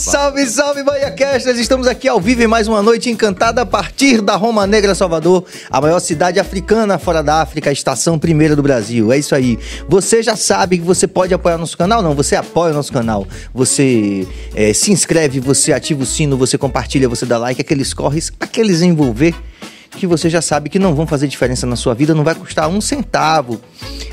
Salve, salve, Bahia Casters! Estamos aqui ao vivo em mais uma noite encantada a partir da Roma Negra, Salvador, a maior cidade africana fora da África, a estação primeira do Brasil. É isso aí. Você já sabe que você pode apoiar nosso canal? Não, você apoia o nosso canal. Você é, se inscreve, você ativa o sino, você compartilha, você dá like, aqueles corres, aqueles envolver que você já sabe que não vão fazer diferença na sua vida, não vai custar um centavo,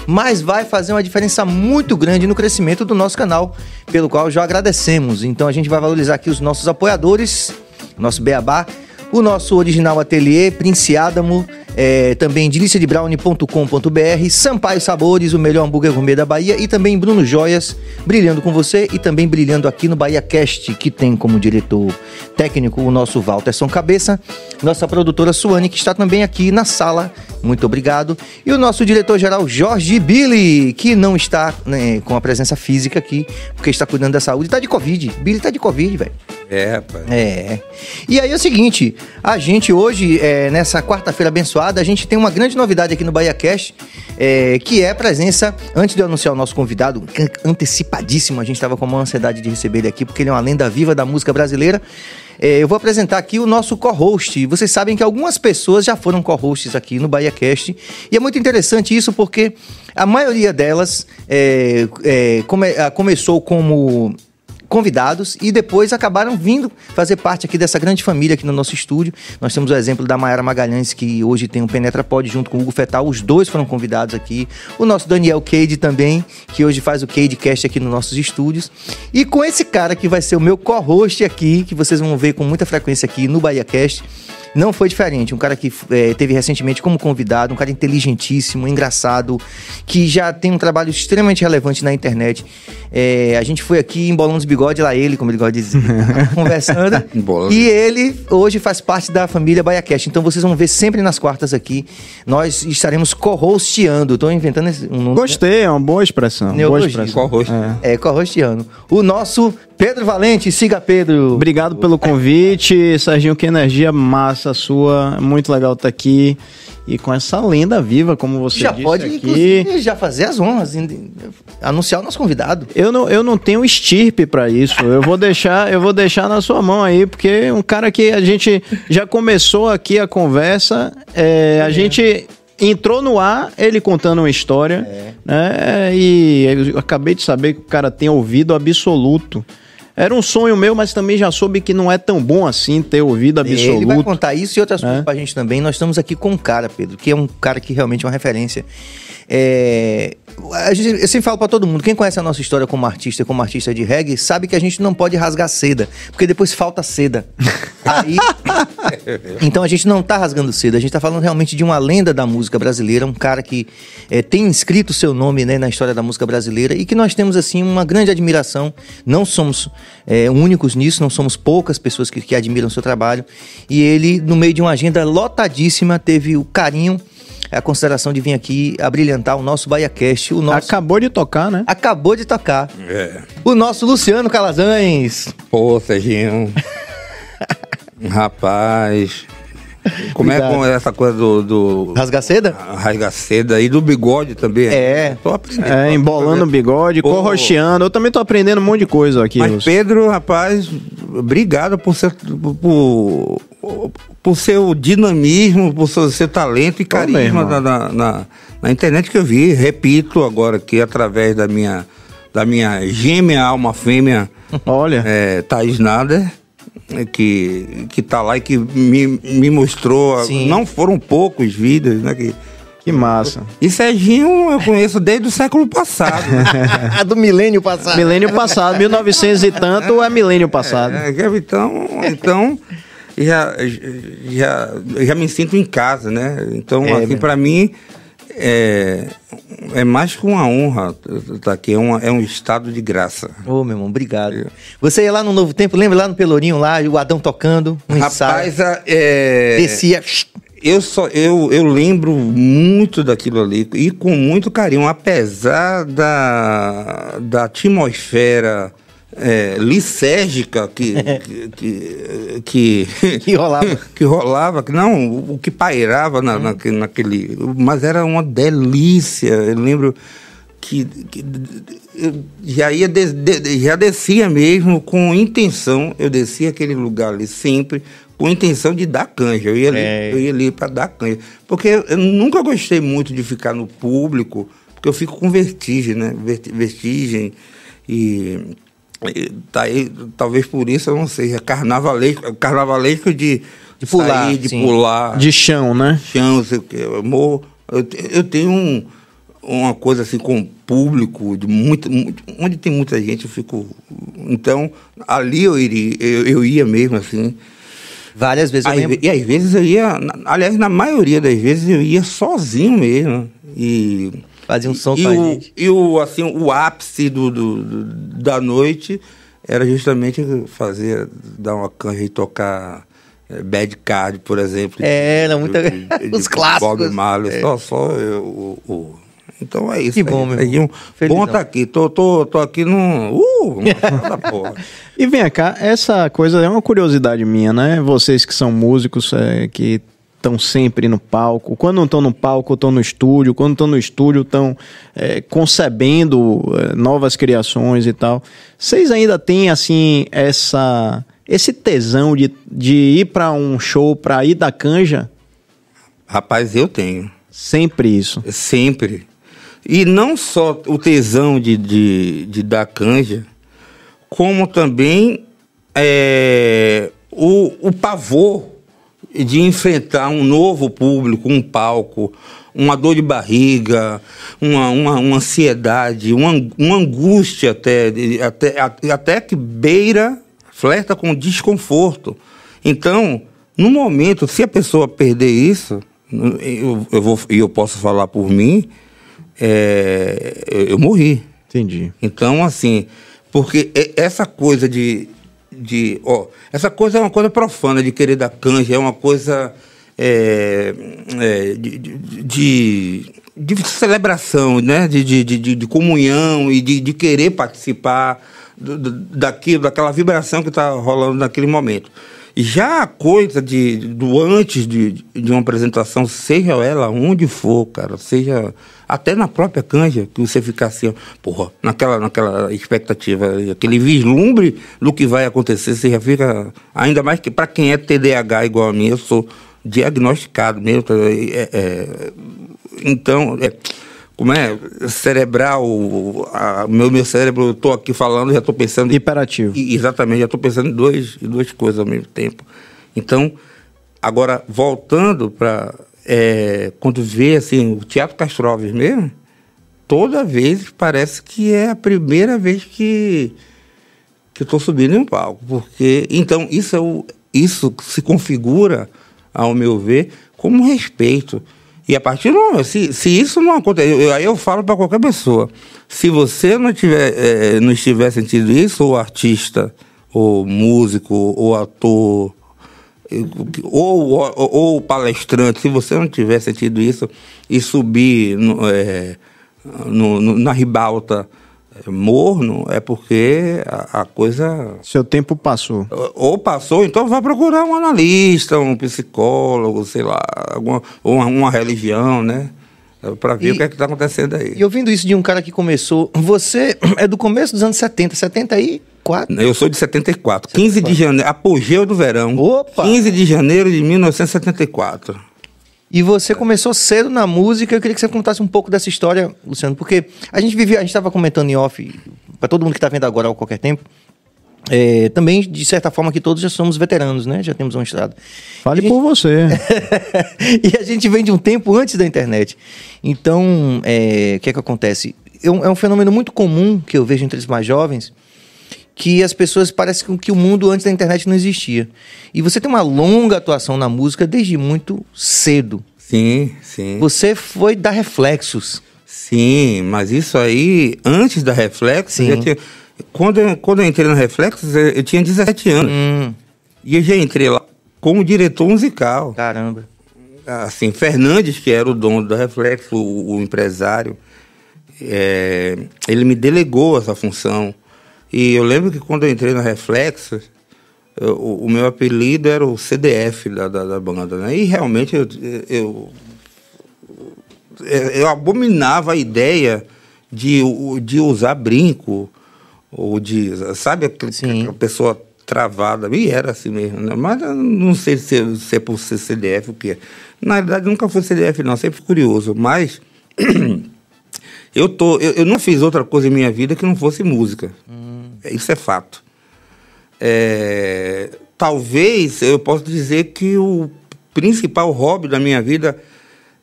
mas vai fazer uma diferença muito grande no crescimento do nosso canal, pelo qual já agradecemos. Então a gente vai valorizar aqui os nossos apoiadores, nosso Beabá, o nosso original ateliê Prince Adamo, é, também deliciadebrownie.com.br, Sampaio Sabores, o melhor hambúrguer gourmet da Bahia, e também Bruno Joias, brilhando com você e também brilhando aqui no Bahia Cast, que tem como diretor técnico o nosso são Cabeça, nossa produtora Suane, que está também aqui na sala, muito obrigado, e o nosso diretor-geral Jorge Billy, que não está né, com a presença física aqui, porque está cuidando da saúde, está de Covid, Billy está de Covid, velho. É, rapaz. É. E aí é o seguinte, a gente hoje, é, nessa quarta-feira abençoada, falado, a gente tem uma grande novidade aqui no BahiaCast, é, que é a presença, antes de eu anunciar o nosso convidado, antecipadíssimo, a gente estava com uma ansiedade de receber ele aqui, porque ele é uma lenda viva da música brasileira. É, eu vou apresentar aqui o nosso co-host. Vocês sabem que algumas pessoas já foram co-hosts aqui no BahiaCast. E é muito interessante isso porque a maioria delas é, é, come, começou como convidados e depois acabaram vindo fazer parte aqui dessa grande família aqui no nosso estúdio. Nós temos o exemplo da Mayara Magalhães, que hoje tem um Penetra Pod junto com o Hugo Fetal, os dois foram convidados aqui. O nosso Daniel Cade também, que hoje faz o Cadecast aqui nos nossos estúdios. E com esse cara que vai ser o meu co-host aqui, que vocês vão ver com muita frequência aqui no BahiaCast, não foi diferente. Um cara que é, teve recentemente como convidado, um cara inteligentíssimo, engraçado, que já tem um trabalho extremamente relevante na internet. É, a gente foi aqui embolando os bigodes lá, ele, como ele gosta de dizer, conversando. e ele hoje faz parte da família BaiaCast. Então vocês vão ver sempre nas quartas aqui. Nós estaremos co-hosteando. Estou inventando esse, um nome. Né? Gostei, é uma boa expressão. Neologia. Boa expressão. Co-host. É, é co-hosteando. O nosso Pedro Valente, siga Pedro. Obrigado pelo convite, Serginho, que energia massa sua, muito legal estar tá aqui e com essa lenda viva, como você já disse pode, aqui. já fazer as honras, anunciar o nosso convidado. Eu não, eu não tenho estirpe para isso. Eu vou deixar, eu vou deixar na sua mão aí, porque um cara que a gente já começou aqui a conversa, é, a é. gente entrou no ar, ele contando uma história, é. né? E eu acabei de saber que o cara tem ouvido absoluto. Era um sonho meu, mas também já soube que não é tão bom assim ter ouvido absoluto. Ele vai contar isso e outras é. coisas pra gente também. Nós estamos aqui com um cara, Pedro, que é um cara que realmente é uma referência. É, a gente, eu sempre falo para todo mundo, quem conhece a nossa história como artista, como artista de reggae, sabe que a gente não pode rasgar seda, porque depois falta seda. Aí, então a gente não tá rasgando seda, a gente tá falando realmente de uma lenda da música brasileira, um cara que é, tem inscrito seu nome né, na história da música brasileira e que nós temos assim uma grande admiração. Não somos é, únicos nisso, não somos poucas pessoas que, que admiram seu trabalho. E ele, no meio de uma agenda lotadíssima, teve o carinho é a consideração de vir aqui a brilhantar o nosso BaiaCast. O nosso... Acabou de tocar, né? Acabou de tocar. É. O nosso Luciano Calazans. Pô, Serginho. Rapaz. Como é com essa coisa do. do Rasga seda e do bigode também. É. Tô aprendendo. É, embolando o bigode, Pô. corrocheando. Eu também tô aprendendo um monte de coisa aqui. Mas, Pedro, rapaz, obrigado por ser. por por seu dinamismo, por seu, seu talento e carisma na, na, na, internet que eu vi. Repito agora aqui, através da minha, da minha gêmea alma fêmea, Olha. É, Thaís Nader, é, que, que tá lá e que me, me mostrou. Ah, Sim. Não foram poucos vídeos, né? Que, que massa. E Serginho eu conheço desde o século passado. Né? Do milênio passado. Milênio passado. 1900 e tanto é milênio passado. É, então, então e já, já, já me sinto em casa, né? Então, é, assim, para mim é, é mais que uma honra estar aqui, é, uma, é um estado de graça. Ô, oh, meu irmão, obrigado. Você ia lá no Novo Tempo, lembra lá no Pelourinho, lá, o Adão tocando, um Rapaz, a, é... Descia... Eu, só, eu, eu lembro muito daquilo ali e com muito carinho, apesar da, da atmosfera é, lisérgica que, que, que, que, rolava. que rolava, que não, o que pairava na, hum. naquele. Mas era uma delícia. Eu lembro que, que já, ia de, de, já descia mesmo com intenção, eu descia aquele lugar ali sempre com intenção de dar canja. Eu ia é. eu ia ali para dar canja. Porque eu nunca gostei muito de ficar no público, porque eu fico com vertigem, né? Vertigem e tá aí, talvez por isso eu não seja é carnavalesco, é carnavalesco de, de pular, sair, de sim. pular, de chão, né? Chão, sei o quê. Eu, morro, eu, eu tenho um, uma coisa assim com o público, de muito, muito, onde tem muita gente, eu fico. Então, ali eu iria, eu, eu ia mesmo assim. Várias vezes aí, E às vezes eu ia, aliás, na maioria das vezes eu ia sozinho mesmo. E Fazia um som e, pra e gente. O, e o, assim, o ápice do, do, do, da noite era justamente fazer, dar uma canja e tocar eh, Bad Card, por exemplo. É, não muita De, de, os de clássicos. Bob Marley, é. só, só eu, o, o... Então é isso. Que bom, aí, meu. Aí, bom tá aqui. Tô, tô, tô aqui num. Uh! porra. e vem cá, essa coisa é uma curiosidade minha, né? Vocês que são músicos, é, que estão sempre no palco, quando não estão no palco, estão no estúdio, quando estão no estúdio, estão é, concebendo é, novas criações e tal. Vocês ainda têm, assim, essa esse tesão de, de ir para um show, para ir da canja? Rapaz, eu tenho. Sempre isso? Sempre. E não só o tesão de, de, de dar canja, como também é, o, o pavor de enfrentar um novo público, um palco, uma dor de barriga, uma, uma, uma ansiedade, uma, uma angústia até, até, até que beira, flerta com desconforto. Então, no momento, se a pessoa perder isso, eu, eu, vou, eu posso falar por mim, é, eu, eu morri. Entendi. Então, assim, porque essa coisa de de. Ó, essa coisa é uma coisa profana de querer dar canja, é uma coisa é, é, de, de, de, de, celebração, né? de, de, de, de comunhão e de, de querer participar do, do, daquilo, daquela vibração que está rolando naquele momento. Já a coisa de, do antes de, de uma apresentação, seja ela onde for, cara, seja até na própria canja, que você fica assim, porra, naquela, naquela expectativa, aquele vislumbre do que vai acontecer, você já fica. Ainda mais que para quem é TDAH igual a mim, eu sou diagnosticado mesmo. Tá, é, é, então, é, como é, cerebral, o meu, meu cérebro, eu estou aqui falando, já estou pensando... Hiperativo. exatamente, já estou pensando em dois, em duas coisas ao mesmo tempo. Então, agora, voltando para... É, quando vê, assim, o Teatro Castroves mesmo, toda vez parece que é a primeira vez que, que estou subindo em um palco. porque Então, isso, é o, isso se configura, ao meu ver, como respeito e a partir do momento, se, se isso não acontecer, eu, aí eu falo para qualquer pessoa, se você não tiver, é, não estiver sentindo isso, ou artista, ou músico, ou ator, ou, ou, ou palestrante, se você não tiver sentido isso e subir no, é, no, no, na ribalta morno é porque a, a, coisa. Seu tempo passou. Ou passou, então vai procurar um analista, um psicólogo, sei lá, alguma, uma, uma religião, né? É Para ver e, o que é está acontecendo aí. E ouvindo isso de um cara que começou. Você é do começo dos anos 70, 74? Eu sou de 74. 74. 15 de janeiro, apogeu do verão. Opa! 15 de janeiro de 1974. E você começou cedo na música. Eu queria que você contasse um pouco dessa história, Luciano, porque a gente vivia, a gente estava comentando em off, para todo mundo que está vendo agora ou qualquer tempo, é, também, de certa forma, que todos já somos veteranos, né? Já temos um estrado. Fale gente... por você. e a gente vem de um tempo antes da internet. Então, é, o é, que é que acontece? É, é um fenômeno muito comum que eu vejo entre os mais jovens, que as pessoas parecem com que o mundo antes da internet não existia. E você tem uma longa atuação na música desde muito cedo. Sim, sim. Você foi dar reflexos. Sim, mas isso aí, antes da reflexos, tinha, quando, eu, quando eu entrei na reflexos, eu, eu tinha 17 anos. Hum. E eu já entrei lá como diretor musical. Caramba. Assim, Fernandes, que era o dono da Reflexo, o, o empresário, é, ele me delegou essa função. E eu lembro que quando eu entrei na Reflexo, o, meu apelido era o CDF da, da, da banda, né? E realmente eu, eu, eu, abominava a ideia de, de usar brinco, ou de. Sabe, a pessoa travada. E era assim mesmo, né? Mas não sei se, se é por ser CDF o que é. Na verdade, nunca fui CDF, não, sempre curioso. Mas eu, tô, eu, eu, não fiz outra coisa em minha vida que não fosse música. Uhum. Isso é fato. É, talvez eu possa dizer que o principal hobby da minha vida,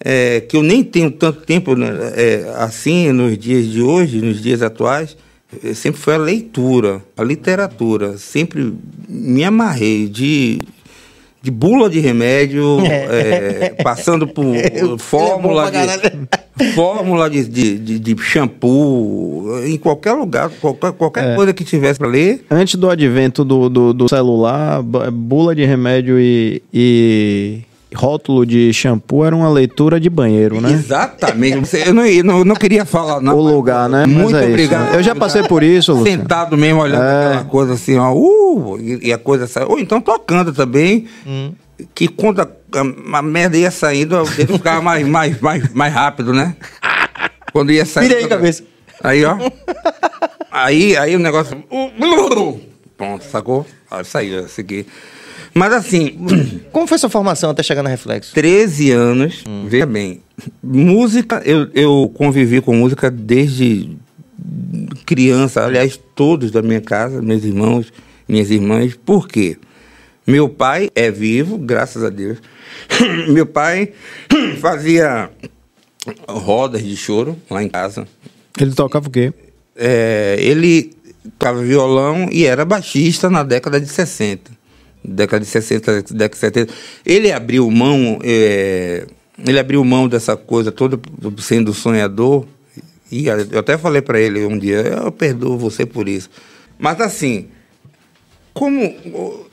é, que eu nem tenho tanto tempo né, é, assim nos dias de hoje, nos dias atuais, é, sempre foi a leitura, a literatura. Sempre me amarrei de de bula de remédio, é. É, passando por é, é fórmula de, fórmula de, de, de, shampoo, em qualquer lugar, qualquer, qualquer é. coisa que tivesse para ler. Antes do advento do, do, do, celular, bula de remédio e... e rótulo de shampoo era uma leitura de banheiro, né? Exatamente. Eu não, não, não queria falar nada. O lugar, né? Muito é obrigado. Isso. Né? Eu já tá passei por isso, Luciano. Sentado mesmo, olhando é. aquela coisa assim, ó. Uh, e a coisa saiu. Ou então tocando também. Hum. Que quando a, a, a, merda ia saindo, o dedo ficava mais, mais, mais, mais rápido, né? Quando ia sair. Virei a cabeça. Aí, ó. Aí, aí o negócio. Uh, uh, pronto, sacou? Aí saiu, segui. Assim mas assim. Como foi sua formação até chegar na Reflexo? 13 anos, hum. veja bem. Música, eu, eu convivi com música desde criança, aliás, todos da minha casa, meus irmãos, minhas irmãs, por quê? Meu pai é vivo, graças a Deus. Meu pai fazia rodas de choro lá em casa. Ele tocava o quê? É, ele tocava violão e era baixista na década de 60 década de 60, década de 70. Ele abriu mão, é, ele abriu mão dessa coisa toda, sendo sonhador. E eu até falei para ele um dia, eu perdoo você por isso. Mas assim, como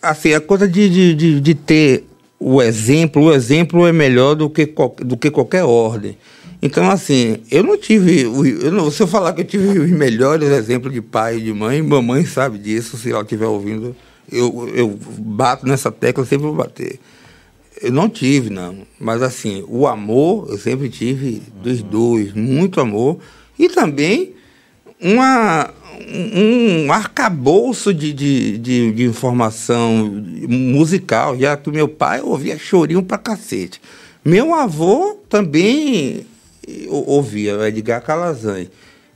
assim, a coisa de, de, de, de ter o exemplo, o exemplo é melhor do que, do que qualquer ordem. Então, assim, eu não tive. Eu não, se eu falar que eu tive os melhores exemplos de pai e de mãe, mamãe sabe disso, se ela estiver ouvindo, eu, eu bato nessa tecla, sempre vou bater. Eu não tive, não. Mas assim, o amor eu sempre tive dos uhum. dois, muito amor. E também uma, um arcabouço de, de, de, de informação musical, já que meu pai ouvia chorinho pra cacete. Meu avô também eh, ouvia, Edgar Calazans.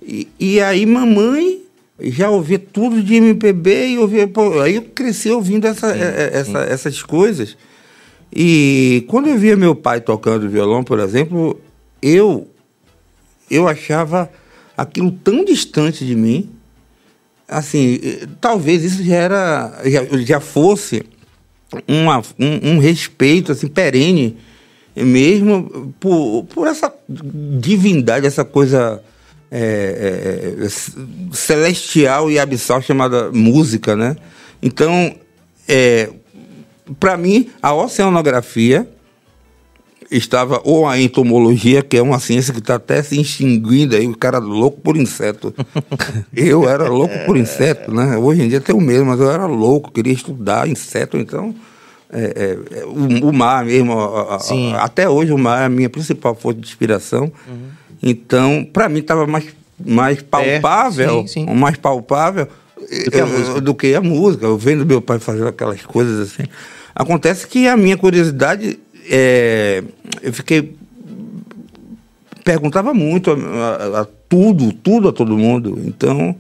E, e aí mamãe já ouvi tudo de MPB e ouvi, pô, aí eu cresci ouvindo essa, sim, é, é, essa, sim. essas coisas. E quando eu via meu pai tocando violão, por exemplo, eu eu achava aquilo tão distante de mim, assim, eh, talvez isso já era já, já fosse uma, um, um respeito assim perene mesmo por, por essa divindade, essa coisa é é, é, é, celestial e abissal chamada música, né? Então, é, para mim, a oceanografia estava ou a entomologia, que é uma ciência que está até se extinguindo aí, o cara louco por inseto. eu era louco por inseto, né? Hoje em dia tenho medo, mas eu era louco, queria estudar inseto, então. É, é, é o, o, mar mesmo, a, a, até hoje o mar é a minha principal fonte de inspiração. Uhum. Então, para mim estava mais, mais palpável, é, sim, sim. mais palpável do que, eh, eh, do que, a música. Eu vendo meu pai fazendo aquelas coisas assim. Acontece que a minha curiosidade, é, eu fiquei perguntava muito a, a, a, tudo, tudo a todo mundo. Então,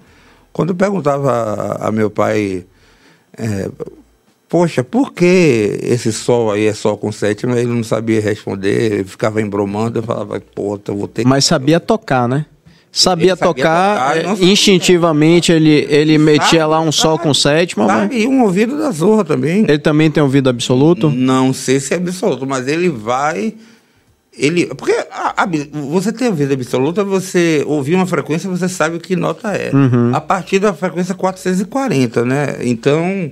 quando eu perguntava a, a meu pai é, poxa, por que esse sol aí é sol com sétima? Ele não sabia responder, ele ficava embromando, eu falava, puta, vou ter Mas sabia tocar, né? Sabia, tocar, tocar é, sabia. instintivamente ele, ele metia lá um sol com sétima. Sabe, mas... E um ouvido da zorra também. Ele também tem ouvido absoluto? Não sei se é absoluto, mas ele vai. Ele, porque a, a, você tem ouvido absoluto, você ouvir uma frequência, você sabe o que nota é. Uhum. A partir da frequência 440, né? Então,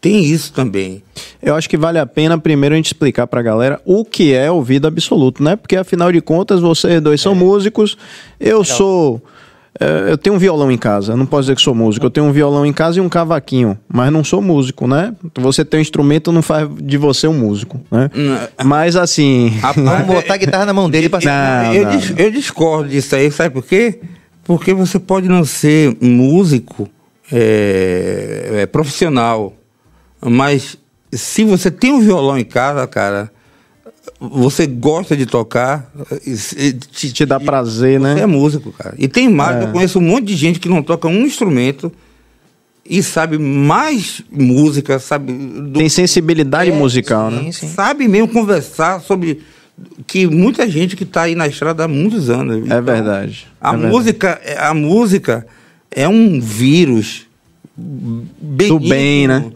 tem isso também. Eu acho que vale a pena primeiro a gente explicar para a galera o que é ouvido absoluto, né? Porque afinal de contas, vocês dois são é. músicos, eu Legal. sou. Eh, eu tenho um violão em casa, não posso dizer que sou músico. Eu tenho um violão em casa e um cavaquinho, mas não sou músico, né? Você tem um instrumento, não faz de você um músico, né? Não. Mas assim. A, vamos botar a guitarra na mão dele para. Não, eu, não. eu discordo disso aí, sabe por quê? Porque você pode não ser músico é, é profissional, mas se você tem um violão em casa, cara, você gosta de tocar. E, te, te, dá prazer, né? Você é músico, cara. E tem mais, é. eu conheço um monte de gente que não toca um instrumento e sabe mais música, sabe. Do... Tem sensibilidade é, musical, sim, né? Sim. Sabe mesmo conversar sobre. Que muita gente que está aí na estrada há muitos anos. É então, verdade. A é música, verdade. É, a música é um vírus. Benigno, Do bem, né?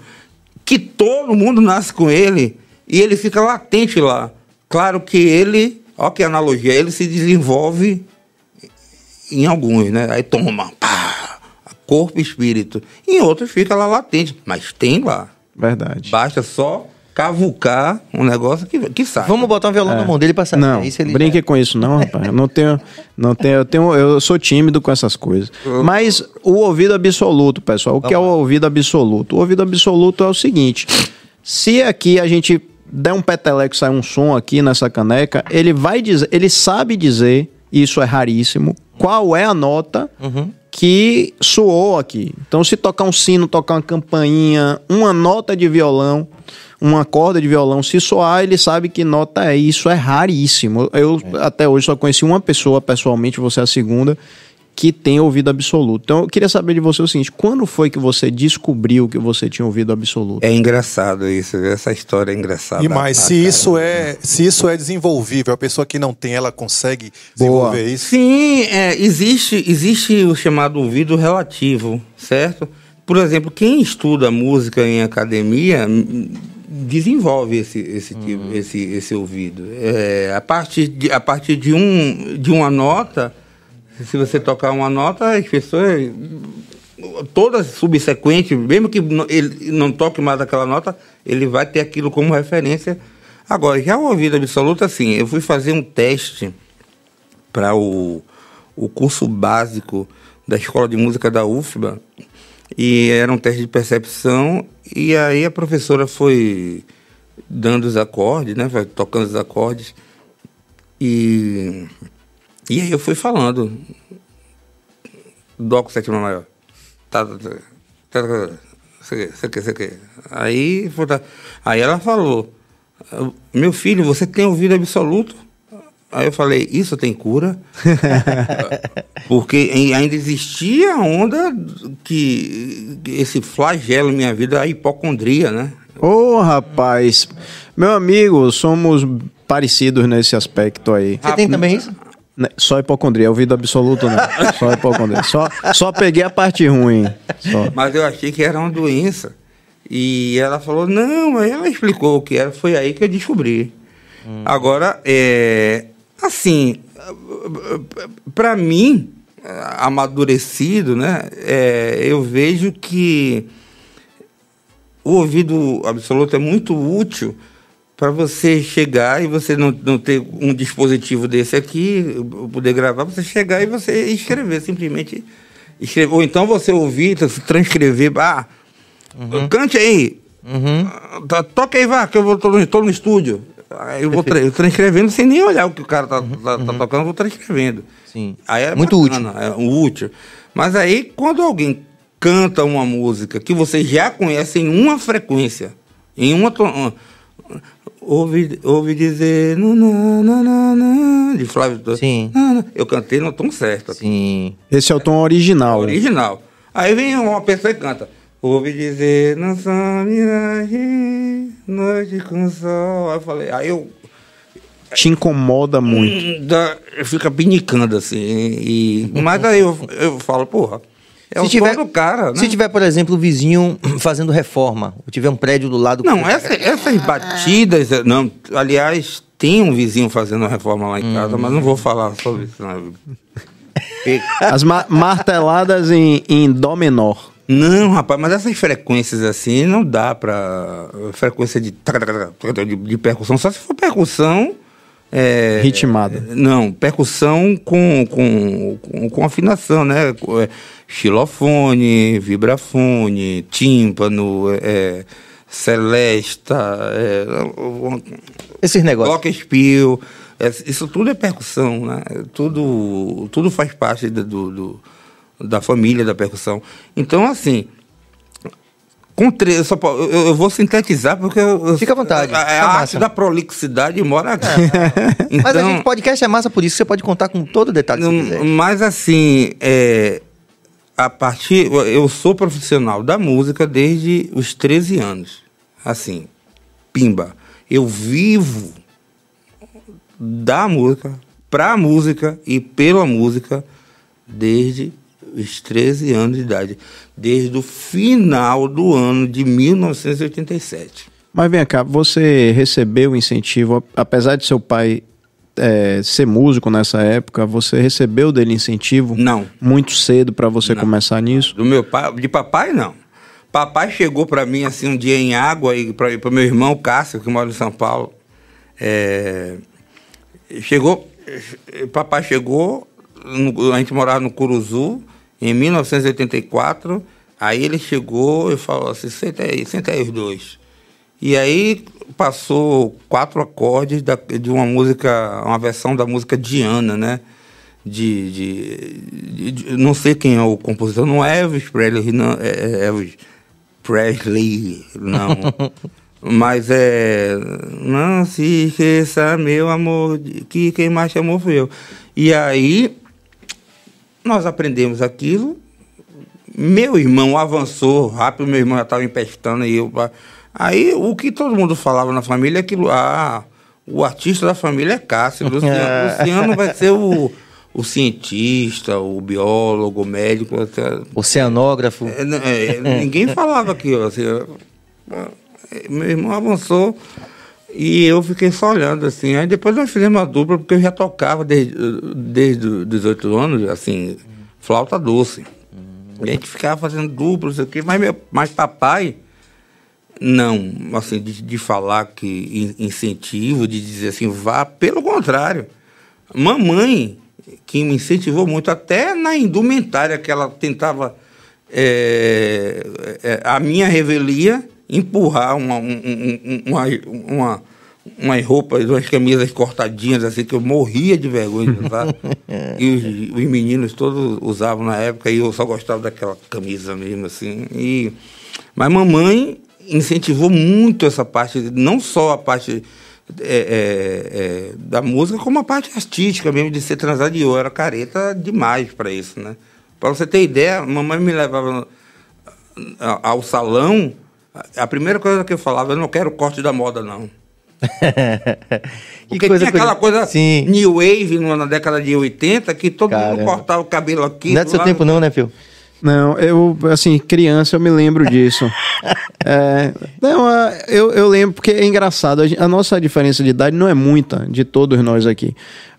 que todo mundo nasce com ele e ele fica latente lá. Claro que ele, ó que analogia, ele se desenvolve em alguns, né? Aí toma, pá, corpo e espírito. Em outros fica lá latente, mas tem lá. Verdade. Basta só cavucar um negócio que, que sai. Vamos botar um violão é. na mão dele pra sair. Não, isso ele brinque já... com isso não, rapaz. Eu não tenho, não tenho, eu tenho, eu sou tímido com essas coisas. Mas o ouvido absoluto, pessoal, o Vamos que é o tá ouvido absoluto? O ouvido absoluto é o seguinte, se aqui a gente der um peteleco, sai um som aqui nessa caneca, ele vai dizer, ele sabe dizer, isso é raríssimo, qual é a nota uhum. que soou aqui. Então, se tocar um sino, tocar uma campainha, uma nota de violão, uma corda de violão, se soar, ele sabe que nota é. Isso é raríssimo. Eu é. até hoje só conheci uma pessoa pessoalmente, você é a segunda, que tem ouvido absoluto. Então eu queria saber de você o seguinte: quando foi que você descobriu que você tinha ouvido absoluto? É engraçado isso, essa história é engraçada. E mais, se isso é, se isso é desenvolvível, a pessoa que não tem, ela consegue desenvolver isso? Sim, é, existe, existe o chamado ouvido relativo, certo? Por exemplo, quem estuda música em academia desenvolve esse, esse, tipo, uhum. esse, esse ouvido. É, a, partir de, a partir de, um, de uma nota, se você tocar uma nota, as pessoas. Todas subsequentes, mesmo que ele não toque mais aquela nota, ele vai ter aquilo como referência. Agora, já o ouvido absoluto, assim, eu fui fazer um teste para o, o curso básico da Escola de Música da UFBA e era um teste de percepção. E aí a professora foi dando os acordes, né? Foi tocando os acordes. E, e aí eu fui falando. Dó com sétima maior. Tá, tá, tá, tá, tá sei que, sei que, sei que. Aí, tá. aí ela falou, ah, meu filho, você tem ouvido absoluto? Aí eu falei, isso tem cura? Porque ainda existia a onda que, esse flagelo na minha vida, a hipocondria, né? Ô, oh, rapaz, meu amigo, somos parecidos nesse aspecto aí. Você tem também isso? Né, só hipocondria, ouvido é absoluto não. Né? Só hipocondria. Só, só peguei a parte ruim. Só. Mas eu achei que era uma doença. E ela falou, não, aí ela explicou o que era, foi aí que eu descobri. Hum. Agora, é, Assim, para mim, amadurecido, né? É, eu vejo que o ouvido absoluto é muito útil para você chegar e você não, não ter um dispositivo desse aqui, poder gravar, você chegar e você escrever, simplesmente escrever. Ou então você ouvir, transcrever, ah, uhum. cante aí, uhum. Ah, tá, toca aí, vá, que eu vou, no, no estúdio. Eu vou tra eu transcrevendo sem nem olhar o que o cara tá, uhum, tá, tá uhum. tocando, eu vou transcrevendo. Sim. Aí é Muito bacana, útil. É um útil. Mas aí, quando alguém canta uma música que você já conhece em uma frequência, em uma. Ton... Ouve, ouve dizer. Nananana, de Flávio Sim. Eu cantei no tom certo. Sim. Esse é o tom original. É, original. Aí vem uma pessoa e canta. Ouvi dizer, não são miragem, noite com sol. Aí eu falei, aí eu. Te incomoda muito. Hum, da, eu fico pinicando assim. E, mas aí eu, eu falo, porra. É se o tiver, do cara, né? Se tiver, por exemplo, o vizinho fazendo reforma, ou tiver um prédio do lado. Não, essa, essas batidas. Não, aliás, tem um vizinho fazendo reforma lá em hum. casa, mas não vou falar sobre isso. Não. As ma marteladas em, em dó menor. Não, rapaz, mas essas frequências assim não dá pra. Frequência de, de, de percussão, só se for percussão. É, Ritmada. Não, percussão com, com, com, com afinação, né? É, xilofone, vibrafone, tímpano, é, celesta, é, esses negócios. Glockenspiel, é, isso tudo é percussão, né? Tudo, tudo faz parte do, do da família da percussão. Então, assim, com três, eu, só, eu, eu, vou sintetizar porque eu, Fica à vontade. A, a, a arte da prolixidade mora é. aqui. É. então, mas assim, a gente podcast é massa por isso, você pode contar com todo o detalhe que hum, Mas assim, é, a partir eu sou profissional da música desde os 13 anos. Assim, pimba, eu vivo da música, pra música e pela música desde os 13 anos de idade, desde o final do ano de 1987. Mas vem cá, você recebeu incentivo, apesar de seu pai é, ser músico nessa época, você recebeu dele incentivo? Não. Muito cedo para você não. começar nisso? Do meu pai, de papai não. Papai chegou para mim assim um dia em água e para meu irmão Cássio que mora em São Paulo. É, chegou, papai chegou, a gente morava no Curuzu em 1984, aí ele chegou e falou assim, senta aí, senta aí os dois. E aí passou quatro acordes da, de uma música, uma versão da música Diana, né? De, de, de, de não sei quem é o compositor, não é Elvis Presley, não, é, é Elvis Presley, não. Mas é. Não se esqueça, meu amor, que quem mais chamou foi eu. E aí nós aprendemos aquilo. Meu irmão avançou rápido, meu irmão já estava empestando e eu. Aí o que todo mundo falava na família é aquilo. Ah, o artista da família é Cássio. Luciano, é. Luciano vai ser o, o cientista, o biólogo, o médico. Até... O oceanógrafo. É, é, ninguém falava aqui Assim, meu irmão avançou. E eu fiquei só olhando, assim. Aí depois nós fizemos uma dupla, porque eu já tocava desde, desde os 18 anos, assim, flauta doce. E a gente ficava fazendo dupla, não sei o quê. Mas, meu, mas papai, não, assim, de, de falar que incentivo, de dizer assim, vá. Pelo contrário, mamãe, que me incentivou muito, até na indumentária que ela tentava... É, é, a minha revelia empurrar uma, um, uma, uma, umas roupas, umas camisas cortadinhas, assim, que eu morria de vergonha de usar. e os, os, meninos todos usavam na época, e eu só gostava daquela camisa mesmo, assim. E, mas mamãe incentivou muito essa parte, não só a parte é, é, é, da música, como a parte artística mesmo, de ser transadior. Eu era careta demais para isso, né? Para você ter ideia, mamãe me levava ao salão a primeira coisa que eu falava, eu não quero corte da moda, não. Porque coisa, tinha aquela coisa sim. new wave na década de 80 que todo Caramba. mundo cortava o cabelo aqui. Não é do seu lado. tempo, não, né, filho? Não, eu, assim, criança eu me lembro disso. É, não, eu, eu lembro porque é engraçado. A nossa diferença de idade não é muita de todos nós aqui.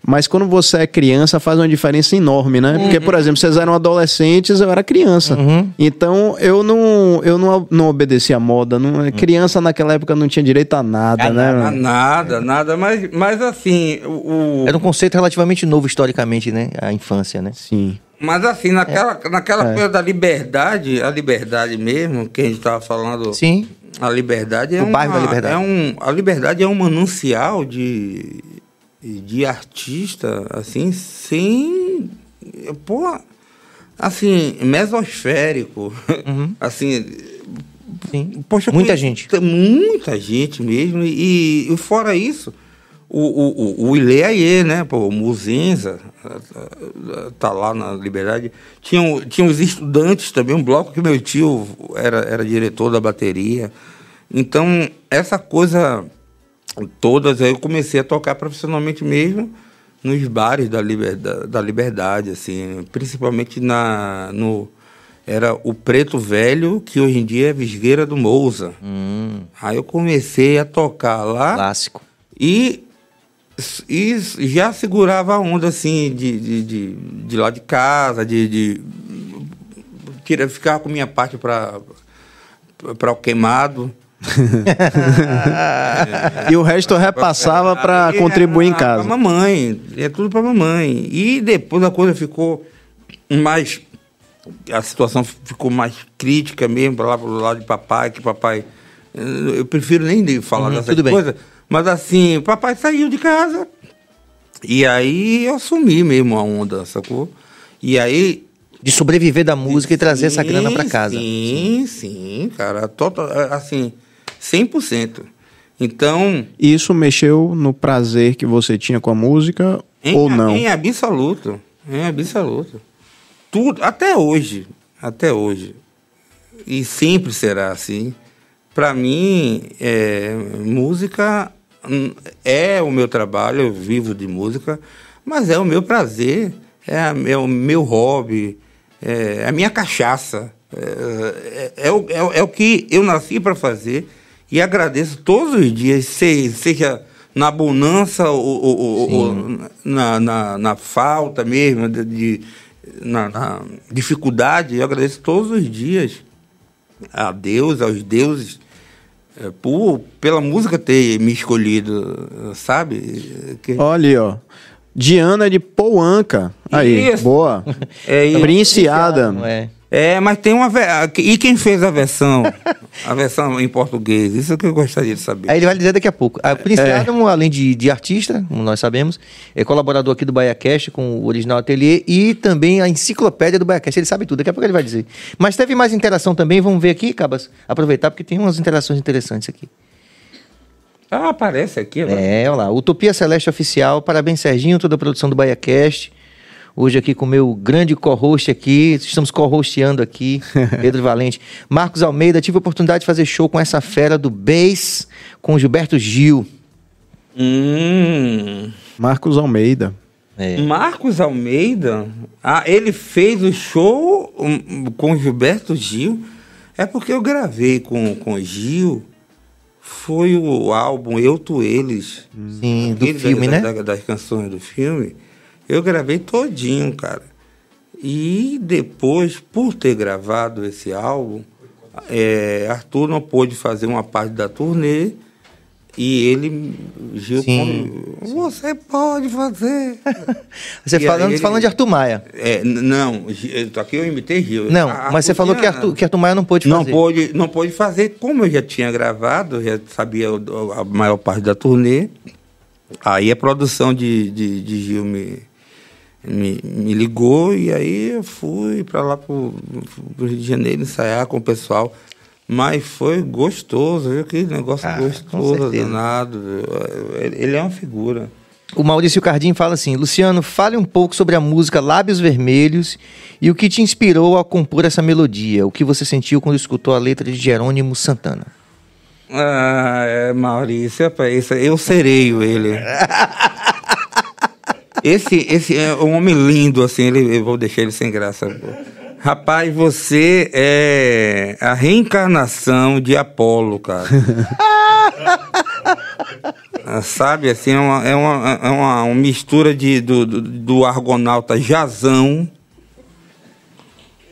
Mas quando você é criança, faz uma diferença enorme, né? Uhum. Porque, por exemplo, vocês eram adolescentes, eu era criança. Uhum. Então, eu não, eu não, não obedeci à moda. Não, uhum. criança naquela época não tinha direito a nada, é, né? A nada, nada. Mas, mas assim. O, o... Era um conceito relativamente novo historicamente, né? A infância, né? Sim. Mas assim, naquela, é. naquela é. coisa da liberdade, a liberdade mesmo, que a gente estava falando. Sim. A liberdade é o bairro da liberdade. É um, a liberdade é um manancial de, de artista, assim, sem. Pô, assim, mesosférico. Uhum. assim. Sim. Poxa, muita gente. Muita gente mesmo. E, e fora isso o, o, o, o Ilê é Aie, né? Pô, o Muzinza tá lá na Liberdade. Tinha, tinha os estudantes também, um bloco que meu tio era, era diretor da bateria. Então, essa coisa todas, aí eu comecei a tocar profissionalmente mesmo nos bares da, liberda, da Liberdade, assim, principalmente na, no, era o Preto Velho, que hoje em dia é Visgueira do Mouza. Hum. Aí eu comecei a tocar lá. Clássico. E e já segurava a onda assim de, de, de, de lá de casa, de, de tira, ficava com minha parte para para o queimado. e o resto repassava é, para é, contribuir em casa. Pra mamãe, é tudo para mamãe. E depois a coisa ficou mais a situação ficou mais crítica mesmo lá pro lado de papai, que papai eh, eu prefiro nem falar uhum, dessa coisa. Bem mas assim, o papai saiu de casa. E aí eu assumi mesmo a onda, sacou? E aí. De sobreviver da música sim, e trazer essa grana para casa. Sim, sim, cara. Total, assim, 100%. Então. Isso mexeu no prazer que você tinha com a música em, ou não? Em absoluto. Em absoluto. Tudo, até hoje. Até hoje. E sempre será assim. Para mim, é, música Hum, é o meu trabalho, eu vivo de música, mas é o meu prazer, é, a, é o meu hobby, é a minha cachaça. É, é, é, o, é, é o que eu nasci para fazer e agradeço todos os dias, seja na bonança ou, ou, ou na, na, na, falta mesmo, de, de na, na, dificuldade, eu agradeço todos os dias a Deus, aos deuses, é, por, pela música ter me escolhido, sabe? Que... Olha ó. Diana de Pouanca. Aí, isso. boa. É isso. Prince Adam. É. É, mas tem uma. Ah, e quem fez a versão? a versão em português? Isso é o que eu gostaria de saber. Aí ele vai dizer daqui a pouco. A Prince é. Adam, além de, de artista, como nós sabemos, é colaborador aqui do BaiaCast com o Original Ateliê e também a enciclopédia do BaiaCast. Ele sabe tudo, daqui a pouco ele vai dizer. Mas teve mais interação também, vamos ver aqui, Cabas. Aproveitar, porque tem umas interações interessantes aqui. Ah, aparece aqui, né? É, olha lá. Utopia Celeste Oficial, parabéns, Serginho, toda a produção do BaiaCast. Hoje aqui com o meu grande co-host aqui, estamos co-hosteando aqui, Pedro Valente. Marcos Almeida, tive a oportunidade de fazer show com essa fera do bass, com Gilberto Gil. Hum. Marcos Almeida. É. Marcos Almeida? Ah, ele fez o show hum, com Gilberto Gil. É porque eu gravei com, com Gil foi o álbum Eu Tu Eles. Sim, do Eles, filme, da, né? Da, das canções do filme. Eu gravei todinho, cara. E depois, por ter gravado esse álbum, é, Arthur não pôde fazer uma parte da turnê e ele Gil sim, você sim. pode fazer você e falando, ele, falando de Arthur Maia é, não aqui eu imitei Gil não Arthur mas você falou que Arthur, que Arthur Maia não pôde fazer não pôde não pôde fazer como eu já tinha gravado já sabia a maior parte da turnê aí a produção de, de, de Gil me me, me ligou e aí eu fui para lá para o Rio de Janeiro ensaiar com o pessoal. Mas foi gostoso, viu? Que negócio ah, gostoso, danado. É, ele é uma figura. O Maurício Cardim fala assim: Luciano, fale um pouco sobre a música Lábios Vermelhos e o que te inspirou a compor essa melodia. O que você sentiu quando escutou a letra de Jerônimo Santana? Ah, é, Maurício, é isso, eu sereio ele. Esse, esse é um homem lindo, assim, ele, eu vou deixar ele sem graça. Rapaz, você é a reencarnação de Apolo, cara. Ah, sabe, assim, é uma, é uma, é uma, uma mistura de, do, do, do argonauta Jazão.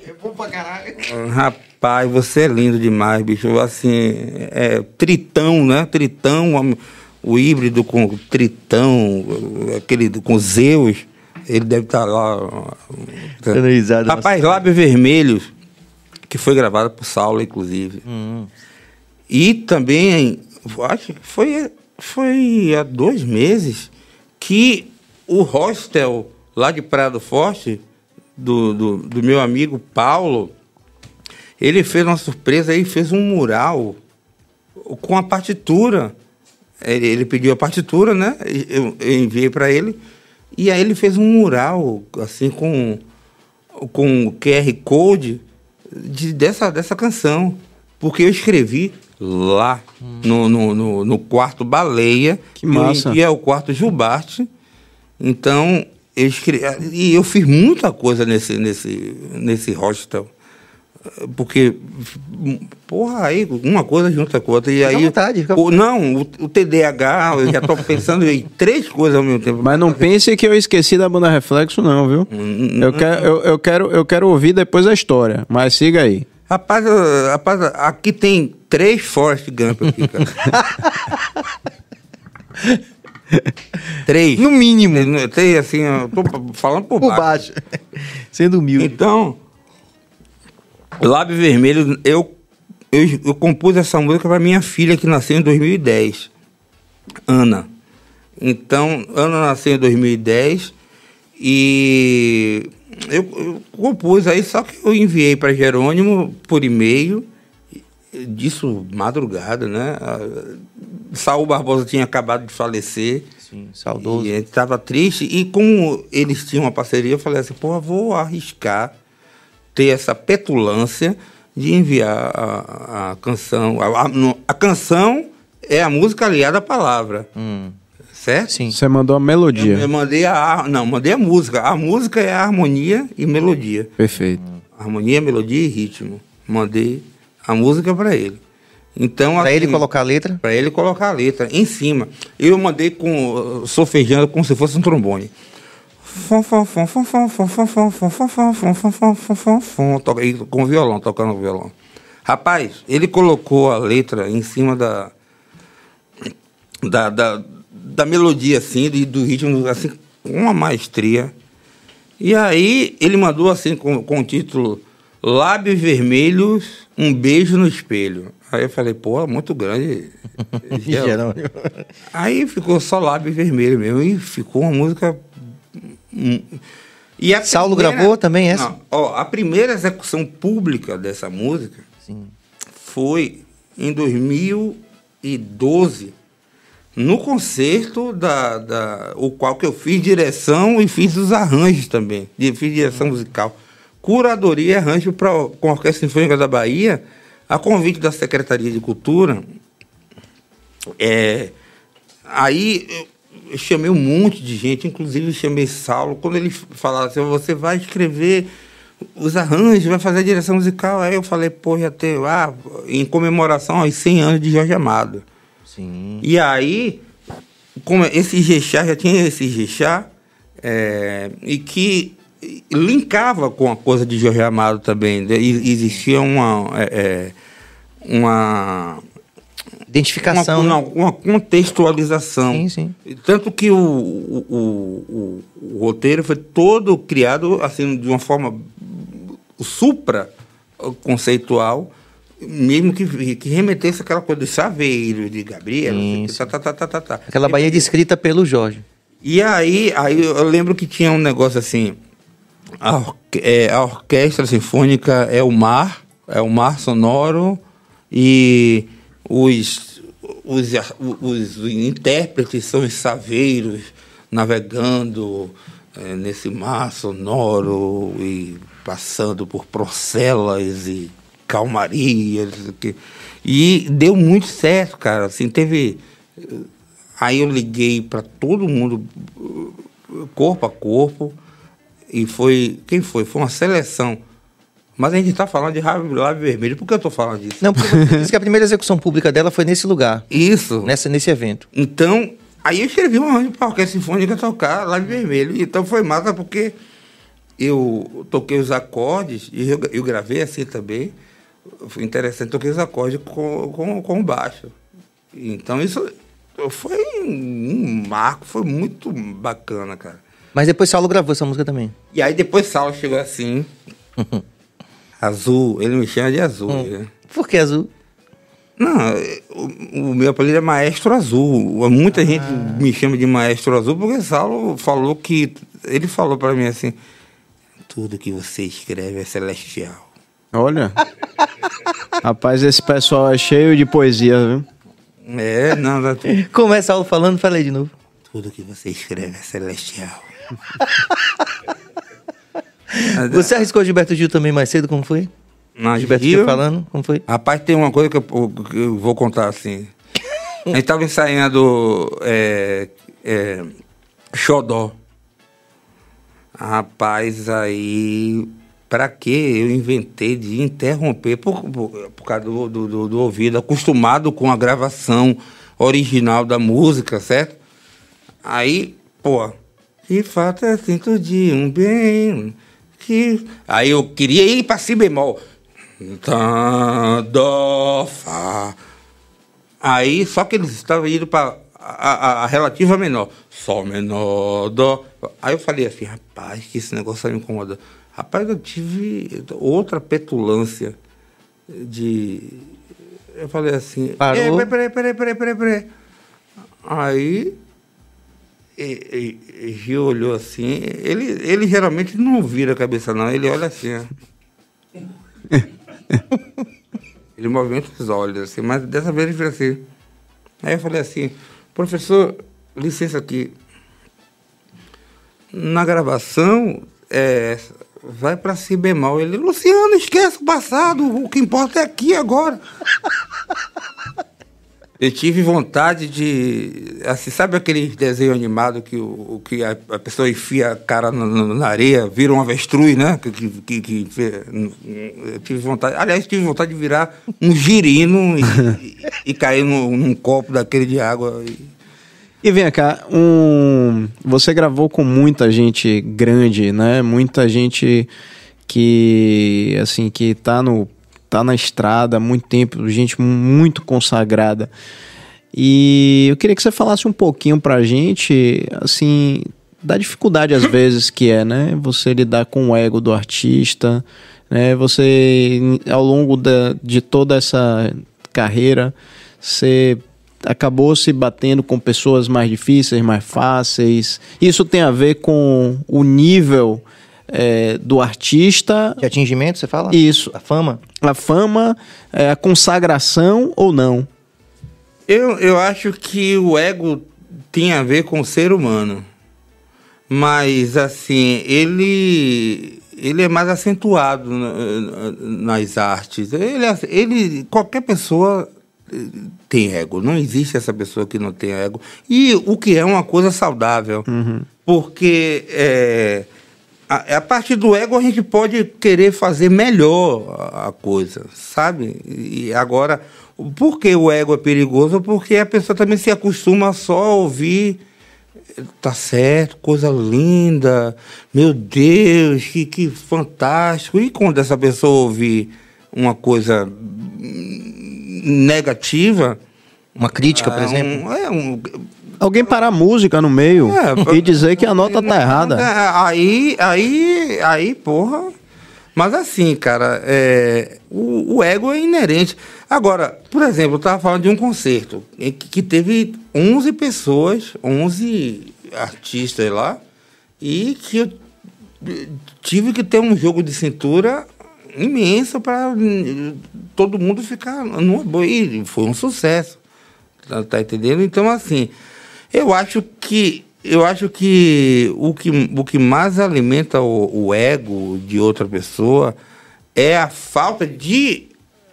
Eu é pra caralho. Rapaz, você é lindo demais, bicho. Assim, é, tritão, né? Tritão, homem o híbrido com o Tritão, aquele com Zeus, ele deve estar tá lá. canalizado risada. Rapaz, Lábios Vermelhos, que foi gravado por Saulo, inclusive. Hum. E também, acho que foi, foi há dois meses que o hostel lá de Praia do Forte, do, do, do meu amigo Paulo, ele fez uma surpresa e fez um mural com a partitura ele, pediu a partitura, né? Eu, eu enviei para ele. E aí ele fez um mural, assim, com, com QR Code de, dessa, dessa canção. Porque eu escrevi lá hum. no, no, no, no, quarto Baleia. Que massa. Que é o quarto jubarte. Então, eu escrevi, e eu fiz muita coisa nesse, nesse, nesse hostel porque, porra, aí uma coisa junta com a outra. E fica aí, vontade, fica... o, não, o, o, TDAH, eu já tô pensando em três coisas ao mesmo tempo. Mas não pense que eu esqueci da banda Reflexo, não, viu? Hum, hum, hum, eu, quero, eu, eu, quero, eu quero ouvir depois a história, mas siga aí. Rapaz, rapaz aqui tem três Forrest Gump aqui, cara. Três. No mínimo. Tem, assim, eu tô falando por, por baixo. baixo. Sendo humilde. Então, Lábio Vermelho, eu, eu, eu compus essa música para minha filha que nasceu em 2010, Ana. Então, Ana nasceu em 2010 e eu, eu compus aí, só que eu enviei para Jerônimo por e-mail, disso madrugada, né? Saul Barbosa tinha acabado de falecer. Sim, saudoso. E ele estava triste. E como eles tinham uma parceria, eu falei assim, pô, vou arriscar ter essa petulância de enviar a, a canção. A, a, a, canção é a música aliada à palavra. Hum. Certo? Sim. Você mandou a melodia. Eu, eu, mandei a. Não, mandei a música. A música é a harmonia e melodia. Perfeito. Hum. Harmonia, melodia e ritmo. Mandei a música para ele. Então, para assim, ele colocar a letra? Para ele colocar a letra em cima. Eu mandei com sofejando como se fosse um trombone com violão, tocando violão. Rapaz, ele colocou a letra em cima da da, da, da melodia assim, e do ritmo assim, com uma maestria. E aí ele mandou assim com, com o título Lábios Vermelhos, um beijo no espelho. Aí eu falei, pô, muito grande. Aí ficou só lábios vermelhos mesmo e ficou uma música Hum. E a Saulo primeira, gravou também essa? Não, ó, a primeira execução pública dessa música Sim. foi em 2012, no concerto da, da, o qual que eu fiz direção e fiz os arranjos também, fiz direção musical. Curadoria e arranjo pra, com a Orquestra Sinfônica da Bahia, a convite da Secretaria de Cultura. É, aí eu chamei um monte de gente, inclusive eu chamei Saulo, quando ele falava assim, você vai escrever os arranjos, vai fazer a direção musical. Aí eu falei, pô, já tem, ah, em comemoração aos 100 anos de Jorge Amado. Sim. E aí, como esse Jexá, já tinha esse Jexá, é, eh, e que linkava com a coisa de Jorge Amado também. Né? existia uma, é, uma Identificação. Uma, né? uma, uma contextualização. Sim, sim. Tanto que o, o, o, o, roteiro foi todo criado assim de uma forma supra conceitual, mesmo que, que remetesse aquela coisa de Saveiro, de Gabriel, sim, tá, tá, tá, tá, tá. Aquela Bahia então, descrita pelo Jorge. E aí, aí eu lembro que tinha um negócio assim, a, or é, a orquestra sinfônica é o mar, é o mar sonoro e os, os, os intérpretes são os saveiros navegando é, nesse mar sonoro e passando por procelas e calmarias. E deu muito certo, cara. Assim, teve. Aí eu liguei para todo mundo, corpo a corpo, e foi. Quem foi? Foi uma seleção. Mas a gente está falando de Live Vermelho. Por que eu estou falando disso? Não, porque disse que a primeira execução pública dela foi nesse lugar. Isso. Nessa, nesse evento. Então, aí eu escrevi um arranjo para a Orquestra Sinfônica tocar Live Vermelho. Então foi massa porque eu toquei os acordes e eu, eu gravei assim também. Foi interessante, toquei os acordes com, com, com baixo. Então isso foi um marco, foi muito bacana, cara. Mas depois Saulo gravou essa música também. E aí depois Saulo chegou assim. Azul, ele me chama de Azul. Hum. Né? Por que Azul? Não, o, o, meu apelido é Maestro Azul. Muita ah. gente me chama de Maestro Azul porque Saulo falou que. Ele falou para mim assim: tudo que você escreve é celestial. Olha. Rapaz, esse pessoal é cheio de poesia, viu? É, não, é Começa é Saulo falando, falei de novo. Tudo que você escreve é celestial. É. Você arriscou Gilberto Gil também mais cedo, como foi? Na Gilberto Gil, Gil falando, como foi? Rapaz, tem uma coisa que eu, que eu vou contar assim. A gente tava ensaiando é, é, Xodó. Rapaz, aí. Pra que eu inventei de interromper por, por, por causa do, do, do, ouvido, acostumado com a gravação original da música, certo? Aí, pô, de fato é sinto de um bem aí eu queria ir para si bemol. Tá, dó, fá. Aí só que eles estavam indo para a, a, a, relativa menor. Sol menor, dó. Aí eu falei assim, rapaz, que esse negócio me incomoda. Rapaz, eu tive outra petulância de. Eu falei assim. Parou. peraí, peraí, peraí, peraí, peraí. Aí e, e, e Gil olhou assim. Ele, ele geralmente não vira a cabeça, não. Ele olha assim, ó. ele movimenta os olhos, assim. Mas dessa vez ele fez assim. Aí eu falei assim, professor, licença aqui. Na gravação, é, vai para si bemol. Ele, Luciano, esquece o passado. O que importa é aqui agora. eu tive vontade de. Assim, sabe aquele desenho animado que, o, que a, a pessoa enfia a cara na, na areia, vira um avestruz, né? Que, que, que, tive vontade. Aliás, tive vontade de virar um girino e, e, e, cair no, num copo daquele de água. E vem cá, um... você gravou com muita gente grande, né? Muita gente que assim que tá no tá na estrada há muito tempo, gente muito consagrada. E eu queria que você falasse um pouquinho pra gente, assim, da dificuldade às vezes que é, né? Você lidar com o ego do artista, né? Você, ao longo da, de toda essa carreira, você acabou se batendo com pessoas mais difíceis, mais fáceis. Isso tem a ver com o nível é, do artista. De atingimento, você fala? Isso. A fama? A fama, é, a consagração ou não. Eu, eu acho que o ego tem a ver com o ser humano. Mas, assim, ele ele é mais acentuado nas artes. Ele, ele, qualquer pessoa eh, tem ego. Não existe essa pessoa que não tem ego. E o que é uma coisa saudável, uhum. porque é, a, a partir do ego a gente pode querer fazer melhor a, coisa, sabe? E agora, por que o ego é perigoso? Porque a pessoa também se acostuma só a ouvir tá certo, coisa linda, meu Deus, que, que fantástico. E quando essa pessoa ouvir uma coisa negativa. Uma crítica, por ah, exemplo? Um, é, um, Alguém parar a música no meio é, e dizer que a nota tá errada. É, é, aí, aí, aí, porra. Mas assim, cara, é, o, o, ego é inerente. Agora, por exemplo, eu estava falando de um concerto que, que, teve 11 pessoas, 11 artistas lá, e que eu tive que ter um jogo de cintura imenso para hum, todo mundo ficar no boi. E foi um sucesso. Tá, tá entendendo? Então, assim, eu acho que eu acho que o que, o que mais alimenta o, o ego de outra pessoa é a falta de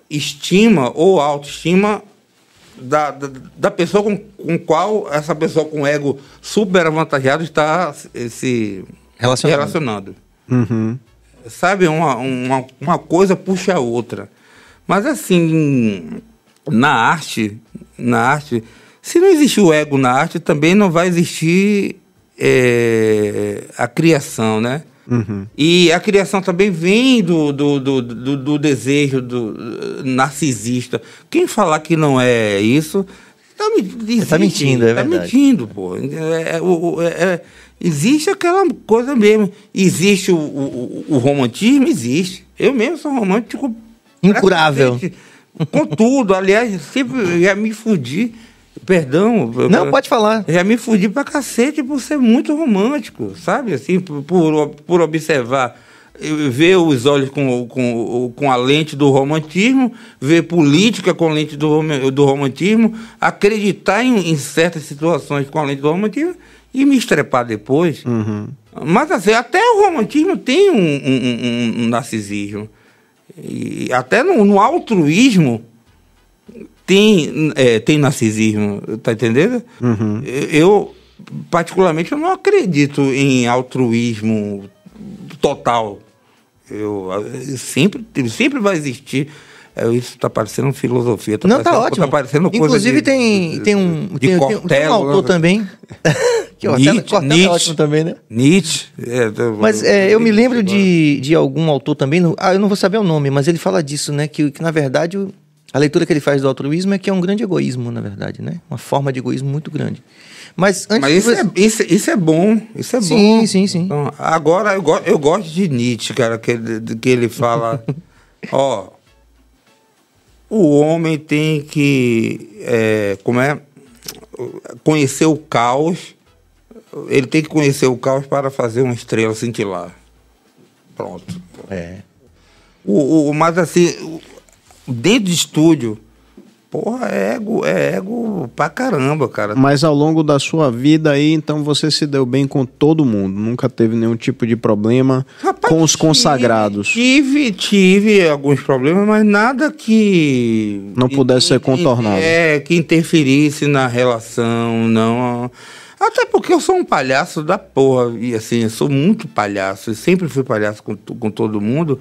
estima ou autoestima da, da, da, pessoa com, com qual essa pessoa com ego super avantajado está se relacionando. relacionando. Uhum. Sabe, uma, uma, uma, coisa puxa a outra. Mas assim, na arte, na arte, se não existe o ego na arte, também não vai existir é, a criação, né? Uhum. E a criação também vem do, do, do, do, do desejo do narcisista. Quem falar que não é isso, tá, me, existe, tá mentindo, é tá verdade. Tá mentindo, pô. É é, é, é, existe aquela coisa mesmo. Existe o, o, o, romantismo? Existe. Eu mesmo sou romântico. Incurável. Com tudo. Aliás, sempre já me fudi Perdão. Não, eu, pode falar. Já me fudi pra cacete por ser muito romântico, sabe? Assim, por, por, observar ver os olhos com, com, com a lente do romantismo, ver política com a lente do, do romantismo, acreditar em, em certas situações com a lente do romantismo e me estrepar depois. Uhum. Mas assim, até o romantismo tem um, um, um, um narcisismo. E até no, no altruísmo tem, é, tem narcisismo, tá entendendo? Uhum. Eu, particularmente, eu não acredito em altruísmo total. Eu, eu sempre, sempre vai existir é, isso está parecendo filosofia. Tá não, tá parecendo, tá ótimo. Tá parecendo coisa Inclusive de, tem, tem um tem, Cortella, tem, um autor também. que é Nietzsche, Cortella, Cortella é Nietzsche, é ótimo também, né? Nietzsche. É, tá mas é, eu me lembro de, de algum autor também, ah, eu não vou saber o nome, mas ele fala disso, né? Que, que na verdade a leitura que ele faz do altruísmo é que é um grande egoísmo, na verdade, né? Uma forma de egoísmo muito grande. Mas antes Mas isso, você... é, isso, é- isso, é bom, isso é sim, bom. Sim, sim, sim. Então, agora, eu, go eu gosto de Nietzsche, cara, que ele, que ele fala, ó, o homem tem que, é, como é, conhecer o caos, ele tem que conhecer o caos para fazer uma estrela cintilar. Pronto. É. O, o, mas assim, dentro de estúdio. Porra, é ego, é ego pra caramba, cara. Mas ao longo da sua vida aí, então você se deu bem com todo mundo. Nunca teve nenhum tipo de problema Rapaz, com os consagrados. Tive, tive alguns problemas, mas nada que. Não pudesse que, ser contornado. É, que interferisse na relação, não. Até porque eu sou um palhaço da porra. E assim, eu sou muito palhaço. Eu sempre fui palhaço com, com todo mundo.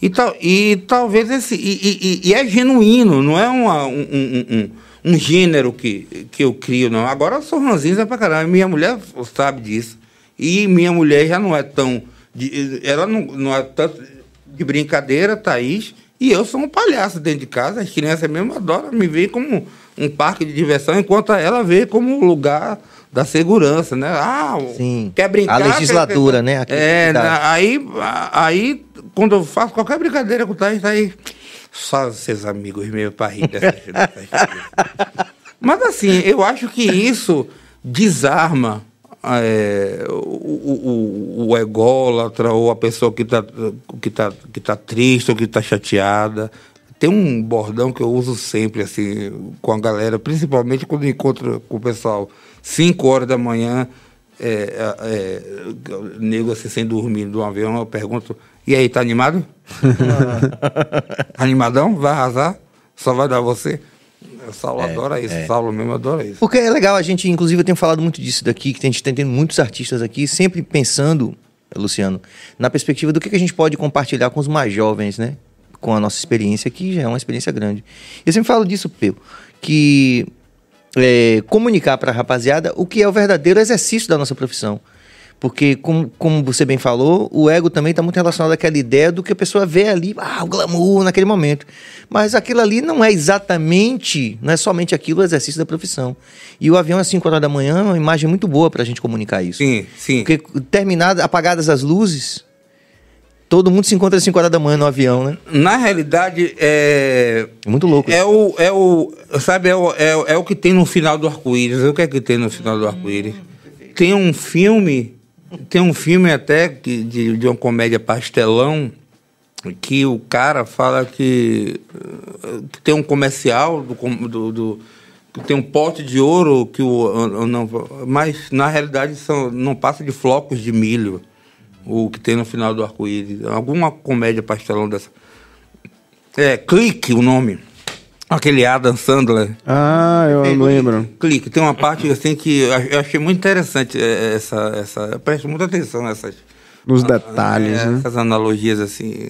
E, tal, e talvez esse. E, e, e é genuíno, não é uma, um, um, um, um, gênero que, que eu crio, não. Agora eu sou ranzinza pra caramba. Minha mulher sabe disso. E minha mulher já não é tão. Ela não, não é tanto de brincadeira, Thaís. E eu sou um palhaço dentro de casa. As crianças mesmo adoram me ver como um parque de diversão, enquanto ela vê como um lugar da segurança, né? Ah, Sim. quer brincar. Né? É, a legislatura, quer... né? é, aí, aí, quando eu faço qualquer brincadeira com o Thaís, aí. Só seus amigos meus para rir dessa, tá Mas assim, eu acho que isso desarma é, o, o, o ególatra ou a pessoa que está que tá, que tá triste ou que está chateada. Tem um bordão que eu uso sempre assim com a galera, principalmente quando encontro com o pessoal 5 horas da manhã, é, é, é, nego assim sem dormir do avião eu pergunto, e aí, tá animado? Animadão? Vai arrasar? Só vai dar você? O Saulo é, adora isso, é. Saulo mesmo adora isso. Porque é legal, a gente, inclusive, eu tenho falado muito disso daqui, que a gente tem tendo muitos artistas aqui, sempre pensando, Luciano, na perspectiva do que, que a gente pode compartilhar com os mais jovens, né? Com a nossa experiência, que já é uma experiência grande. Eu sempre falo disso, Peu, que é, comunicar para a rapaziada o que é o verdadeiro exercício da nossa profissão. Porque, como, como você bem falou, o ego também está muito relacionado àquela ideia do que a pessoa vê ali, ah, o glamour naquele momento. Mas aquilo ali não é exatamente, não é somente aquilo, o exercício da profissão. E o avião às 5 horas da manhã é uma imagem muito boa para a gente comunicar isso. Sim, sim. Porque terminadas, apagadas as luzes, Todo mundo se encontra às 5 horas da manhã no avião, né? Na realidade, é, é. Muito louco. É isso. o. É o sabe, é o, é, é o que tem no final do arco-íris. O que é que tem no final do arco-íris? Tem um filme. Tem um filme até que, de, de uma comédia pastelão que o cara fala que, que tem um comercial do, do, do tem um pote de ouro que o não, mas na realidade são não passa de flocos de milho o que tem no final do arco-íris. Alguma comédia pastelão dessa. É, Clique o nome. Aquele Adam Sandler. Ah, eu é, lembro. Clique. Tem uma parte assim que eu achei muito interessante é, essa. essa preste muita atenção nessas. Nos a, detalhes, é, né? Essas analogias assim.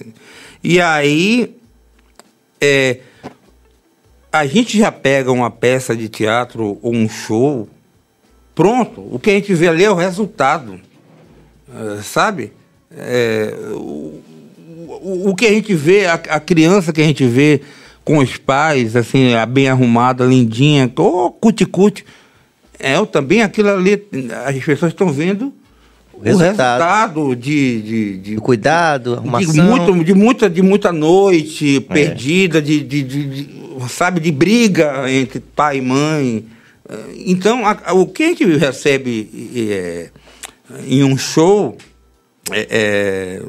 E aí. É, a gente já pega uma peça de teatro ou um show, pronto. O que a gente vê ali é o resultado. Ah, sabe? É, o, o, o, que a gente vê, a, a, criança que a gente vê com os pais, assim, bem arrumada, lindinha, ô, oh, cuticute. É, eu também aquilo ali, as pessoas estão vendo o resultado, resultado de, de, de, de, cuidado, arrumação. De, muito, de, muita, de muita noite é. perdida, de, de, sabe, de briga entre pai e mãe. Ah, então, a, a, o que a gente recebe é, em um show é,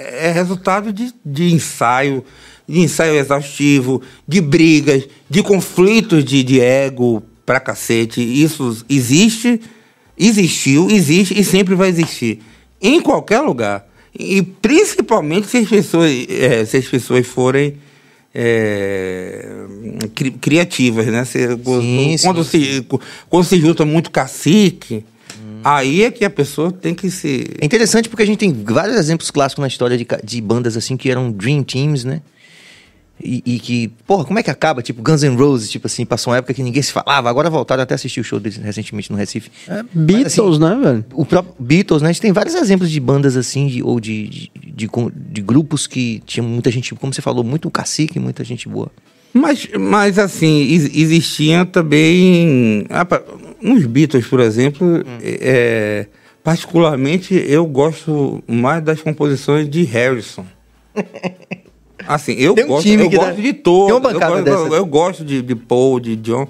é, é resultado de, de ensaio, de ensaio exaustivo, de brigas, de conflitos de, de ego pra cacete. Isso existe, existiu, existe e sempre vai existir. Em qualquer lugar. E principalmente se as pessoas, é, se as pessoas forem é, cri, criativas, né? sim, quando, sim. Se, quando se junta muito cacique Uhum. Aí é que a pessoa tem que se. É interessante porque a gente tem vários exemplos clássicos na história de, de bandas assim que eram Dream Teams, né? E, e, que, porra, como é que acaba? Tipo, Guns N' Roses, tipo assim, passou uma época que ninguém se falava, agora voltaram até assistir o show deles recentemente no Recife. É, Beatles, Mas, assim, né, velho? O próprio Beatles, né? A gente tem vários exemplos de bandas assim, de, ou de de, de, de, grupos que tinha muita gente, como você falou, muito cacique, muita gente boa. Mas, mas assim, existiam também. Uns Beatles, por exemplo, hum. É, é, particularmente eu gosto mais das composições de Harrison. Assim, eu um gosto, eu gosto dá... de todos. Eu gosto, eu, eu gosto de, de, Paul, de John.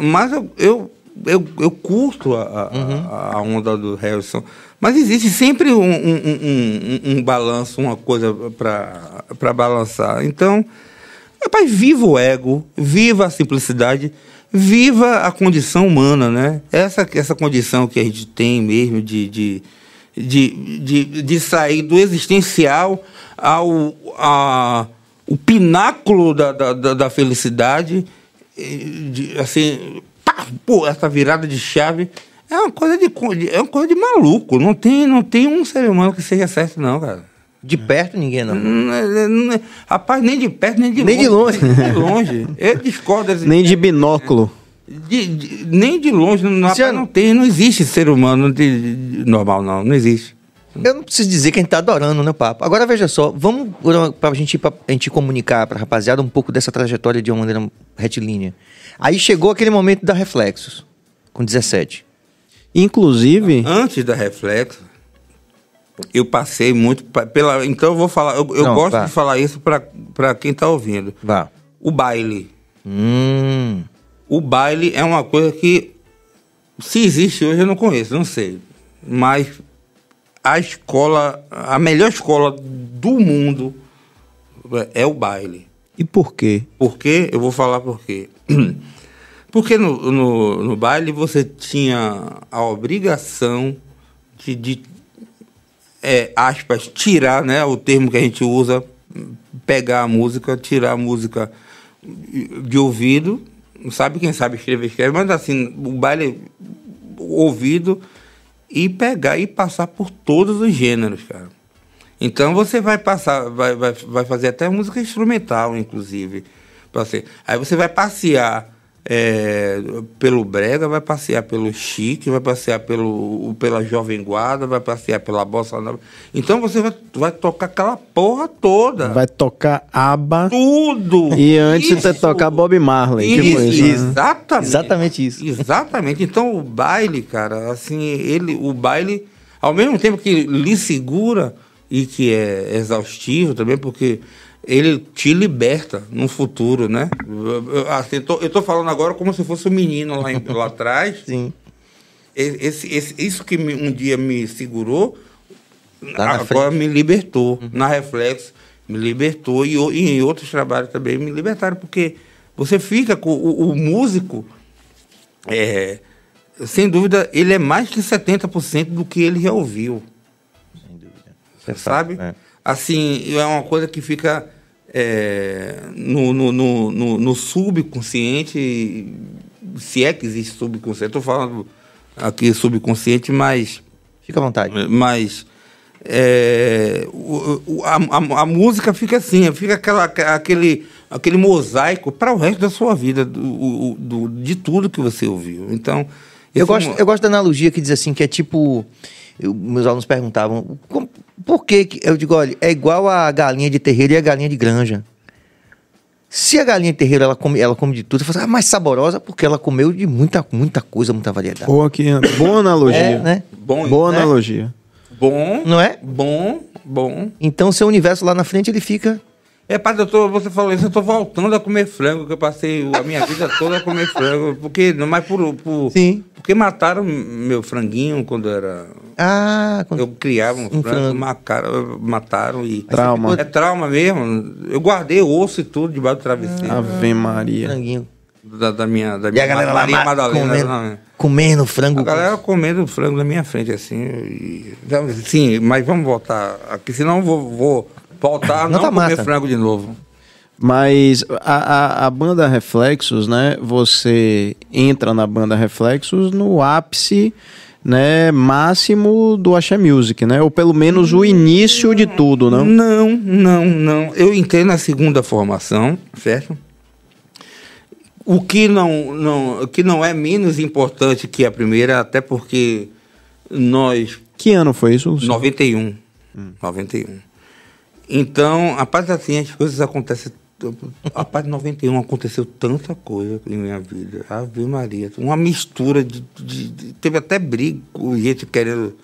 Mas eu, eu, eu, eu curto a, uhum. a, onda do Harrison. Mas existe sempre um, um, um, um balanço, uma coisa para balançar. Então, rapaz, viva o ego, viva a simplicidade viva a condição humana, né? Essa, essa condição que a gente tem mesmo de, de, de, de, de sair do existencial ao a, o pináculo da, da, da felicidade, eh, de, assim, pá, pô, essa virada de chave é uma coisa de é uma coisa de maluco. Não tem, não tem um ser humano que seja certo, não, cara. De perto ninguém não. Hum, é, é, é, rapaz, nem de perto, nem de nem longe. Nem de longe. de longe. Eu discordo. Assim, nem de binóculo. De, de, nem de longe. Não, rapaz, não tem, não existe ser humano normal, não. Não existe. Eu não preciso dizer que a gente tá adorando, né, papo? Agora veja só, vamos pra gente, pra, a gente comunicar pra rapaziada um pouco dessa trajetória de uma maneira retilínea. Aí chegou aquele momento da Reflexos, com 17. Inclusive. Antes da Reflexos eu passei muito pela. Então eu vou falar. Eu, eu Não, gosto tá. de falar isso para quem está ouvindo. vá O baile. Hum. O baile é uma coisa que se existe hoje eu não conheço, não sei. Mas a escola, a melhor escola do mundo é, é o baile. E por quê? Porque eu vou falar por quê. Porque no, no, no baile você tinha a obrigação de, de é, aspas, tirar, né? O termo que a gente usa, pegar a música, tirar a música de ouvido. Sabe quem sabe escrever, escreve, mas assim, o baile ouvido e pegar e passar por todos os gêneros, cara. Então você vai passar, vai, vai, vai fazer até música instrumental, inclusive. Pra ser. Aí você vai passear é, pelo Brega, vai passear pelo Chique, vai passear pelo, pela Jovem Guarda, vai passear pela Bossa Nova. Então você vai, vai tocar aquela porra toda. Vai tocar aba. Tudo! E antes isso. tocar Bob Marley. Isso, tipo isso, né? Exatamente. Exatamente isso. Exatamente. Então o baile, cara, assim, ele, o baile, ao mesmo tempo que lhe segura e que é exaustivo também, porque ele te liberta no futuro, né? Assim, eu, tô, eu tô falando agora como se fosse um menino lá, em, lá atrás. Sim. Esse, esse, isso que me, um dia me segurou, tá agora frente. me libertou. Uhum. Na Reflex, me libertou. E, e, em outros trabalhos também me libertaram, porque você fica com o, o músico. É, sem dúvida, ele é mais que 70% do que ele já ouviu. Sem dúvida. Você, você sabe? sabe? É assim, é uma coisa que fica é, no, no, no, no, subconsciente, se é que existe subconsciente. Estou falando aqui subconsciente, mas. Fica à vontade. Mas. É, o, o, a, a, a, música fica assim, fica aquela, aquele, aquele mosaico para o resto da sua vida, do, do, de tudo que você ouviu. Então. Eu é gosto, é uma... eu gosto da analogia que diz assim, que é tipo. Eu, meus alunos perguntavam como, por que? Eu digo, olha, é igual a galinha de terreiro e a galinha de granja. Se a galinha de terreiro ela come, ela come de tudo, você fala, assim, ah, mais saborosa porque ela comeu de muita, muita coisa, muita variedade. Boa, que boa analogia. É, né? Bom, boa né? analogia. Bom. Não é? Bom, bom. Então, seu universo lá na frente, ele fica é, padre, eu tô, você falou isso, eu tô voltando a comer frango, que eu passei a minha vida toda a comer frango, porque, mas por, por Sim. porque mataram meu franguinho quando era... Ah, quando Eu criava um, um frango, frango. mataram e... É trauma. É trauma mesmo, eu guardei osso e tudo debaixo do travesseiro. Ah. Ave Maria. Franguinho. Da, da minha, da minha e a galera Maria lá Madalena, comendo, não, né? comendo frango. A galera comendo frango na minha frente, assim. E, sim, mas vamos voltar aqui, senão eu vou, vou Voltar, não, não tá comer massa. frango de novo. Mas a, a, a, banda Reflexos, né? Você entra na banda Reflexos no ápice né, máximo do Axé Music, né? Ou pelo menos o início de tudo, não? Não, não, não. Eu entrei na segunda formação, certo? O que não, não, que não é menos importante que a primeira, até porque nós... Que ano foi isso, Luciano? 91. Hum. 91. Então, a parte assim, as coisas acontecem. A parte de 91 aconteceu tanta coisa em minha vida. Ave Maria. Uma mistura de. de, de teve até briga, gente querendo.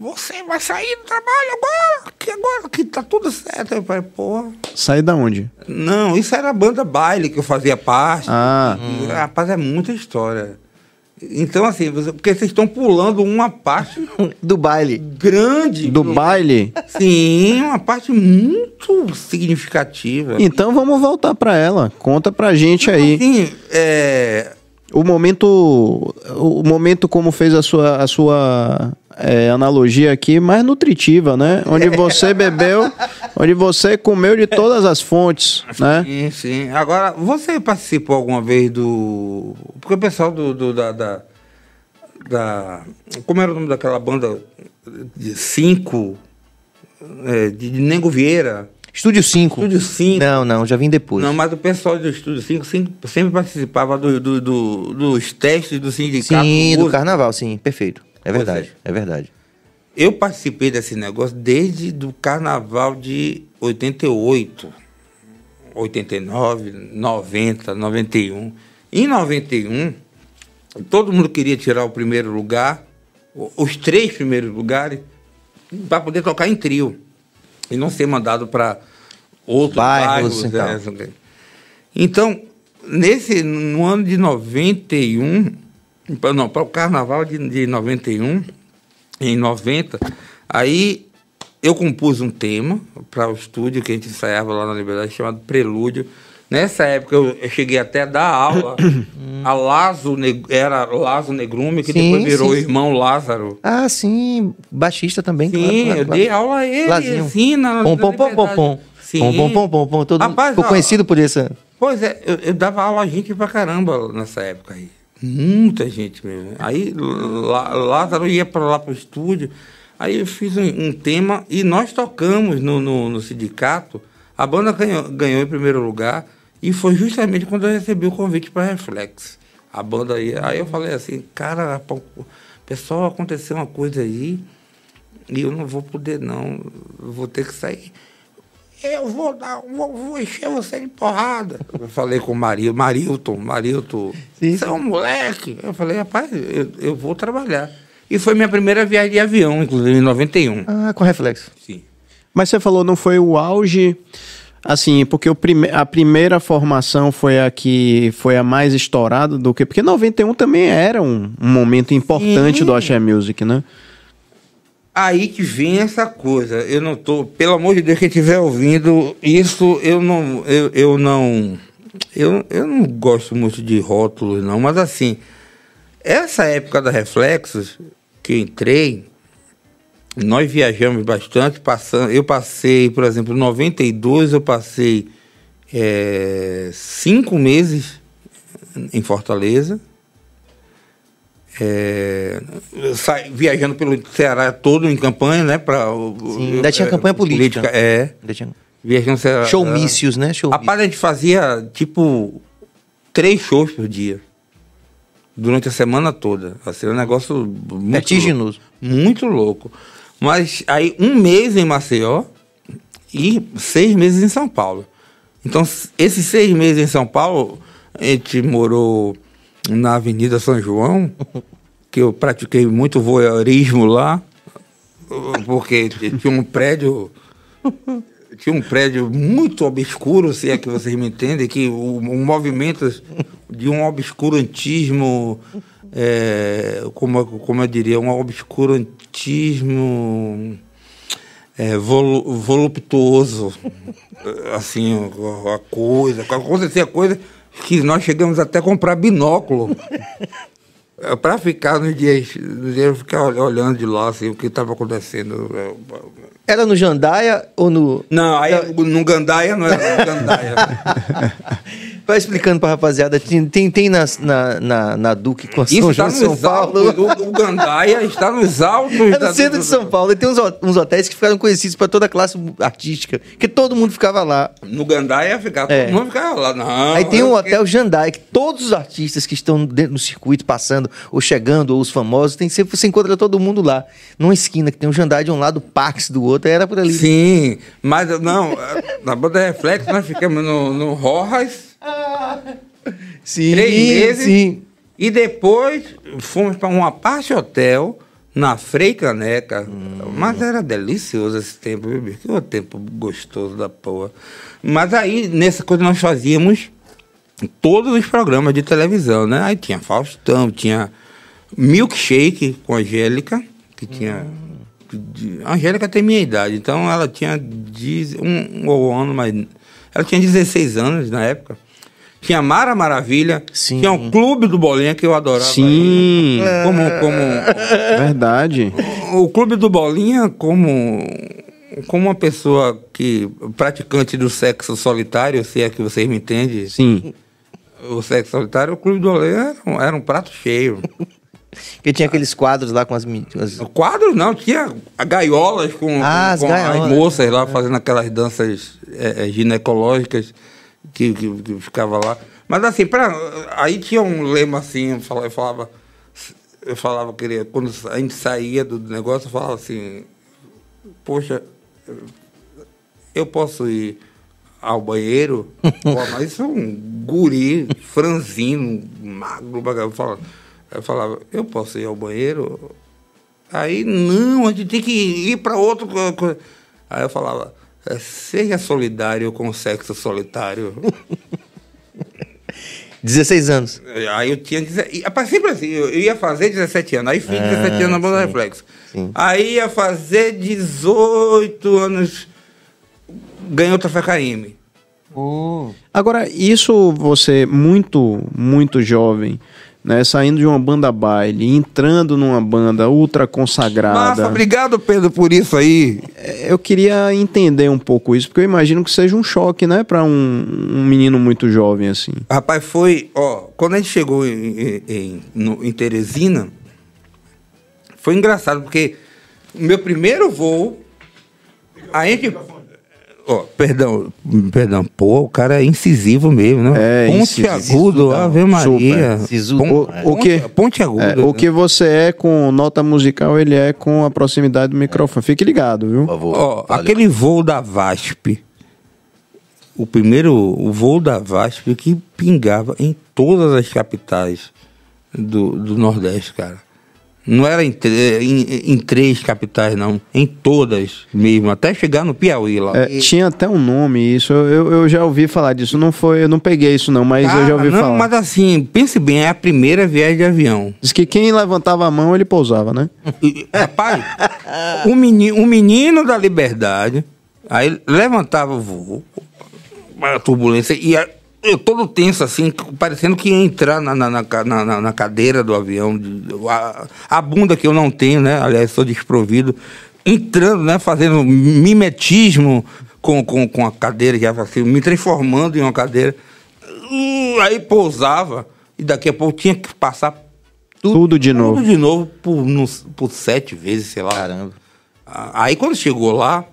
Você vai sair do trabalho agora, que agora que tá tudo certo. Eu falei, porra. Sair da onde? Não, isso era a banda baile que eu fazia parte. Ah. hum. Rapaz, é muita história. Então, assim, você, porque vocês estão pulando uma parte. do baile. Grande. Do baile? Sim, uma parte muito significativa. Então vamos voltar para ela. Conta pra gente então, aí. Sim, é. O momento. O momento como fez a sua. A sua é, analogia aqui mais nutritiva, né? Onde você bebeu, onde você comeu de todas as fontes, né? Sim, sim. Agora, você participou alguma vez do. Porque o pessoal do, do da, da, da, Como era o nome daquela banda? De cinco. É, de Nengo Vieira. Estúdio 5. Estúdio 5. Não, não, já vim depois. Não, mas o pessoal do Estúdio 5 sempre participava do, do, do, dos testes do sindicato. Sim, do carnaval, sim, perfeito. É verdade, é. é. verdade. Eu participei desse negócio desde do carnaval de 88, 89, 90, 91. Em 91, todo mundo queria tirar o primeiro lugar, os três primeiros lugares, para poder tocar em trio. E não ser mandado para outros bairros. bairros é, então, nesse, no ano de 91 não, para o carnaval de, de 91, em 90, aí eu compus um tema para o estúdio que a gente ensaiava lá na Liberdade, chamado Prelúdio. Nessa época eu, cheguei até a dar aula. a Lazo era Lazo Negrume, que sim, depois virou sim. irmão Lázaro. Ah, sim, baixista também. Sim, claro, claro, eu dei aula a ele, Lazinho. assim, na, pom, pom, pom, pom, pom. Sim. Pom, pom, pom, pom, pom. Todo Rapaz, ficou ó, conhecido por isso. Pois é, eu, eu, dava aula a gente pra caramba nessa época aí. Muita gente mesmo. Aí lá, Lázaro ia para lá para o estúdio. Aí eu fiz um, um, tema e nós tocamos no, no, no sindicato. A banda ganhou, ganhou, em primeiro lugar e foi justamente quando eu recebi o convite para Reflex. A banda aí. Aí eu falei assim, cara, pessoal, aconteceu uma coisa aí e eu não vou poder não. Vou ter que sair eu vou dar, vou, vou, encher você de porrada. Eu falei com o Marilton, Marilton, você é um moleque. Eu falei, rapaz, eu, eu, vou trabalhar. E foi minha primeira viagem de avião, inclusive em 91. Ah, com reflexo. Sim. Mas você falou, não foi o auge, assim, porque o prime a primeira formação foi a que foi a mais estourada do que. Porque 91 também era um, um momento importante Sim. do Axé Music, né? aí que vem essa coisa. Eu não tô, pelo amor de Deus, quem estiver ouvindo, isso eu não, eu, eu não, eu, eu não gosto muito de rótulos não, mas assim, essa época da Reflexos que eu entrei, nós viajamos bastante, passando, eu passei, por exemplo, em 92 eu passei é, cinco meses em Fortaleza, é, sai, viajando pelo Ceará todo em campanha, né? Pra, Sim, ainda tinha é, campanha política. política é. Ainda tinha... Viajando Ceará. Showmícios, né? Show Rapaz, a gente fazia, tipo, três shows por dia. Durante a semana toda. Assim, é um negócio muito vertiginoso. muito louco. Mas aí, um mês em Maceió e seis meses em São Paulo. Então, esses seis meses em São Paulo, a gente morou na Avenida São João, que eu pratiquei muito voyeurismo lá, porque tinha um prédio tinha um prédio muito obscuro, se é que vocês me entendem, que o, o movimento de um obscurantismo, é, como, como eu diria, um obscurantismo é, volu, voluptuoso, assim, a coisa, acontecia coisa que nós chegamos até a comprar binóculo é, para ficar nos dias, no dia ficar olhando de lá assim, o que estava acontecendo. Era no Jandaia ou no. Não, aí, no Gandaia não era no Gandaia. Né? Vai explicando pra rapaziada. Tem, tem, tem na, na, na, na Duque com São tá João São Paulo. O, o Gandaia está nos altos. É no centro de São Paulo. E tem uns, uns hotéis que ficaram conhecidos pra toda a classe artística, que todo mundo ficava lá. No Gandaia ficava, é. todo mundo ficava lá. Não, Aí tem um hotel que... Jandai, que todos os artistas que estão dentro circuito passando, ou chegando, ou os famosos, tem sempre você encontra todo mundo lá. Numa esquina que tem um Jandai de um lado, o Pax do outro, era por ali. Sim, mas não, na banda Reflexo nós ficamos no, no Rojas. sim, três meses. Sim. E depois fomos para uma parte hotel na Frei Caneca. Hum. Mas era delicioso esse tempo, viu, bicho? Que tempo gostoso da porra. Mas aí, nessa coisa, nós fazíamos todos os programas de televisão, né? Aí tinha Faustão, tinha Milkshake com a Angélica, que tinha. A Angélica tem minha idade, então ela tinha um, um, um, ano, mas. Ela tinha 16 anos na época tinha é Mara Maravilha, é Sim. tinha o Clube do Bolinha que eu adorava. Sim. É. como, como. Verdade. O, o Clube do Bolinha, como como uma pessoa que praticante do sexo solitário, se é que vocês me entendem. Sim. O sexo solitário, o Clube do Bolinha era, um, era um prato cheio. Porque tinha aqueles quadros lá com as meninas. Quadros não, tinha gaiolas com, ah, com, as, gaiolas. as, moças lá fazendo aquelas danças é, ginecológicas que, que, que ficava lá. Mas assim, pra, aí tinha um lema assim, eu falava, eu falava, eu falava queria, quando a gente saía do negócio, eu falava assim, poxa, eu posso ir ao banheiro, Pô, mas isso é um guri, franzino, magro, bagulho. Eu falava, eu falava, eu posso ir ao banheiro? Aí, não, a gente tem que ir para outro. Aí eu falava, é, seja solidário com o sexo solitário. 16 anos. É, aí eu tinha. Rapaz, sempre assim, eu ia fazer 17 anos. Aí fiz ah, 17 anos na bola reflexo. Sim. Aí ia fazer 18 anos. Ganhei outra FKM. Oh. Agora, isso você, muito, muito jovem, né, saindo de uma banda baile, entrando numa banda ultra consagrada. Massa, obrigado, Pedro, por isso aí. É, eu queria entender um pouco isso, porque eu imagino que seja um choque, né, para um, um, menino muito jovem assim. Rapaz, foi, ó, quando a gente chegou em, em, no, em Teresina, foi engraçado, porque o meu primeiro voo, a gente Oh, perdão, perdão, pô, o cara é incisivo mesmo, né? É, ponte agudo agudo, Ave Maria. Super. Pon, o, o que, ponte agudo É, né? o que você é com nota musical, ele é com a proximidade do microfone. Fique ligado, viu? Por favor. Oh, aquele voo da VASP, o primeiro o voo da VASP que pingava em todas as capitais do, do Nordeste, cara. Não era em, é, em, é, em, três capitais, não. Em todas mesmo, até chegar no Piauí lá. É, e... Tinha até um nome isso, eu, eu já ouvi falar disso. Não foi, eu não peguei isso não, mas ah, eu já ouvi não, falar. Mas assim, pense bem, é a primeira viagem de avião. Diz que quem levantava a mão, ele pousava, né? é, pai, o, meni, o menino da liberdade, aí levantava o voo, a turbulência, e eu todo tenso, assim, parecendo que ia entrar na, na, na, na cadeira do avião. A, a, bunda que eu não tenho, né? Aliás, sou desprovido. Entrando, né? Fazendo mimetismo com, com, com a cadeira, já assim, me transformando em uma cadeira. Uh, aí pousava, e daqui a pouco tinha que passar tudo, tudo de tudo novo. Tudo de novo por, no, por sete vezes, sei lá. Caramba. Aí quando chegou lá,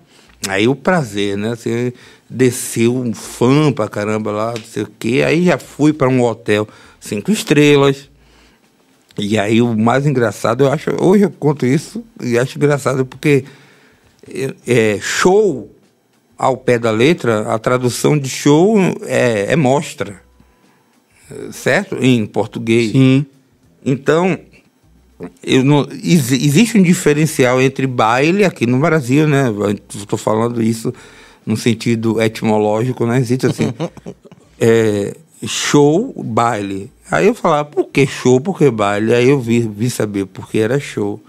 aí o prazer, né? Assim, desceu um fã pra caramba lá, não sei o quê. Aí já fui para um hotel cinco estrelas. E aí o mais engraçado, eu acho, hoje eu conto isso e acho engraçado porque é, é show ao pé da letra, a tradução de show é, é mostra, certo? Em português. Sim. Então, não, existe um diferencial entre baile aqui no Brasil, né? Estou falando isso no sentido etimológico, não Existe assim. é, show, baile. Aí eu falava, por que show, por que baile? Aí eu vi, vi saber porque era show.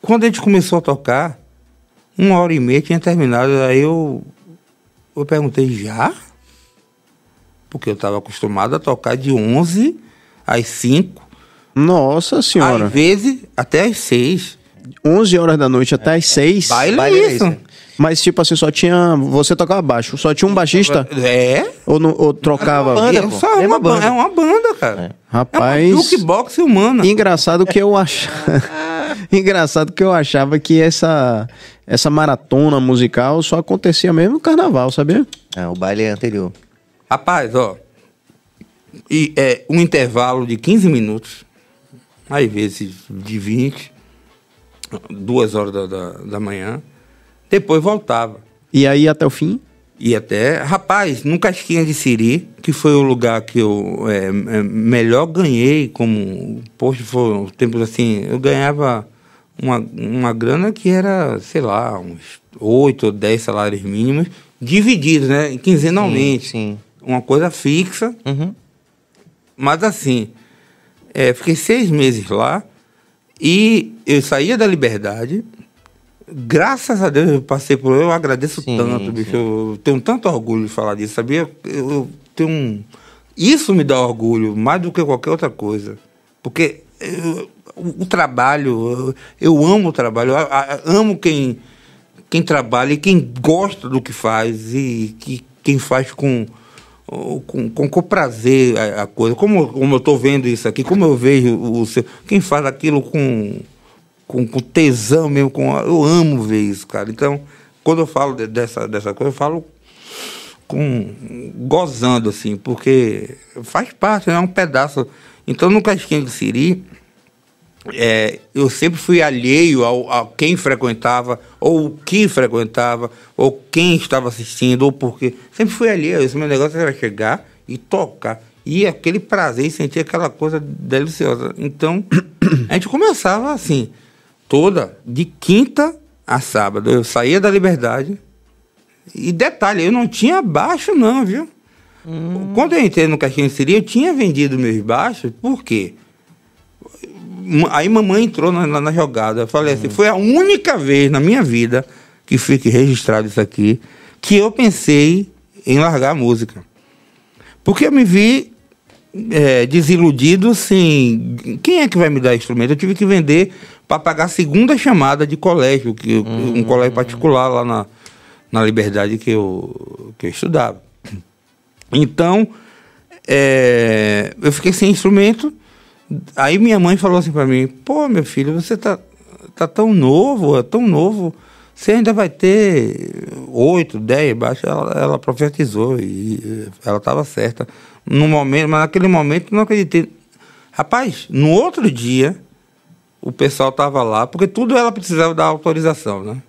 Quando a gente começou a tocar, uma hora e meia tinha terminado, aí eu, eu perguntei, já? Porque eu estava acostumado a tocar de 11 às 5. Nossa senhora. Às vezes até às 6. 11 horas da noite até é, às 6. Baile, baile é isso. É isso. Mas, tipo assim, só tinha. Você tocava baixo. Só tinha um baixista? É? Ou, no, ou trocava. É uma banda, é, é uma, banda. É uma banda, cara. É. Rapaz. É uma jukebox humana. Engraçado que eu achava. engraçado que eu achava que essa, essa maratona musical só acontecia mesmo no carnaval, sabia? É, o baile anterior. Rapaz, ó. E é um intervalo de 15 minutos, às vezes de 20, duas horas da, da, da manhã depois voltava. E aí até o fim? E até, rapaz, no Casquinha de Siri, que foi o lugar que eu é, é melhor ganhei, como, poxa, foram tempos assim, eu ganhava uma, uma grana que era, sei lá, uns oito ou dez salários mínimos, divididos, né? Quinzenalmente. Sim, sim. Uma coisa fixa. Uhum. Mas assim, é, fiquei seis meses lá e eu saía da liberdade, graças a Deus eu passei por. Eu agradeço sim, tanto, bicho. Sim. Eu tenho tanto orgulho de falar disso, sabia? Eu, tenho. Um, isso me dá orgulho, mais do que qualquer outra coisa. Porque eu, o, o trabalho, eu, eu, amo o trabalho, eu, amo quem, quem trabalha e quem gosta do que faz e que, quem faz com. Com, com, com, prazer a, a, coisa. Como, como eu estou vendo isso aqui, como eu vejo o, o seu. Quem faz aquilo com, com, com tesão mesmo, com, eu amo ver isso, cara. Então, quando eu falo de, dessa, dessa coisa, eu falo com gozando, assim, porque faz parte, né? é né? um pedaço. Então, no Casquinho do Siri, é, eu sempre fui alheio ao, a quem frequentava, ou o que frequentava, ou quem estava assistindo, ou porquê. Sempre fui alheio. Esse meu negócio era chegar e tocar. E aquele prazer e sentir aquela coisa deliciosa. Então, a gente começava assim toda, de quinta a sábado. Eu saía da Liberdade. E detalhe, eu não tinha baixo, não, viu? Hum. Quando eu entrei no Caixinha Seria, eu tinha vendido meus baixos, por quê? Aí mamãe entrou na, na, jogada. Eu falei assim, hum. assim: foi a única vez na minha vida que fique registrado isso aqui que eu pensei em largar a música. Porque eu me vi é, desiludido, assim, quem é que vai me dar instrumento? Eu tive que vender para pagar a segunda chamada de colégio, que um uhum. colégio particular lá na, na Liberdade que eu, que eu estudava. Então, é, eu fiquei sem instrumento. Aí minha mãe falou assim para mim: pô, meu filho, você tá, tá tão novo, é tão novo. Você ainda vai ter oito, dez baixos. Ela, ela profetizou e ela estava certa. No momento, mas naquele momento não acreditei. Rapaz, no outro dia, o pessoal tava lá, porque tudo ela precisava da autorização, né?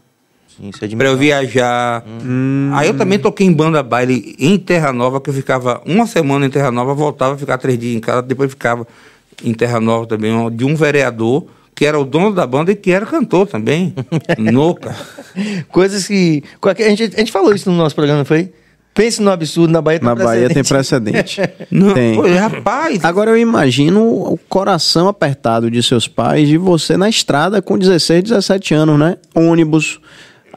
Sim, é pra eu viajar. Hum. Aí eu também toquei em banda baile em Terra Nova, que eu ficava uma semana em Terra Nova, voltava a ficar três dias em casa, depois ficava em Terra Nova também, de um vereador que era o dono da banda e que era cantor também. Noca. Coisas que. A gente, a gente falou isso no nosso programa, foi? Pense no absurdo, na Bahia tem na precedente. Bahia tem precedente. tem. Pô, rapaz. Agora eu imagino o coração apertado de seus pais e você na estrada com 16, 17 anos, né? Ônibus,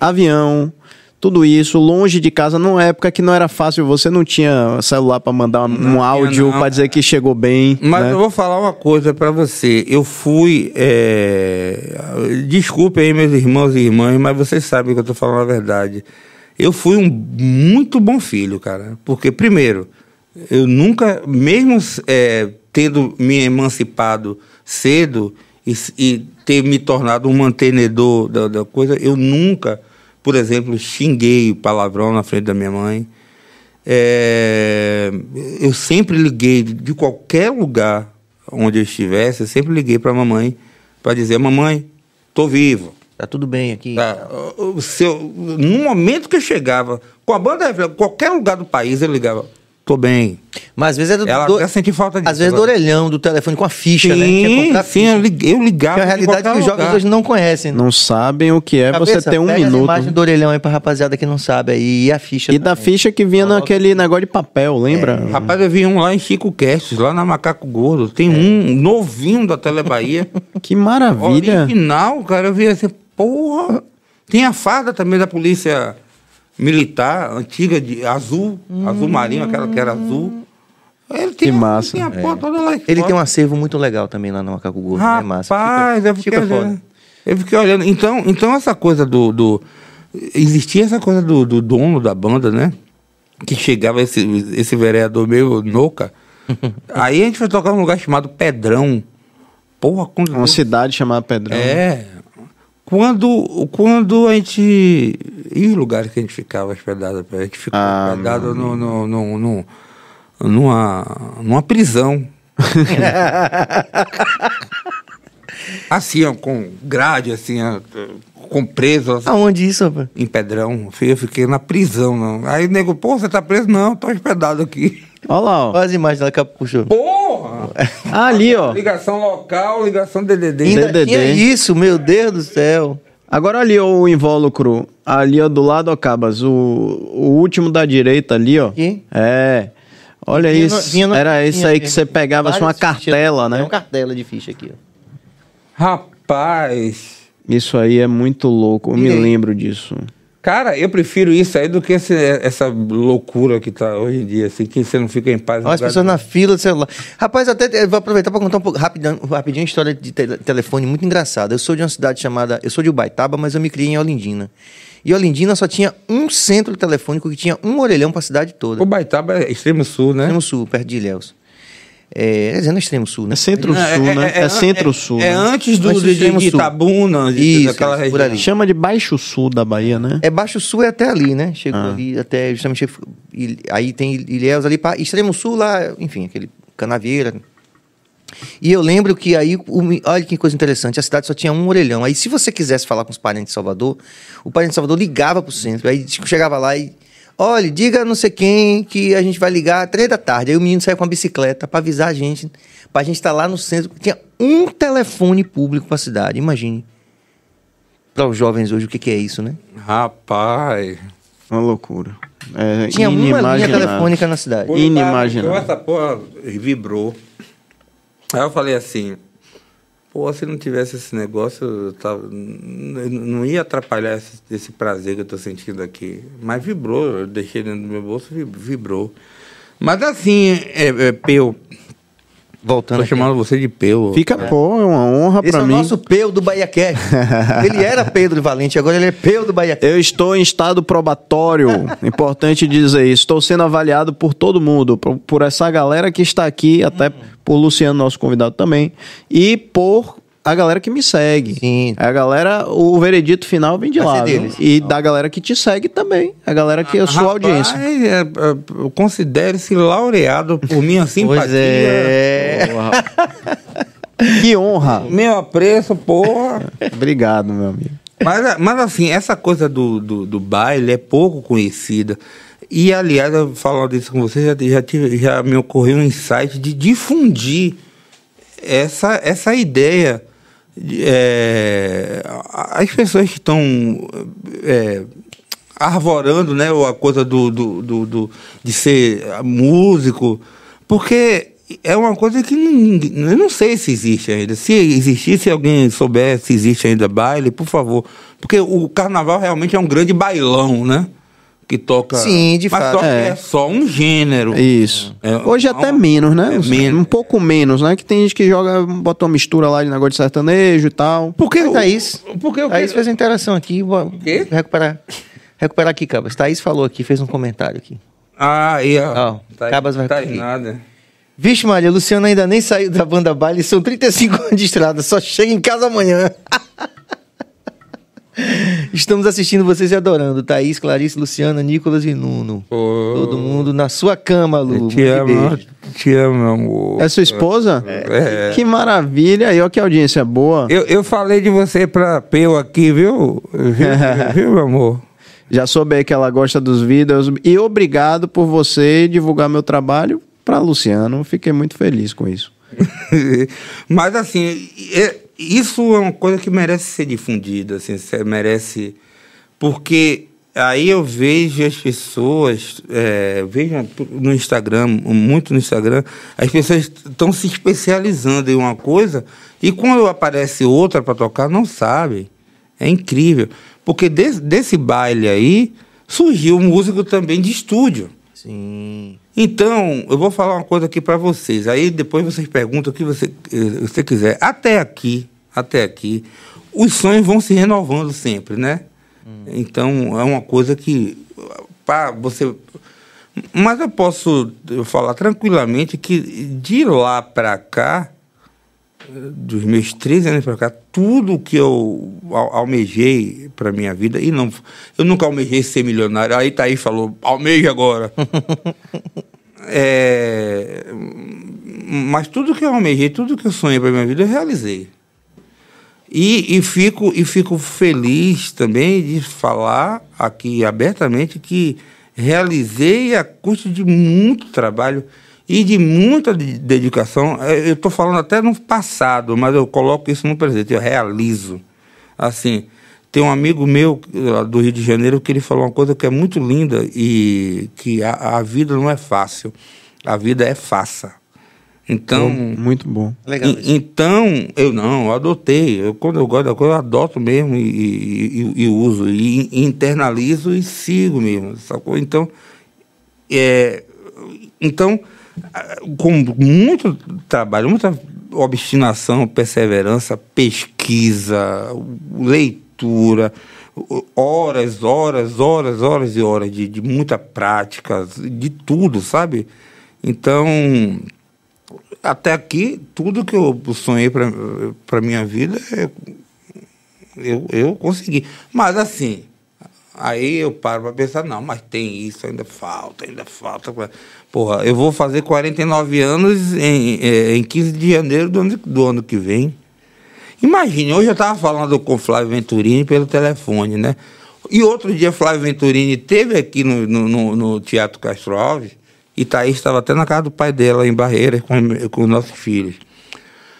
avião, tudo isso longe de casa numa época que não era fácil, você não tinha celular para mandar um não, áudio para dizer que chegou bem. Mas né? eu vou falar uma coisa para você. Eu fui, é... desculpe aí meus irmãos e irmãs, mas vocês sabem que eu tô falando a verdade eu fui um muito bom filho, cara. Porque, primeiro, eu nunca, mesmo é, tendo me emancipado cedo e, e, ter me tornado um mantenedor da, da coisa, eu nunca, por exemplo, xinguei palavrão na frente da minha mãe. É, eu sempre liguei de qualquer lugar onde eu estivesse, eu sempre liguei para a mamãe para dizer: Mamãe, tô vivo. Tá tudo bem aqui. Tá. O seu, no momento que eu chegava, com a banda qualquer lugar do país, eu ligava. Tô bem. Mas às vezes é do. Ela do, falta disso. Às vezes é agora. do orelhão, do telefone com a ficha, né, é sim, né? sim, eu ligava. Que é a realidade que os jovens hoje não conhecem. Né? Não sabem o que é Cabeça, você ter um pega minuto. A imagem do orelhão aí pra rapaziada que não sabe aí. E a ficha. E também. da ficha que vinha naquele negócio de papel, lembra? É. Rapaz, eu vi um lá em Chico Castes, lá na Macaco Gordo. Tem é. um novinho da Telebaia que maravilha. Original, cara. Eu vi assim, Porra! Tem a farda também da polícia militar, antiga, de azul, hum. azul marinho, aquela que era azul. Ele tem, que massa. Tem é. Ele tem um acervo muito legal também lá no Macaco Gordo, Rapaz, né, massa? Fica, eu, fiquei olhando, eu fiquei olhando. Então, então essa coisa do, do... existia essa coisa do, do, dono da banda, né? Que chegava esse, esse vereador meio noca. Aí a gente foi tocar num lugar chamado Pedrão. Porra, quando... Uma cidade chamada Pedrão. Né? É, quando, quando a gente. E os lugares que a gente ficava hospedado? A gente ficou ah, hospedado no, no, no, no, numa, numa prisão. assim, com grade, assim, com preso. Assim, Aonde isso, rapaz? Em Pedrão. Eu fiquei na prisão. Não. Aí o nego, pô, você tá preso? Não, tô hospedado aqui. Olha lá, ó. Olha as imagens da capa puxou. Pô! Ah, ali, ó. Ligação local, ligação DDD. Ainda DDD. tinha isso, meu Deus do céu. Agora ali, ó, o invólucro. Ali, ó, do lado, ó, Cabas. O, o último da direita ali, ó. Aqui? É. Olha vinha isso. No, no, Era isso aí que você pegava, assim, uma cartela, né? É uma cartela de ficha aqui, ó. Rapaz. Isso aí é muito louco. Eu e me aí? lembro disso. Cara, eu prefiro isso aí do que esse, essa loucura que tá hoje em dia, assim, que você não fica em paz. Olha as pessoas na fila do celular. Rapaz, até vou aproveitar para contar um pouco rapidinho, rapidinho uma história de te telefone muito engraçada. Eu sou de uma cidade chamada. Eu sou de Ubaitaba, mas eu me criei em Olindina. E Olindina só tinha um centro telefônico que tinha um orelhão para a cidade toda. Ubaitaba é extremo sul, né? Extremo sul, perto de Ilhéus. É, é no extremo sul, né? É centro-sul, é, é, né? É, é centro-sul. É, é, é né? antes do, antes do extremo de Itabuna, de, Isso, daquela região. Por ali. Chama de Baixo Sul da Bahia, né? É Baixo Sul é até ali, né? Chegou ah. ali até justamente aí tem Ilhéus ali para extremo sul lá, enfim, aquele Canavieira. E eu lembro que aí, olha que coisa interessante, a cidade só tinha um orelhão. Aí se você quisesse falar com os parentes de Salvador, o parente de Salvador ligava pro centro, aí chegava lá e Olha, diga não sei quem que a gente vai ligar às três da tarde. Aí o menino saiu com a bicicleta para avisar a gente, para a gente estar tá lá no centro. Tinha um telefone público para a cidade, imagine. Para os jovens hoje, o que, que é isso, né? Rapaz, uma loucura. É Tinha uma linha telefônica na cidade. Inimaginável. Essa porra vibrou. Aí eu falei assim, Pô, se não tivesse esse negócio, eu tava, não ia atrapalhar esse, esse prazer que eu estou sentindo aqui. Mas vibrou, eu deixei dentro do meu bolso, vibrou. Mas assim, é, é, Voltando. Tô chamando você de Peu. Fica, é. pô, é uma honra para mim. Esse é o nosso Peu do Bahia ele era Pedro Valente, agora ele é Peu do Bahia Eu estou em estado probatório. Importante dizer isso. Estou sendo avaliado por todo mundo, por, por essa galera que está aqui, até hum. por Luciano, nosso convidado também, e por a galera que me segue. Sim. A galera, o veredito final vem de Vai lá. E da galera que te segue também. A galera que é a sua ah, audiência. É, é Considere-se laureado por minha simpatia. Pois é. que honra. Meu apreço, porra. Obrigado, meu amigo. Mas, mas assim, essa coisa do, do, do baile é pouco conhecida. E, aliás, eu falando isso com você, já, já, tive, já me ocorreu um insight de difundir essa, essa ideia é, as pessoas que estão é, arvorando né, a coisa do, do, do, do, de ser músico, porque é uma coisa que não, eu não sei se existe ainda. Se existisse, alguém soubesse se existe ainda baile, por favor. Porque o carnaval realmente é um grande bailão, né? que toca. Sim, de mas fato. Toca é. é. só um gênero. Isso. É, Hoje é até uma... menos, né? É menos. Um pouco menos, né? Que tem gente que joga, bota uma mistura lá de negócio de sertanejo e tal. Por que, o, Thaís, porque o Thaís fez a interação aqui. Vou quê? Recuperar, recuperar aqui, Cabas. Thaís falou aqui, fez um comentário aqui. Ah, e ó. Oh, Thaís, tá Cabas vai tá aí nada. Vixe, Maria, Luciano ainda nem saiu da banda baile, são 35 anos de estrada, só chega em casa amanhã. Estamos assistindo vocês e adorando. Thaís, Clarice, Luciana, Nicolas e Nuno. Oh. Todo mundo na sua cama, Lu. te amo, te amo, amor. É sua esposa? É. é. Que maravilha. E olha que audiência boa. Eu, eu falei de você pra Peu aqui, viu? Viu, viu meu amor? Já soube aí que ela gosta dos vídeos. E obrigado por você divulgar meu trabalho para Luciano. Fiquei muito feliz com isso. Mas assim, isso é uma coisa que merece ser difundida, assim, merece. Porque aí eu vejo as pessoas, é, vejo no Instagram, muito no Instagram, as pessoas estão se especializando em uma coisa e quando aparece outra para tocar, não sabem. É incrível. Porque desse, desse baile aí surgiu um músico também de estúdio. Sim. Então, eu vou falar uma coisa aqui para vocês. Aí depois vocês perguntam o que você, eh, você quiser. Até aqui, até aqui, os sonhos vão se renovando sempre, né? Hum. Então, é uma coisa que para você mas eu posso falar tranquilamente que de lá para cá dos meus 13 anos para cá, tudo que eu almejei para minha vida, e não, eu nunca almejei ser milionário. Aí tá aí falou, almeja agora. é, mas tudo que eu almejei, tudo que eu sonhei para minha vida, eu realizei. E, e, fico, e fico feliz também de falar aqui abertamente que realizei a custo de muito trabalho e de muita dedicação. É, eu estou falando até no passado, mas eu coloco isso no presente, eu realizo. Assim, tem um amigo meu do Rio de Janeiro que ele falou uma coisa que é muito linda e que a, a vida não é fácil, a vida é faça. Então. Bom, muito bom. Legal. Então, eu não, eu adotei. Eu, quando eu gosto da coisa, eu adoto mesmo e, e, e uso, e, e, internalizo e sigo mesmo. Sacou? Então, é, então com muito trabalho, muita obstinação, perseverança, pesquisa, leitura, horas, horas, horas, horas e horas de, de muita prática, de tudo, sabe? Então, até aqui, tudo que eu sonhei para minha vida, eu, eu consegui. Mas assim, Aí eu paro para pensar, não, mas tem isso, ainda falta, ainda falta. Porra, eu vou fazer 49 anos em, eh, em 15 de janeiro do ano, do ano que vem. Imagine, hoje eu estava falando com o Flávio Venturini pelo telefone, né? E outro dia Flávio Venturini teve aqui no, no, no Teatro Castro Alves, e Thaís estava até na casa do pai dela, em Barreiras, com, com nossos filhos.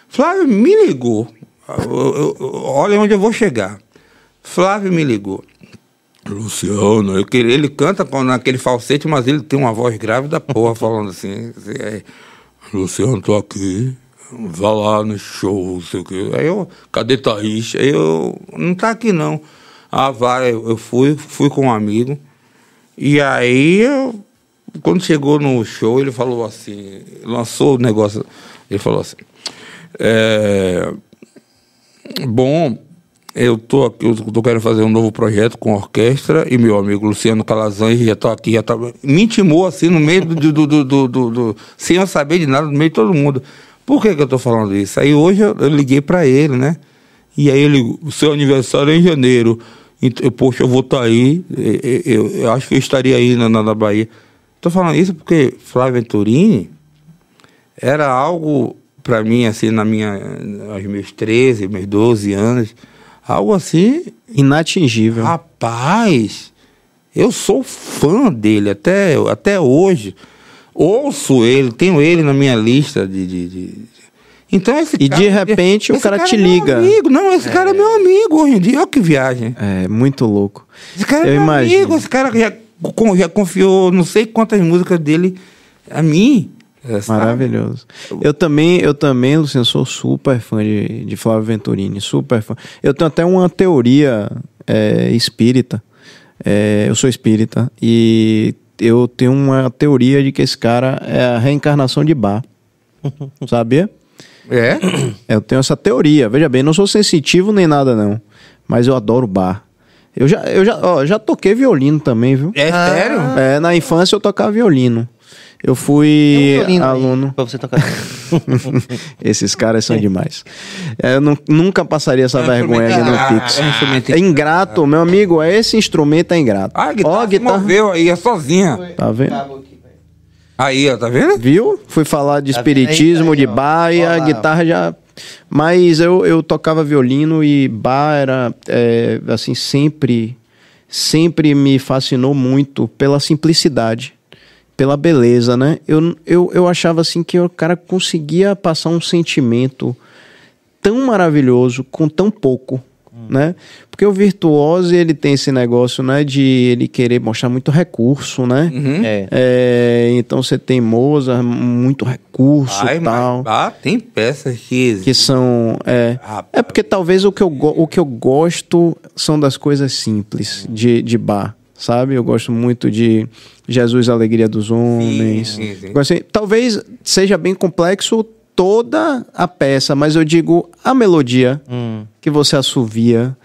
Flávio me ligou. Eu, eu, olha onde eu vou chegar. Flávio me ligou. Luciano, eu queria, ele canta naquele falsete, mas ele tem uma voz grave da porra, falando assim, assim é, Luciano, tô aqui, vá lá no show, não sei o quê. Aí eu, cadê Thaís? Aí eu, não tá aqui não. Ah, vai, eu fui, fui com um amigo, e aí eu, quando chegou no show, ele falou assim, lançou o negócio, ele falou assim, é, bom, eu tô aqui, eu tô querendo fazer um novo projeto com orquestra e meu amigo Luciano Calazans já tá aqui, já tá, me intimou assim no meio do, do, do, do, do, do sem eu saber de nada, no meio de todo mundo. Por que que eu tô falando isso? Aí hoje eu, eu liguei para ele, né? E aí ele, o seu aniversário é em janeiro. Então, poxa, eu vou estar tá aí, eu, eu, eu, acho que eu estaria aí na, na Bahia. Tô falando isso porque Flávio Venturini era algo para mim assim na minha aos meus 13, meus 12 anos, Algo assim. Inatingível. Rapaz, eu sou fã dele até, até hoje. Ouço ele, tenho ele na minha lista de. de, de... Então esse E cara, de repente o cara, cara, te é liga. Amigo. Não, esse é. cara é meu é. amigo hoje em dia. Olha que viagem. É, muito louco. Esse cara é eu é meu imagino. amigo, esse cara já, já confiou não sei quantas músicas dele a mim. Essa... É, Maravilhoso. Eu também, eu também, Luciano, sou super fã de, de Flávio Venturini, super fã. Eu tenho até uma teoria é, espírita. É, eu sou espírita e eu tenho uma teoria de que esse cara é a reencarnação de Bar. Sabia? É? Eu tenho essa teoria. Veja bem, não sou sensitivo nem nada, não. Mas eu adoro bar. Eu já, eu já, ó, já toquei violino também, viu? É sério? É, na infância eu tocava violino. Eu fui é um aluno. Pra você tocar. Esses caras são é. demais. É, eu não, nunca passaria essa é vergonha aqui no Pix. É, é ingrato, meu amigo. Esse instrumento é ingrato. Ah, a guitarra, ó, moveu aí, é sozinha. Tá vendo? Tá aí, ó, tá vendo? Viu? Fui falar de tá espiritismo, aí, tá aí, de baia, guitarra já. Mas eu, eu tocava violino e bar era, é, assim, sempre, sempre me fascinou muito pela simplicidade pela beleza, né? Eu, eu, eu achava assim que o cara conseguia passar um sentimento tão maravilhoso com tão pouco, hum. né? Porque o virtuoso ele tem esse negócio, né, de ele querer mostrar muito recurso, né? Uhum. É. É, então você tem moza muito recurso e tal. ah, tem peças que que são é, ah, é porque talvez o que eu o que eu gosto são das coisas simples de de bar sabe? Eu gosto muito de Jesus, a alegria dos homens. Sim, sim, sim. talvez seja bem complexo toda a peça, mas eu digo a melodia hum. que você assovia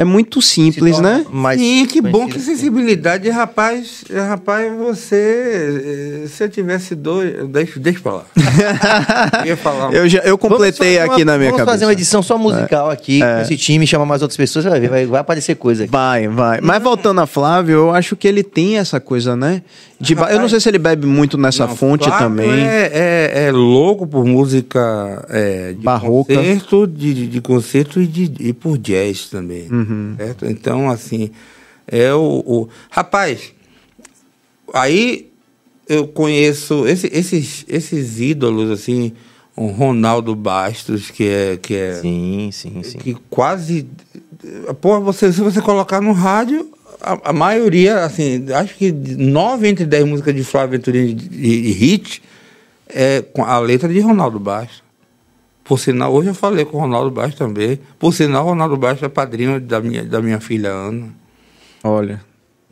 é muito simples, né? Mas Sim, que bom que sensibilidade. Rapaz, é, rapaz, você. É, se eu tivesse dois. Deixa, deixa pra lá. eu, falar, eu, já, eu completei aqui na minha vamos cabeça. Vamos fazer uma edição só musical é. aqui, é. com esse time, chamar mais outras pessoas, vai ver, vai, vai aparecer coisa aqui. Vai, vai. Mas voltando a Flávio, eu acho que ele tem essa coisa, né? De Rapaz, eu não sei se ele bebe muito nessa não, fonte também. É, é, é, louco por música é, de barroca, concerto, de, de concerto e, de, e por jazz também. Uhum. Certo? Então, assim, é o, o, Rapaz, aí eu conheço esse, esses, esses ídolos, assim, o Ronaldo Bastos, que é. Que é sim, sim, sim. Que quase. Pô, você, se você colocar no rádio, a, a, maioria, assim, acho que nove entre dez músicas de Flávio Venturini de hit é com a letra de Ronaldo Baixo. Por sinal, hoje eu falei com o Ronaldo Baixo também. Por sinal, o Ronaldo Baixo é padrinho da minha, da minha filha Ana. Olha.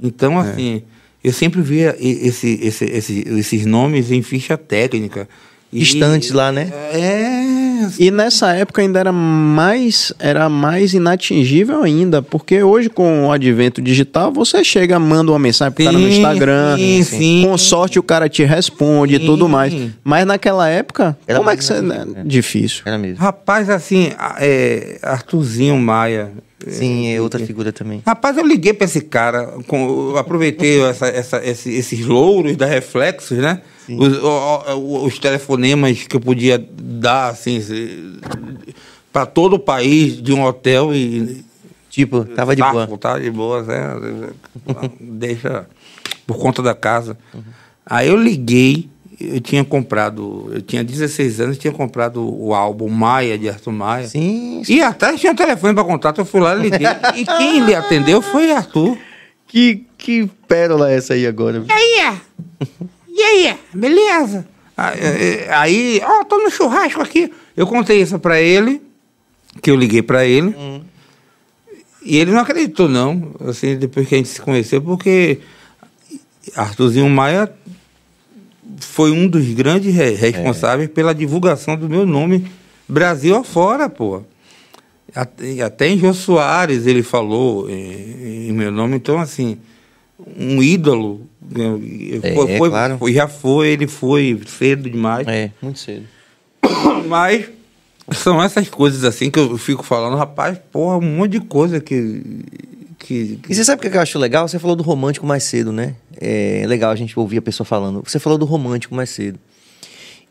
Então, é. assim, é. eu sempre via esse, esse, esse, esses nomes em ficha técnica. estantes e, lá, né? É, e nessa época ainda era mais, era mais inatingível ainda, porque hoje com o advento digital, você chega, manda uma mensagem pro sim, cara no Instagram, sim, sim. com sorte o cara te responde e tudo mais. Mas naquela época, era como é que você... Né, é. Difícil. Era mesmo. Rapaz, assim, é, Artuzinho Maia, Sim, é outra figura também. Rapaz, eu liguei para esse cara, com, aproveitei essa, essa, esse, esses louros da Reflexos, né? Os, é, os, telefonemas que eu podia dar, assim, para todo o país de um hotel e. Tipo, tava de tá, boa. Tava tá de boa, né? Deixa por conta da casa. Uhum. Aí eu liguei, eu tinha comprado, eu tinha 16 anos, tinha comprado o álbum Maia, de Arthur Maia. Sim. sim. E atrás tinha um telefone para contato, eu fui lá e liguei. e quem lhe atendeu foi Arthur. Que, que pérola é essa aí agora? Aí é. E aí, beleza? Ah, é, é, aí, ó, oh, tô no churrasco aqui. Eu contei isso pra ele, que eu liguei pra ele. Hum. E ele não acreditou, não, assim, depois que a gente se conheceu, porque Arthurzinho Maia foi um dos grandes responsáveis é. pela divulgação do meu nome Brasil afora, pô. Até em Jô Soares ele falou em, em meu nome, então, assim um ídolo. Né? É, foi, é, foi, claro. foi, já foi, ele foi cedo demais. É, muito cedo. Mas são essas coisas assim que eu fico falando, rapaz, porra, um monte de coisa que. que, que... E você sabe o que eu acho legal? Você falou do romântico mais cedo, né? É legal a gente ouvir a pessoa falando. Você falou do romântico mais cedo.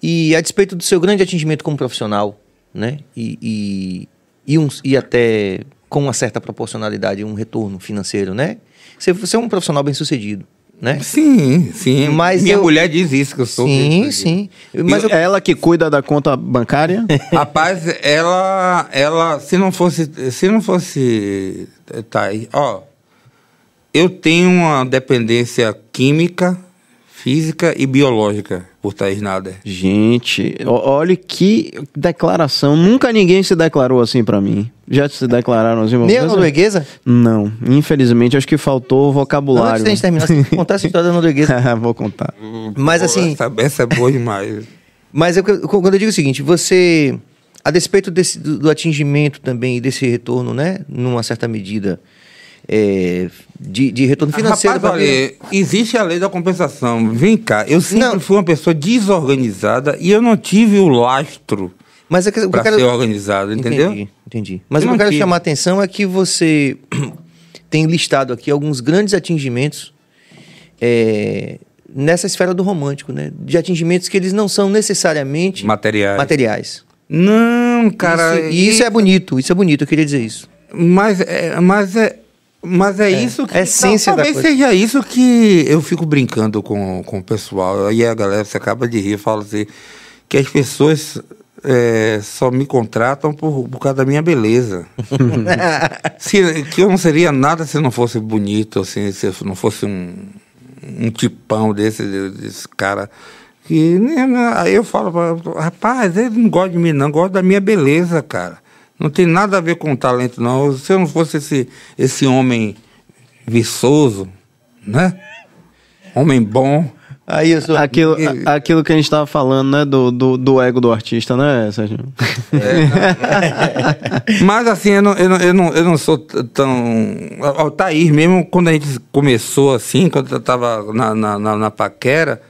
E a despeito do seu grande atingimento como profissional, né? E, e, e, um, e até com uma certa proporcionalidade um retorno financeiro, né? Você, você é um profissional bem sucedido. Né? Sim, sim. Mas Minha eu... mulher diz isso que eu sou. Sim, sim. Mas eu... ela que cuida da conta bancária? Rapaz, ela, ela, se não fosse, se não fosse, tá aí, ó, eu tenho uma dependência química física e biológica por Thaís Nader. Gente, olha que declaração. Nunca ninguém se declarou assim para mim. Já se declararam assim? Nem a norueguesa? Não, infelizmente. Acho que faltou vocabulário. Antes de a gente terminar, contar essa história da norueguesa. Vou contar. Hum, Mas assim... Essa, essa é boa demais. Mas eu, quando eu digo o seguinte, você... A despeito desse, do, do atingimento também e desse retorno, né? Numa certa medida é, de, de, retorno ah, financeiro. Rapaz, olha, existe a lei da compensação. Vem cá, eu sempre não. fui uma pessoa desorganizada e eu não tive o lastro mas é que, para ser organizado, entendeu? Entendi, entendi. Mas eu o que eu quero tive. chamar a atenção é que você tem listado aqui alguns grandes atingimentos é, nessa esfera do romântico, né? De atingimentos que eles não são necessariamente materiais. materiais. Não, cara. Isso, e isso é bonito, isso é bonito, eu queria dizer isso. Mas, é, mas é, mas é, é, isso que. A é essência talvez da coisa. seja isso que eu fico brincando com, com o pessoal. Aí a galera se acaba de rir e fala assim: que as pessoas é, só me contratam por, por causa da minha beleza. se, que eu não seria nada se não fosse bonito, assim, se não fosse um, um tipão desse, desse cara. Que, né, né, aí eu falo, rapaz, ele não gosta de mim, não, gosta da minha beleza, cara. Não tem nada a ver com talento, não. Se eu não fosse esse, esse homem viçoso, né? Homem bom. Aí isso, aquilo, aquilo que a gente estava falando, né? Do, do, do, ego do artista, né, Sérgio? É, Mas assim, eu não, eu, não, eu, não, eu não sou tão. O Thaís tá mesmo, quando a gente começou assim, quando eu tava na, na, na, na paquera,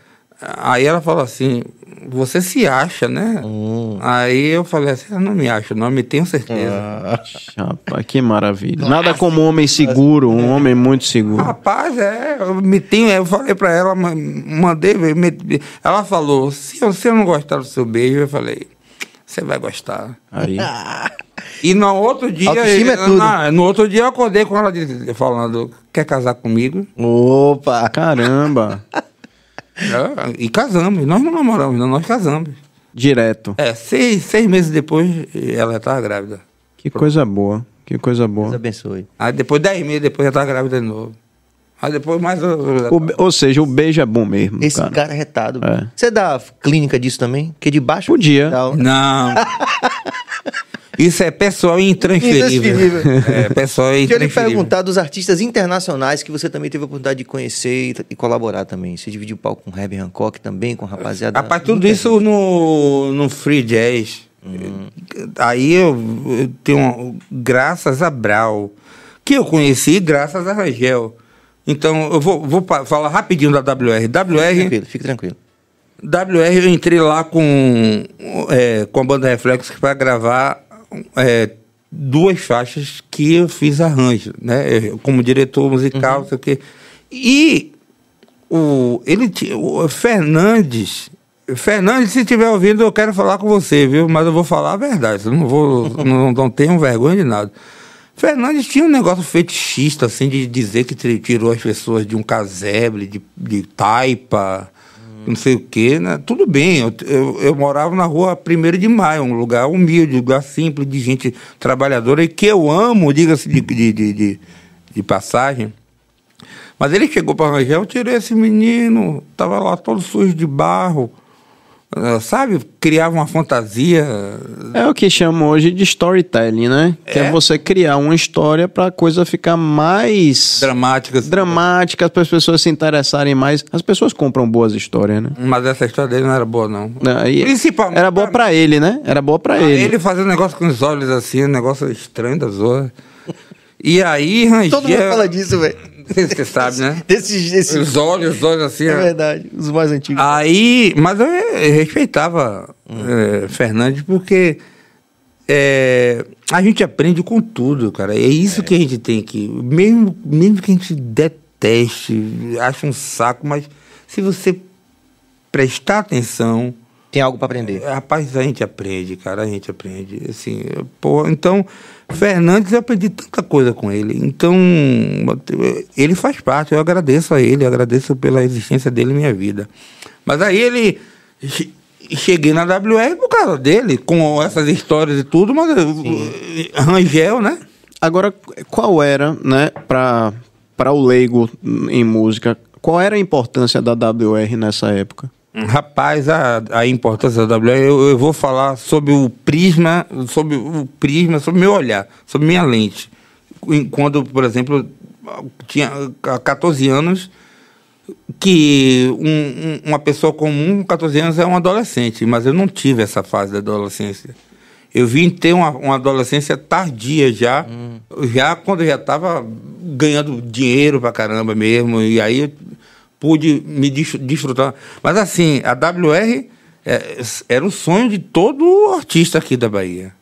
Aí ela falou assim: Você se acha, né? Hum. Aí eu falei assim: Eu não me acho, não, me tenho certeza. Ah, chapa, que maravilha. Nossa. Nada como um homem seguro, um homem muito seguro. Rapaz, é, eu me tenho. Eu falei pra ela, mandei. Me, ela falou: Se você não gostar do seu beijo, eu falei: Você vai gostar. Aí. E no outro dia. Autoestima é tudo. no outro dia eu acordei com ela falando: Quer casar comigo? Opa! Caramba! e casamos. Nós não namoramos, nós casamos. Direto. É, seis, seis meses depois ela estava grávida. Que Pronto. coisa boa, que coisa boa. Deus abençoe. Aí depois, dez meses depois, ela estava grávida de novo. Aí depois mais. O, ou seja, o beijo é bom mesmo. Esse cara, cara é retado. É. Você dá clínica disso também? Porque de baixo. Podia. Não. Isso é pessoal e intransferível. É, pessoal e intransferível. Queria lhe perguntar dos artistas internacionais que você também teve a oportunidade de conhecer e, e colaborar também. Você dividiu o palco com o Herbie Hancock também, com a rapaziada. Rapaz, tudo internet. isso no, no Free Jazz. Hum. Aí eu, eu tenho. Uma, graças a Brau, que eu conheci graças a Rangel. Então, eu vou, vou falar rapidinho da WR. WR. Fique tranquilo, fique tranquilo. WR, eu entrei lá com, é, com a banda Reflexo para gravar é, duas faixas que eu fiz arranjo, né? Como diretor musical, uhum. sei o quê. E o, ele, o Fernandes, Fernandes, se estiver ouvindo, eu quero falar com você, viu? Mas eu vou falar a verdade, eu não vou, não, não tenho vergonha de nada. Fernandes tinha um negócio fetichista, assim, de dizer que tirou as pessoas de um casebre, de, de taipa, não sei o quê. Né? Tudo bem, eu, eu, eu morava na rua 1 de Maio, um lugar humilde, um lugar simples, de gente trabalhadora e que eu amo, diga-se de, de, de, de, de passagem. Mas ele chegou para Rangel, eu tirei esse menino, tava lá todo sujo de barro. Ah, sabe, criava uma fantasia. É o que chamam hoje de storytelling, né? É. Que é você criar uma história para a coisa ficar mais dramática, dramática para as pessoas se interessarem mais. As pessoas compram boas histórias, né? Mas essa história dele não era boa não. não Principalmente era boa para ele, né? Era boa para ah, ele. Ele fazer um negócio com os olhos assim, um negócio estranho das horas. E aí, Todo mundo fala disso, velho. Você sabe, né? Desses, Os olhos, os olhos assim. É verdade, os mais antigos. Aí, mas eu respeitava hum. é, Fernandes porque é, a gente aprende com tudo, cara. É isso é. que a gente tem que. Mesmo, mesmo que a gente deteste, ache um saco, mas se você prestar atenção tem algo para aprender? É, rapaz, a gente aprende, cara, a gente aprende. Assim, pô, então, Fernandes, eu aprendi tanta coisa com ele. Então, ele faz parte, eu agradeço a ele, agradeço pela existência dele em minha vida. Mas aí ele. Cheguei na WR por causa dele, com essas histórias e tudo, mas Rangel, né? Agora, qual era, né, para o leigo em música, qual era a importância da WR nessa época? Rapaz, a, a importância da WWE, eu, eu, vou falar sobre o prisma, sobre o prisma, sobre meu olhar, sobre minha lente. Quando, por exemplo, tinha 14 anos, que um, uma pessoa comum, 14 anos, é um adolescente, mas eu não tive essa fase da adolescência. Eu vim ter uma, uma adolescência tardia já, hum. já quando eu já estava ganhando dinheiro pra caramba mesmo, e aí pude me desfrutar. Mas assim, a WR é, era o sonho de todo artista aqui da Bahia.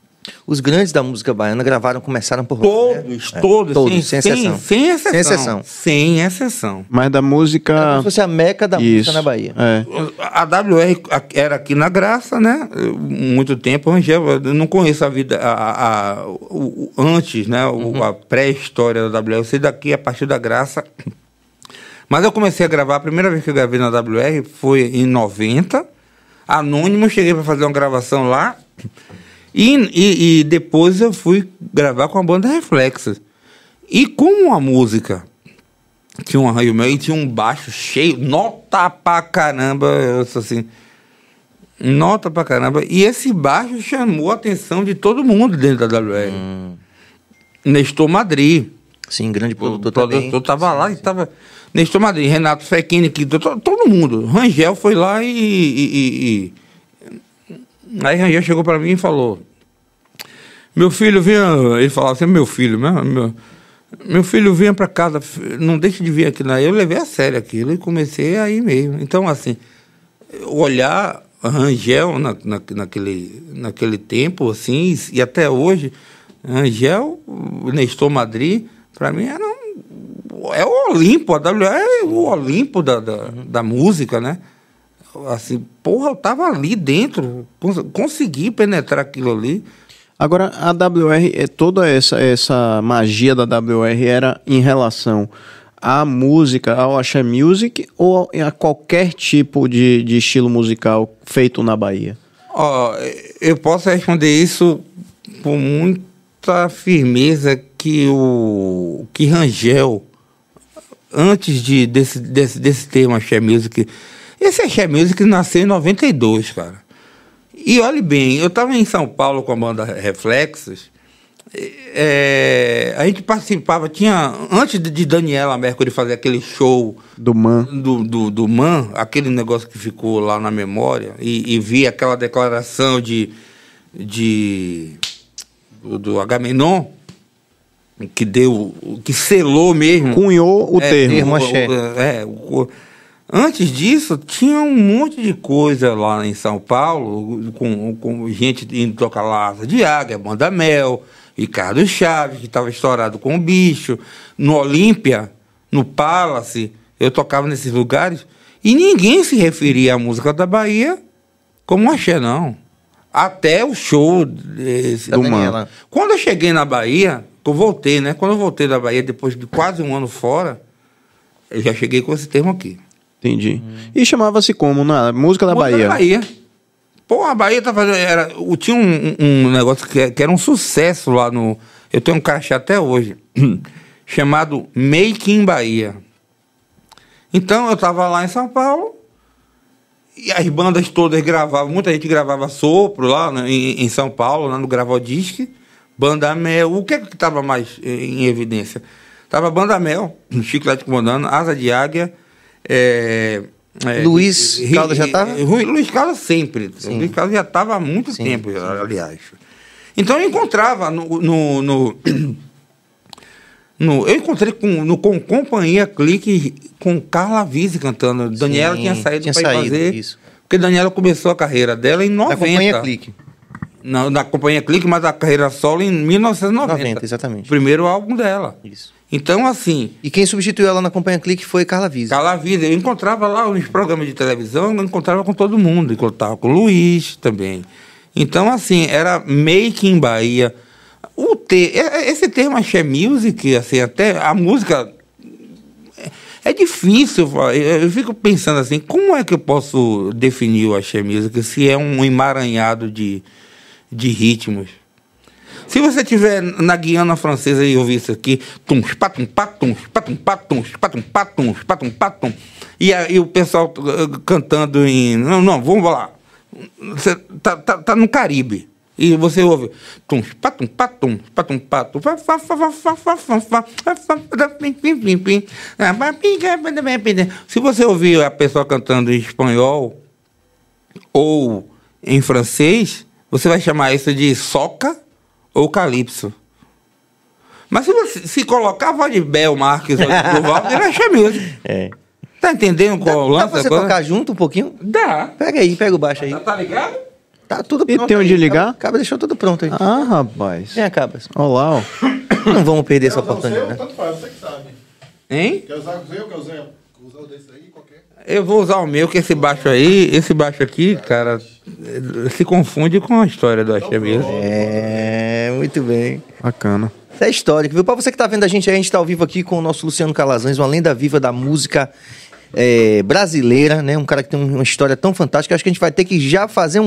Os grandes da música baiana gravaram, começaram por todos, né? todos, é, todos, sem, sem, exceção. Sem, sem, exceção. sem, exceção. Sem exceção. Mas da música. Como se fosse a meca da Isso. música na Bahia. É. A WR era aqui na Graça, né? Muito tempo, eu não conheço a vida a, a, a o, antes, né? O, uhum. A pré-história da WR. Eu sei daqui a partir da Graça mas eu comecei a gravar, a primeira vez que eu gravei na WR foi em 90. Anônimo, cheguei para fazer uma gravação lá. E, e, e, depois eu fui gravar com a banda Reflexos. E com a música tinha um arranjo meu e tinha um baixo cheio, nota pra caramba, eu sou assim, nota pra caramba. E esse baixo chamou a atenção de todo mundo dentro da WR. Hum. Nestor Madrid Sim, grande produtor o também. eu tava sim, lá sim. e tava... Nestor Madrid, Renato Fechini, que todo, todo mundo. Rangel foi lá e... e, e, e... Aí Rangel chegou para mim e falou... Meu filho vinha... Ele falava assim, meu filho, meu... meu meu filho vinha para casa, não deixe de vir aqui. Não. Eu levei a sério aquilo e comecei aí mesmo. Então, assim, olhar Rangel na, na, naquele, naquele tempo, assim, e até hoje, Rangel, Nestor Madrid, para mim era um, é o Olimpo, a wr é o Olimpo da, da, da, música, né? Assim, porra, eu tava ali dentro, consegui penetrar aquilo ali. Agora, a WR, é toda essa, essa magia da WR era em relação à música, ao axé music ou a qualquer tipo de, de estilo musical feito na Bahia? Ó, oh, eu posso responder isso com muita firmeza que o que Rangel, antes de, desse, desse, desse tema Axé Music, esse Axé Music nasceu em 92, cara. E olhe bem, eu estava em São Paulo com a banda Reflexos, é, a gente participava, tinha. Antes de Daniela Mercury fazer aquele show. Do Man. Do, do, do Man, aquele negócio que ficou lá na memória, e, e vi aquela declaração de. de do Agamenon, que deu, que selou mesmo. Cunhou o é, termo, termo axé. É, o, antes disso, tinha um monte de coisa lá em São Paulo, com, com gente indo tocar lá, de Águia, Banda Mel, Ricardo Chaves, que estava estourado com o bicho, no Olímpia, no Palace, eu tocava nesses lugares, e ninguém se referia à música da Bahia como axé, não. Até o show eh, desse, do Mano. Quando eu cheguei na Bahia, eu voltei, né? Quando eu voltei da Bahia, depois de quase um ano fora, eu já cheguei com esse termo aqui. Entendi. Hum. E chamava-se como? Na música da música Bahia? Da Bahia. Pô, a Bahia estava tá fazendo. Era, tinha um, um negócio que, que, era um sucesso lá no. Eu tenho um caixa até hoje, chamado Make in Bahia. Então eu tava lá em São Paulo e as bandas todas gravavam, muita gente gravava sopro lá né, em, em, São Paulo, lá no Disque. Banda Mel. O que é que estava mais em evidência? Estava Banda Mel, Chiclete comandando, Asa de Águia. É, é, Luiz Carlos já estava? Luiz Carlos sempre. Sim. Luiz Carlos já estava há muito sim, tempo, sim. aliás. Então eu encontrava no. no, no, no eu encontrei com, no, com Companhia Clique com Carla Vise cantando. Daniela tinha saído para fazer. Isso. Porque Daniela começou a carreira dela em 90. Da Companhia Clique na, na companhia Clique, mas a carreira solo em 1990. 90, exatamente. Primeiro álbum dela. Isso. Então, assim. E quem substituiu ela na Companhia Clique foi Carla Visa. Carla Visa. Eu encontrava lá nos programas de televisão, eu encontrava com todo mundo. Encontrava com o Luiz também. Então, assim, era Make in Bahia. O te, é, é, esse termo axé music, assim, até a música. É, é difícil, eu fico pensando assim, como é que eu posso definir o axé music se é um emaranhado de, de ritmos. Se você estiver na Guiana Francesa e ouvir isso aqui, tum, patum, patum, patum, patum, patum, patum, patum, patum, e aí o pessoal cantando em. Não, não, vamos lá. Você tá, tá, tá no Caribe. E você ouve tum, patum, patum, patum, patum, Se você ouvir a pessoa cantando em espanhol ou em francês, você vai chamar isso de soca ou calypso? Mas se você se colocar a voz de Bel Marques vai chamar Duval, ele acha mesmo. É. Tá entendendo qual dá, Dá pra você tocar junto um pouquinho? Dá. Pega aí, pega o baixo aí. Tá, tá ligado? Tá tudo pronto. E tem onde aí. ligar? Acaba, deixou tudo pronto aí. Ah, rapaz. Vem, Cabas. Olá, ó. Não vamos perder essa oportunidade. né? Tanto faz, você que sabe. Hein? Quer usar o seu? Quer usar o desse aí? Eu vou usar o meu, que esse baixo aí, esse baixo aqui, cara, se confunde com a história do Axé mesmo. É, muito bem. Bacana. Isso é histórico, viu? Pra você que tá vendo a gente aí, a gente tá ao vivo aqui com o nosso Luciano Calazans, uma lenda viva da música é, brasileira, né? Um cara que tem uma história tão fantástica. Acho que a gente vai ter que já fazer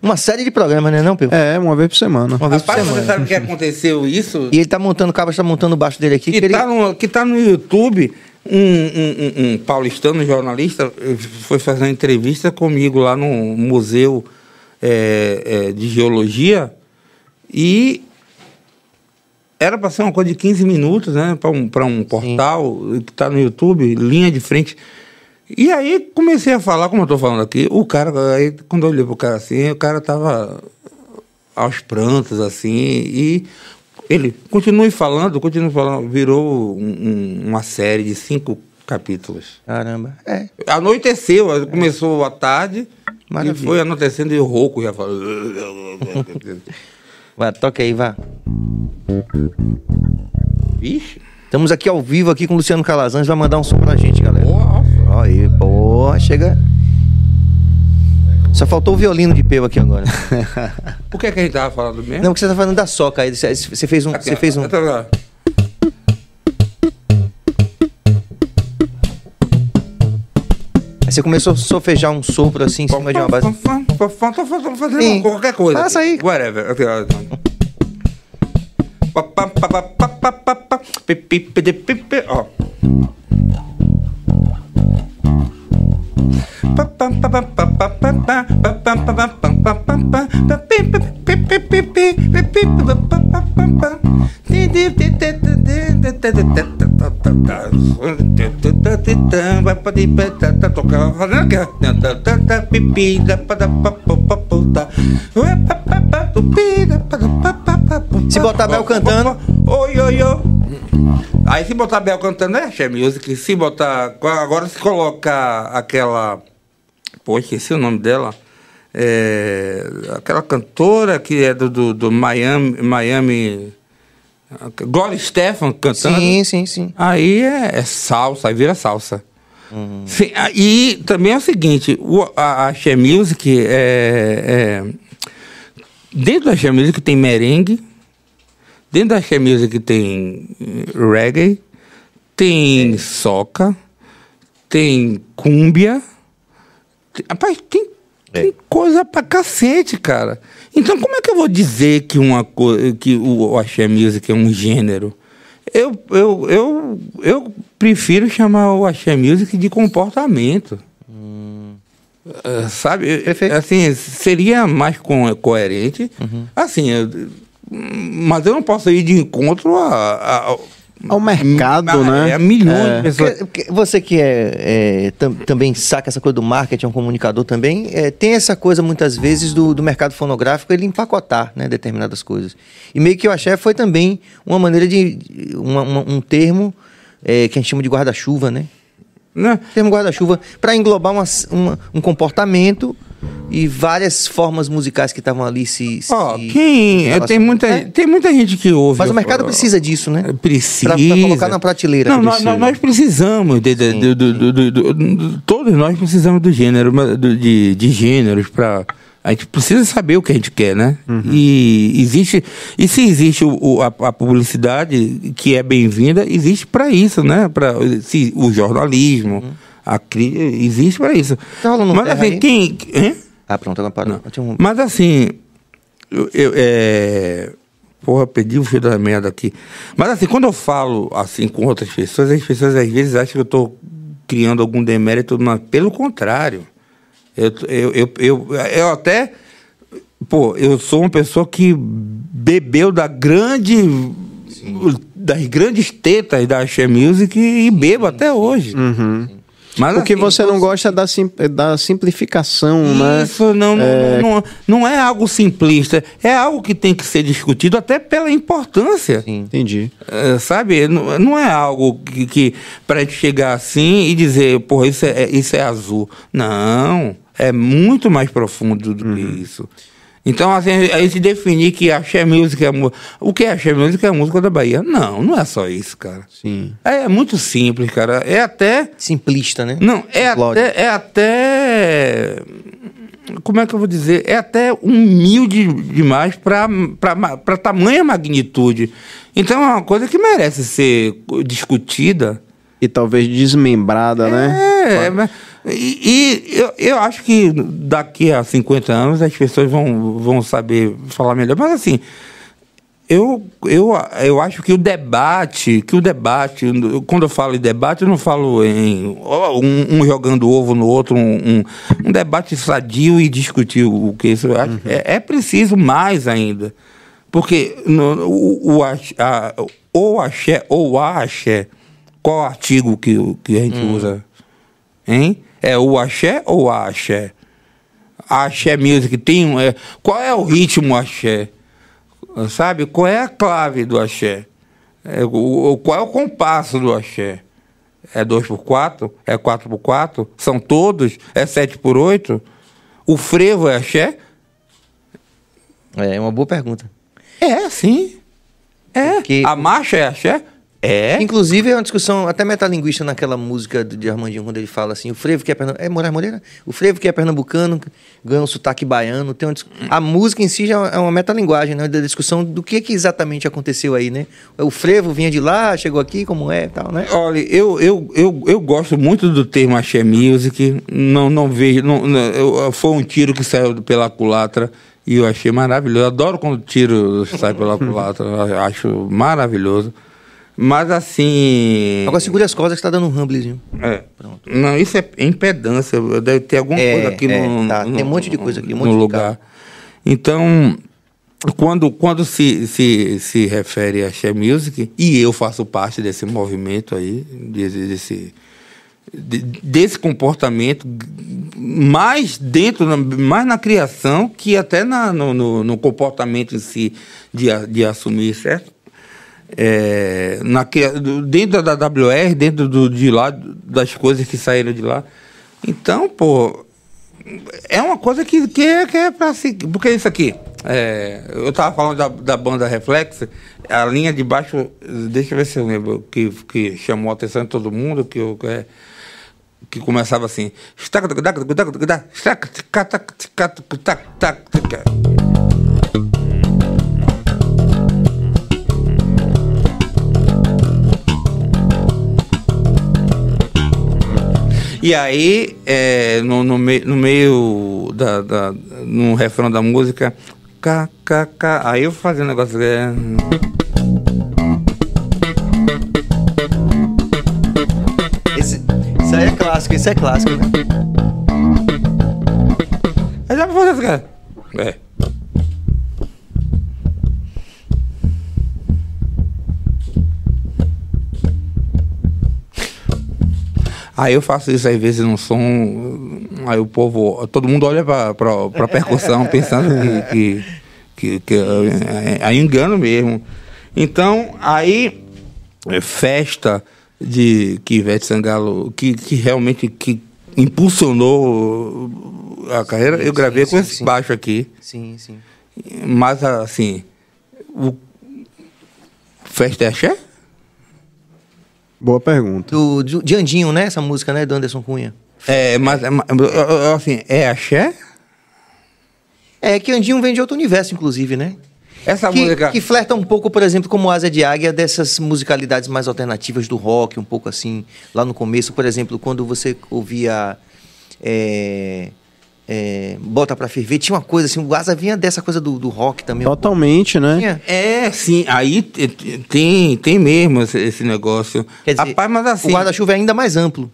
uma série de programas, né, não, Pedro? É, uma vez por semana. Uma vez Rapaz, por semana. você sabe que aconteceu isso? E ele tá montando, o Cabas tá montando o baixo dele aqui. Que, que, ele... tá no, que tá no YouTube um, um, um, paulistano jornalista eh, foi fazer uma entrevista comigo lá no Museu é, é, de Geologia e era para ser uma coisa de 15 minutos, né? Para um, um portal Sim. que está no YouTube, linha de frente. E aí comecei a falar, como eu estou falando aqui, o cara, aí quando eu olhei pro cara assim, o cara tava aos prantos, assim, e ele continue falando, continue falando. Virou um, um, uma série de cinco capítulos. Caramba, é. Anoiteceu, é. começou a tarde Maravilha. e foi anoitecendo e rouco já falou. Vai, toca aí, vá. Vixe. Estamos aqui ao vivo aqui com o Luciano Calazans, vai mandar um som pra gente, galera. Boa, Aí, boa, chega. Só faltou o violino de peu aqui agora. Por que é que a gente tava falando mesmo? Não, porque você tá falando da soca aí. Você fez um. Aqui, você fez um... Aí você começou a sofejar um sopro assim em cima de uma base. Tô fazendo Sim. qualquer coisa. Passa aí. Whatever. Aqui, Ó. Se botar Bel cantando. Oi, oi, oi. Aí se botar Bel cantando é Axé Music. Se botar. Agora se colocar aquela pô, esqueci o nome dela. É, aquela cantora que é do, do, do Miami, Miami Gloria Stefan cantando. Sim, sim, sim. Aí é, é salsa, aí vira salsa. Uhum. Sim, ah, e também é o seguinte, o, a, a She Music é, é, Dentro da She Music tem merengue, dentro da She Music tem reggae, tem é. soca, tem cúmbia. Rapaz, tem, é. tem coisa pra cacete, cara. Então como é que eu vou dizer que, uma que o Axé Music é um gênero? Eu, eu, eu, eu prefiro chamar o Axé Music de comportamento. Uh, sabe? Perfeito. Assim, seria mais co coerente. Uhum. Assim, eu, mas eu não posso ir de encontro a, a ao é mercado, ah, né? É, é milhões é. de pessoas. Porque você que é, é tam, também saca essa coisa do marketing, é um comunicador também, é, tem essa coisa muitas vezes do, do mercado fonográfico ele empacotar né, determinadas coisas. E meio que o axé foi também uma maneira de. Uma, uma, um termo é, que a gente chama de guarda-chuva, né? Não. Né? termo guarda-chuva para englobar uma, uma, um comportamento e várias formas musicais que estavam ali se. Ó, oh, quem. Tem muita, é. tem muita gente que ouve. Mas o mercado precisa disso, né? Precisa. Pra, pra colocar na prateleira. Não, nós, nós, precisamos. De, de, sim, do, do, do, todos nós precisamos do gênero, de, de gêneros para a gente precisa saber o que a gente quer, né? Uhum. E existe. E se existe o, o, a, a, publicidade que é bem-vinda, existe para isso, né? Pra, se, o jornalismo, uhum. a existe para isso. Tá Mas assim, quem. Hein? Ah, pronto, agora parou. Um... Mas assim, eu, eu, é... Porra, pedi o fio da merda aqui. Mas assim, quando eu falo assim com outras pessoas, as pessoas às vezes acham que eu tô criando algum demérito, mas pelo contrário. Eu, eu, eu, eu, eu até... Pô, eu sou uma pessoa que bebeu da grande... Sim. Das grandes tetas da Axé Music e bebo até hoje. Uhum. Sim. Mas, o que assim, você não gosta é da, sim, é da simplificação, né? isso, Não, é... Não, não é algo simplista, é algo que tem que ser discutido até pela importância. Sim. Entendi. É, sabe? Não, não, é algo que, que para chegar assim e dizer, porra, isso é, é, isso é azul. Não, é muito mais profundo do que uhum. isso. Então, assim, aí se definir que axé music é música. O que é axé music é música da Bahia? Não, não é só isso, cara. Sim. É, é muito simples, cara. É até. Simplista, né? Não, é até, é até. Como é que eu vou dizer? É até humilde demais para tamanha magnitude. Então, é uma coisa que merece ser discutida e talvez desmembrada, é, né? É, e, e eu, eu acho que daqui a 50 anos as pessoas vão, vão saber falar melhor. Mas assim, eu, eu, eu acho que o debate, que o debate, quando eu falo em debate, eu não falo em um, um jogando ovo no outro, um, um, um, debate sadio e discutir o que isso eu acho. Uhum. É, é, preciso mais ainda. Porque no, o, o, a, ou axé ou axé qual artigo que, que a gente hum. usa? Hein? É o axé ou a axé? A axé music tem é, qual é o ritmo axé? Sabe? Qual é a clave do axé? É, o, qual é o compasso do axé? É 2 x 4 É 4 x 4 São todos? É 7 x 8 O frevo é axé? É uma boa pergunta. É, sim. É. Porque... A marcha é axé? É? Inclusive, é uma discussão até metalinguista naquela música de Armandinho, quando ele fala assim, o frevo que é pernambucano... É Moraes Moreira? O frevo que é pernambucano, ganha um sotaque baiano, tem uma A música em si já é uma metalinguagem, né? Da discussão do que, que exatamente aconteceu aí, né? O frevo vinha de lá, chegou aqui, como é e tal, né? Olha, eu, eu, eu, eu gosto muito do termo axé music, não, não vejo... Não, não, foi um tiro que saiu pela culatra, e eu achei maravilhoso. Adoro quando o tiro sai pela culatra, acho maravilhoso. Mas assim. Agora segure as costas que tá dando um rumblezinho. É. Pronto. Não, isso é impedância. Deve ter alguma é, coisa aqui é, no, tá. no, Tem um monte de coisa aqui, um monte no de lugar. Carro. Então, quando, quando se, se, se refere a Share Music, e eu faço parte desse movimento aí, desse. desse desse comportamento mais dentro, mais na criação que até na, no, no, no, comportamento em si de, de assumir certo, é, na, dentro da WR, dentro do, de lá, das coisas que saíram de lá. Então, pô, é uma coisa que, que, é, que é pra se. Porque isso aqui, é, eu tava falando da, da banda Reflex, a linha de baixo, deixa eu ver se eu lembro, que, que chamou a atenção de todo mundo, que, que, que começava assim. E aí, é, no, no, no, meio da, da, no refrão da música, kkk, aí eu fazia um negócio. É... Esse, isso aí é clássico, isso é clássico, né? Aí pra fazer, cara. É. Aí eu faço isso às vezes num som, aí o povo, todo mundo olha para a percussão pensando que, que, que, que é, é, é engano mesmo. Então, aí, festa de que Ivete Sangalo, que, que realmente que impulsionou a carreira, sim, eu gravei sim, com sim, esse baixo aqui. Sim, sim. Mas, assim, o... Festa é axé? Boa pergunta. Do, do, de Andinho, né? Essa música, né? Do Anderson Cunha. É, mas, é, assim, é axé? É que Andinho vem de outro universo, inclusive, né? Essa que, música. Que flerta um pouco, por exemplo, como Asa de Águia, dessas musicalidades mais alternativas do rock, um pouco assim, lá no começo. Por exemplo, quando você ouvia. É é, bota para ferver. Tinha uma coisa assim, o Asa vinha dessa coisa do, do rock também. Totalmente, né? Tinha. É, sim, aí tem, tem mesmo esse, negócio. Quer dizer, Rapaz, mas assim... o guarda-chuva é ainda mais amplo.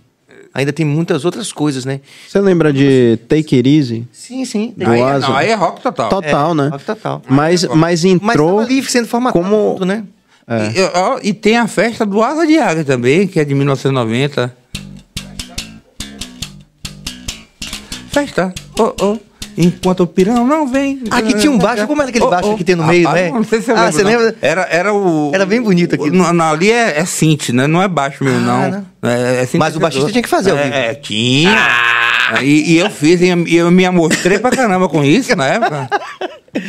Ainda tem muitas outras coisas, né? Você lembra de Take It Easy? Sim, sim. Do aí, é- Asa? Não, aí é rock total. Total, é, né? Rock total. Mas, é mas entrou... Mas ali sendo formatado como... tudo, né? É. E, e, tem a festa do Asa de Águia também, que é de 1990. festa, oh, oh. Enquanto o pirão não vem. Ah, que tinha um baixo. Como era aquele baixo oh, oh. que tem no meio, ah, né? Não sei se eu lembro, ah, você não. lembra? Era, era o. Era bem bonito aqui. ali é, é synth, né? Não é baixo mesmo, ah, não. Né? É, é, é Mas o baixista tinha que fazer, é, é, tinha. Ah! E, e, eu fiz, e eu me amostrei pra caramba com isso na época.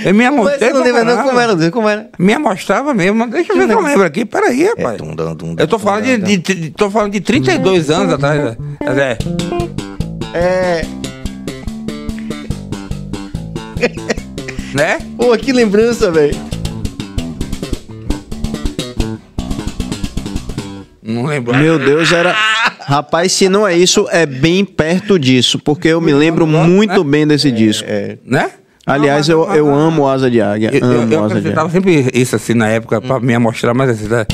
Eu me amostrei. Mas você não lembra não como era, né? como era? Me amostrava mesmo. Deixa eu ver se eu lembro aqui. Peraí, é, rapaz. É, dum, dum, dum, eu tô falando, de, de, de, tô falando de 32 anos atrás. Né? É. é né? Pô, que lembrança, velho. Não lembro. Meu Deus, era. Rapaz, se não é isso, é bem perto disso, porque eu me lembro muito né? bem desse é, disco. É, né? Aliás, eu, eu amo Asa de Águia. Eu, amo eu, eu Asa de Águia. sempre isso assim na época pra me mostrar mais assim. Né?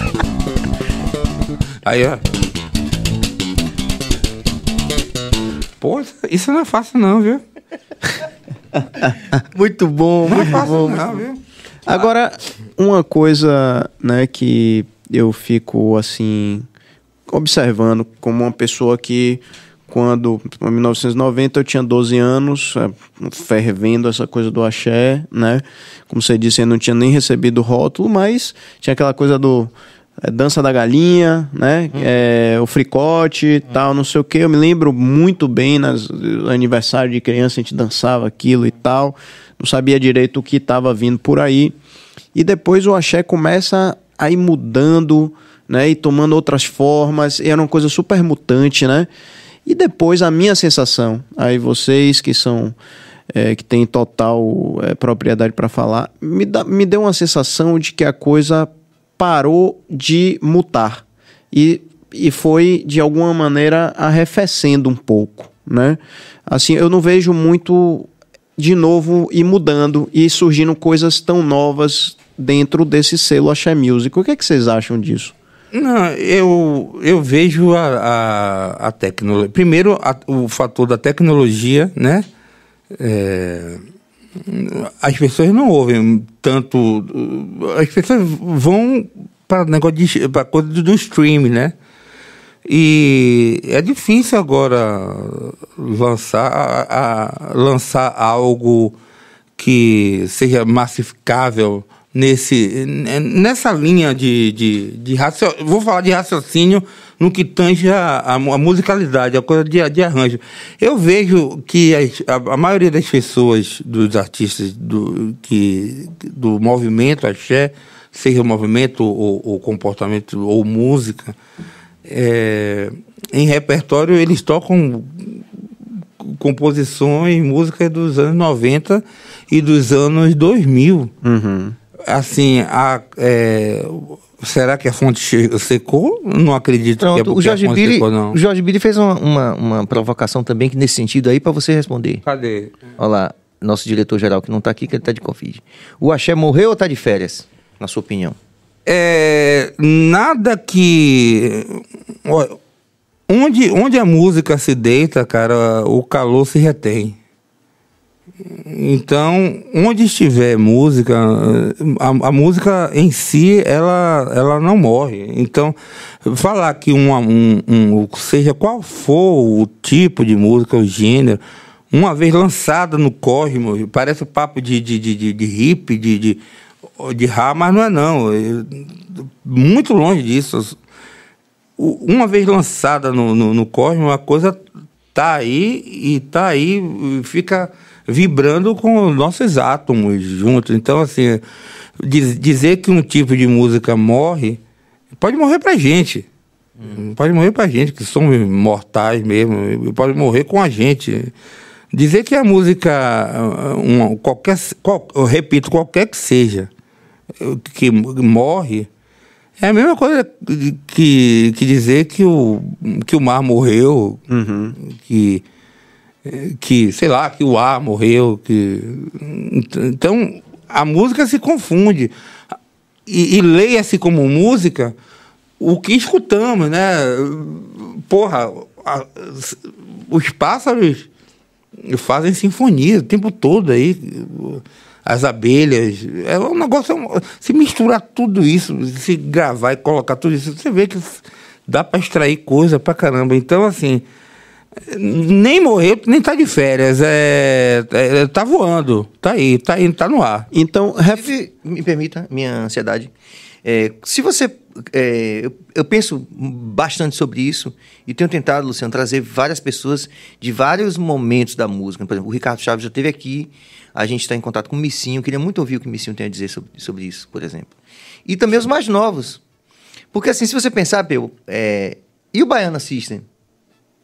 Aí, ó. Pô, isso não é fácil não, viu? muito bom, não é muito é fácil bom. Não, viu? Agora, uma coisa, né, que eu fico assim observando como uma pessoa que quando em 1990 eu tinha 12 anos, é, fervendo essa coisa do axé, né? Como você disse, eu não tinha nem recebido rótulo, mas tinha aquela coisa do é dança da Galinha, né? Hum. É, o fricote hum. tal, não sei o que. Eu me lembro muito bem, nas aniversário de criança, a gente dançava aquilo e tal. Não sabia direito o que estava vindo por aí. E depois o axé começa a ir mudando, né? E tomando outras formas. E era uma coisa super mutante, né? E depois a minha sensação, aí vocês que são é, que tem total é, propriedade para falar, me, dá, me deu uma sensação de que a coisa parou de mutar e, e foi, de alguma maneira, arrefecendo um pouco, né? Assim, eu não vejo muito de novo e mudando e surgindo coisas tão novas dentro desse selo Axé Music. O que, é que vocês acham disso? Não, eu, eu vejo a, a, a tecnologia. Primeiro, a, o fator da tecnologia, né? É as pessoas não ouvem tanto. Uh, as pessoas vão para negócio de para coisa do stream, né? E é difícil agora lançar, a, a, lançar algo que seja massificável nesse, nessa linha de, de, de raciocínio. Vou falar de raciocínio no que tange a, a, a musicalidade, a coisa de, de, arranjo. Eu vejo que as, a, a, maioria das pessoas, dos artistas do, que, do movimento axé, seja movimento ou, ou comportamento ou música, é, em repertório eles tocam composições, músicas dos anos 90 e dos anos 2000. Uhum. Assim, a, é, Será que a fonte secou? Não acredito Pronto, que é porque o Jorge a fonte secou, não. O Jorge Biri fez uma, uma, uma provocação também que nesse sentido aí para você responder. Cadê? Olha lá, nosso diretor-geral que não está aqui, que ele está de Covid. O Axé morreu ou está de férias, na sua opinião? É, nada que... Onde, onde a música se deita, cara, o calor se retém. Então, onde estiver música, a, a, música em si, ela, ela não morre. Então, falar que um, um, um, seja qual for o tipo de música, o gênero, uma vez lançada no cosmos, parece um papo de, de, de, de, de hip, de, de, de rá, mas não é não. É, muito longe disso. Uma vez lançada no, no, no cosmos, a coisa tá aí e tá aí, fica vibrando com nossos átomos juntos. Então, assim, diz, dizer que um tipo de música morre, pode morrer pra gente. Hum. Pode morrer pra gente, que somos mortais mesmo. Pode morrer com a gente. Dizer que a música, ah, uma, qualquer, qual, eu repito, qualquer que seja, eh, que morre, é a mesma coisa que, que dizer que o, que o mar morreu, uhum. que que, sei lá, que o A morreu, que então a música se confunde e, e leia-se como música o que escutamos, né? Porra, a, os pássaros fazem sinfonia o tempo todo aí, as abelhas, é um negócio é se misturar tudo isso, se gravar e colocar tudo isso, você vê que dá para extrair coisa pra caramba. Então assim, nem morreu, nem tá de férias. É, é, tá voando. Tá aí, tá indo, tá no ar. Então, ref... me permita, minha ansiedade. É, se você. É, eu, eu, penso bastante sobre isso e tenho tentado, Luciano, trazer várias pessoas de vários momentos da música. Por exemplo, o Ricardo Chaves já esteve aqui, a gente está em contato com o Missinho, queria muito ouvir o que o Missinho tem a dizer sobre, sobre isso, por exemplo. E também os mais novos. Porque, assim, se você pensar, é, e o Baiana System?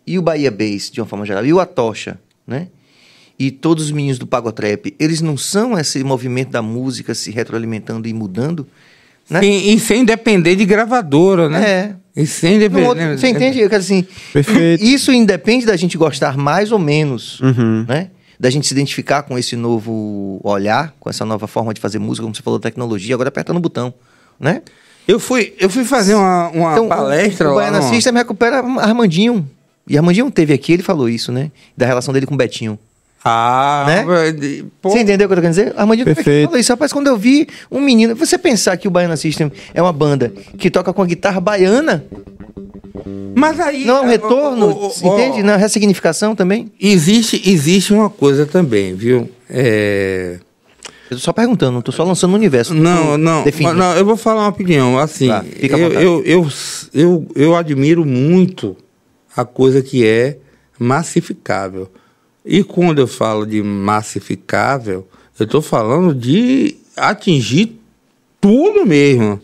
e o Bahia Bass, de uma forma geral, e o Atocha, né? E todos os meninos do Pagotrap, eles não são esse movimento da música se retroalimentando e mudando? Né? E, e sem depender de gravadora, né? É. E sem depender. Outro, né? você entende? Eu quero assim. Perfeito. Isso independe da gente gostar mais ou menos, uhum. né? da gente se identificar com esse novo olhar, com essa nova forma de fazer música, como você falou, tecnologia, agora apertando o botão, né? Eu fui, eu fui fazer uma, uma então, palestra o, o lá. O Baiana no... System recupera Armandinho. E Armandinho teve aqui, ele falou isso, né? Da relação dele com o Betinho. Ah, né? Pô. Você entendeu o que eu tô querendo dizer? Armandinho Perfeito. falou isso. Rapaz, quando eu vi um menino. Você pensar que o Baiana System é uma banda que toca com a guitarra baiana. Mas aí. Não é um retorno, oh, oh, entende? Na é ressignificação também? Existe, existe uma coisa também, viu? É. Eu tô só perguntando, não tô só lançando o universo. Não, tipo, não, mas, não, eu vou falar uma opinião. Assim, tá, eu, eu, eu, eu, eu admiro muito a coisa que é massificável. E quando eu falo de massificável, eu estou falando de atingir tudo mesmo.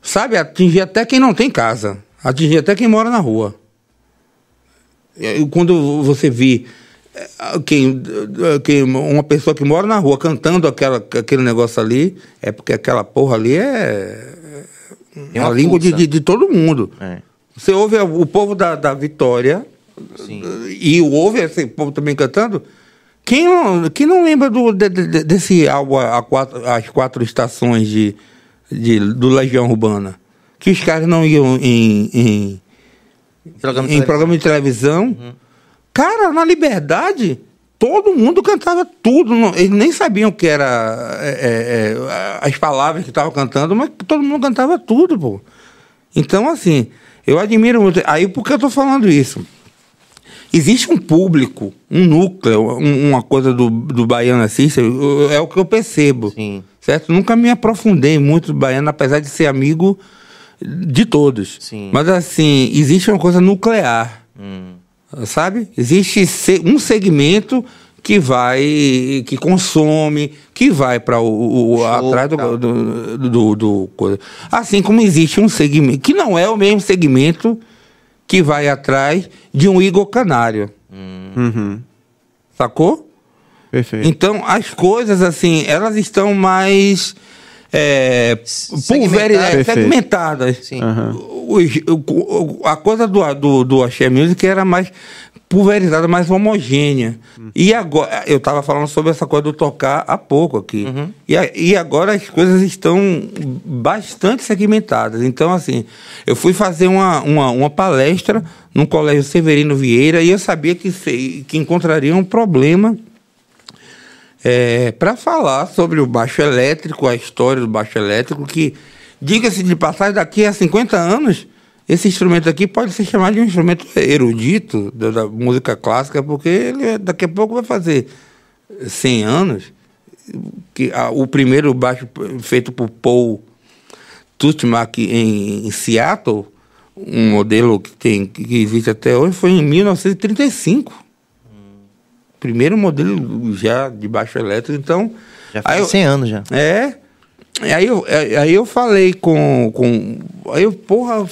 Sabe, atingir até quem não tem casa, atingir até quem mora na rua. E quando você vê eh, quem, eh, quem, uma pessoa que mora na rua cantando aquela, aquele negócio ali, é porque aquela porra ali é, é a língua de, de, de, todo mundo. É. Você ouve o povo da, da Vitória Sim. e ouve esse assim, povo também cantando. Quem não, quem não lembra do, de, de, desse álbum a quatro, As Quatro Estações de, de, do Legião Urbana? Que os caras não iam em, em, em programa, de televisão. Uhum. Cara, na liberdade, todo mundo cantava tudo. Não, eles nem sabiam o que era é, é, é as palavras que estavam cantando, mas todo mundo cantava tudo, pô. Então, assim, eu admiro muito. Aí por que eu estou falando isso? Existe um público, um núcleo, um, uma coisa do, do baiano assim, é o que eu percebo. Sim. Certo? Nunca me aprofundei muito do baiano, apesar de ser amigo de todos. Sim. Mas assim, existe uma coisa nuclear. Hum. Sabe? Existe um segmento que vai, que consome, que vai para o, o Show, atrás do, tá. do, do, do, Assim como existe um segmento que não é o mesmo segmento que vai atrás de um Igor Canário. Hum. Uhum. Sacou? Perfeito. Então as coisas assim, elas estão mais é, pulverizada, é, segmentadas. Uhum. a coisa do, do, do Axé Music era mais pulverizada, mais homogênea. Uhum. E agora, eu estava falando sobre essa coisa do tocar há pouco aqui. Uhum. E, a, e agora as coisas estão bastante segmentadas. Então, assim, eu fui fazer uma, uma, uma palestra no colégio Severino Vieira e eu sabia que, que encontraria um problema é, para falar sobre o baixo elétrico, a história do baixo elétrico, que, diga-se de passagem, daqui a 50 anos, esse instrumento aqui pode ser chamado de um instrumento erudito da, da música clássica, porque ele daqui a pouco vai fazer 100 anos, que a, o primeiro baixo feito por Paul Tutmak em, em Seattle, um modelo que, tem, que existe até hoje, foi em 1935 primeiro modelo já de baixo elétrico, então... Já faz 100 anos já. É, aí eu, é, aí eu falei com, com... Aí eu, porra,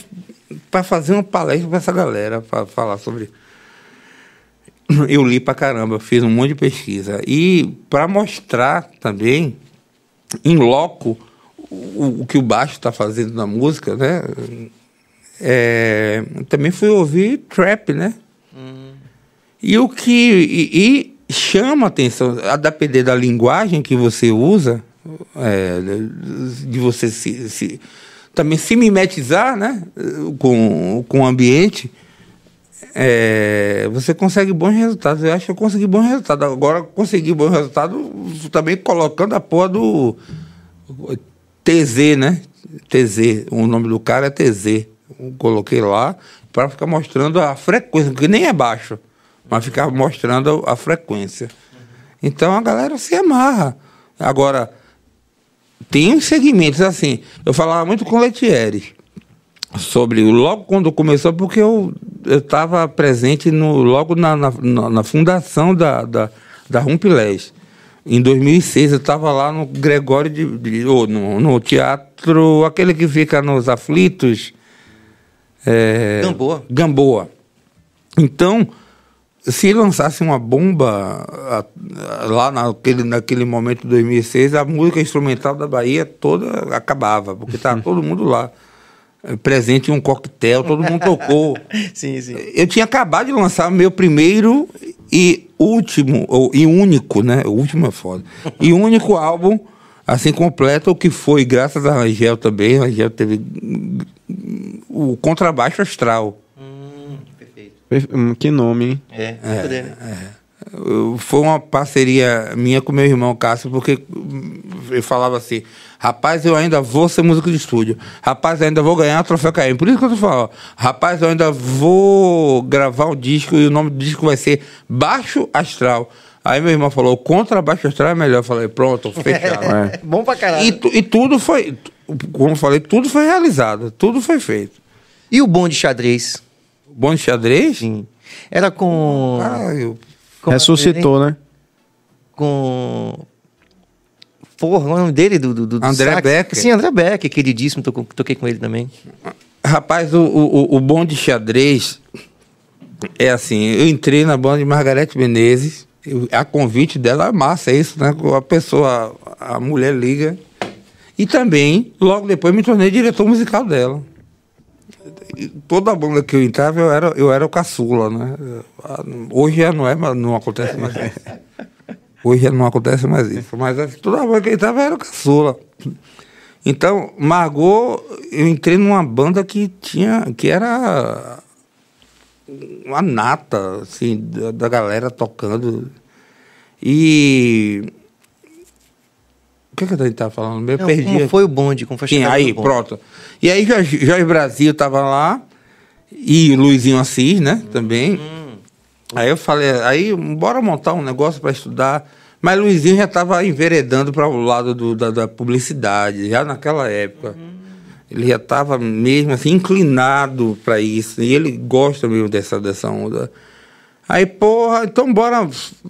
para fazer uma palestra para essa galera, para falar sobre... Eu li para caramba, fiz um monte de pesquisa. E para mostrar também, em loco, o, o que o baixo está fazendo na música, né? É, também fui ouvir trap, né? Hum. E o que e, e chama atenção, a depender da linguagem que você usa, é, de você se, se, também se mimetizar né, com, com o ambiente, é, você consegue bons resultados. Eu acho que eu consegui bons resultados. Agora, consegui bons resultados também colocando a porra do TZ, né? TZ, o nome do cara é TZ. Eu coloquei lá para ficar mostrando a frequência, que nem é baixo mas ficava mostrando a frequência. Então a galera se amarra. Agora, tem uns segmentos assim. Eu falava muito com Letieres sobre logo quando começou, porque eu estava presente no, logo na, na, na fundação da, da, da Rumpilés. Em 2006 eu estava lá no Gregório de, de ou no, no, teatro, aquele que fica nos aflitos. É, Gamboa. Gamboa. Então, se lançasse uma bomba a, a, lá naquele, naquele momento de 2006, a música instrumental da Bahia toda acabava, porque estava todo mundo lá eh, presente em um coquetel, todo mundo tocou. sim, sim. Eu tinha acabado de lançar meu primeiro e último, ou, e único, né? O último é foda. E único álbum, assim, completo, que foi graças a Rangel também. Rangel teve hum, o contrabaixo astral. Hum, que nome, hein? É, é, né? é. Foi uma parceria minha com meu irmão Cássio, porque hum, eu falava assim: rapaz, eu ainda vou ser músico de estúdio, rapaz, eu ainda vou ganhar o troféu KM. Por isso que eu tô falando: rapaz, eu ainda vou gravar um disco e o nome do disco vai ser Baixo Astral. Aí meu irmão falou: contra Baixo Astral é melhor. Eu falei: pronto, fechado. é. Bom pra caralho. E, e tudo foi, como eu falei, tudo foi realizado, tudo foi feito. E o bom de xadrez? Bom xadrez? Sim. Era com. Ah, eu... com Ressuscitou, né? Com. Porra, é o nome dele, do. do, do André sax... Beck. Sim, André Beck, queridíssimo, to, toquei com ele também. Rapaz, o, o, o bom de xadrez é assim: eu entrei na banda de Margarete Menezes, eu, a convite dela é massa, é isso, né? A pessoa, a mulher liga. E também, logo depois, me tornei diretor musical dela toda banda que eu entrava, eu era, eu era o caçula, né? Hoje já não é, não acontece mais isso. Hoje já não acontece mais isso. Mas assim, toda banda que eu entrava, eu era o caçula. Então, Margot, eu entrei numa banda que tinha, que era uma nata, assim, da, da galera tocando. E que, que a gente tá estava falando? Eu Não, perdi. Como foi o bonde? Como foi Sim, aí, pronto. E aí, Jorge, Jorge Brasil tava lá. E Luizinho Assis, né? Também. Hum. Aí eu falei, aí bora montar um negócio para estudar. Mas Luizinho já estava enveredando para o lado do, da, da, publicidade, já naquela época. Uhum. Ele já estava mesmo assim, inclinado para isso. E ele gosta mesmo dessa, dessa onda. Aí, porra, então bora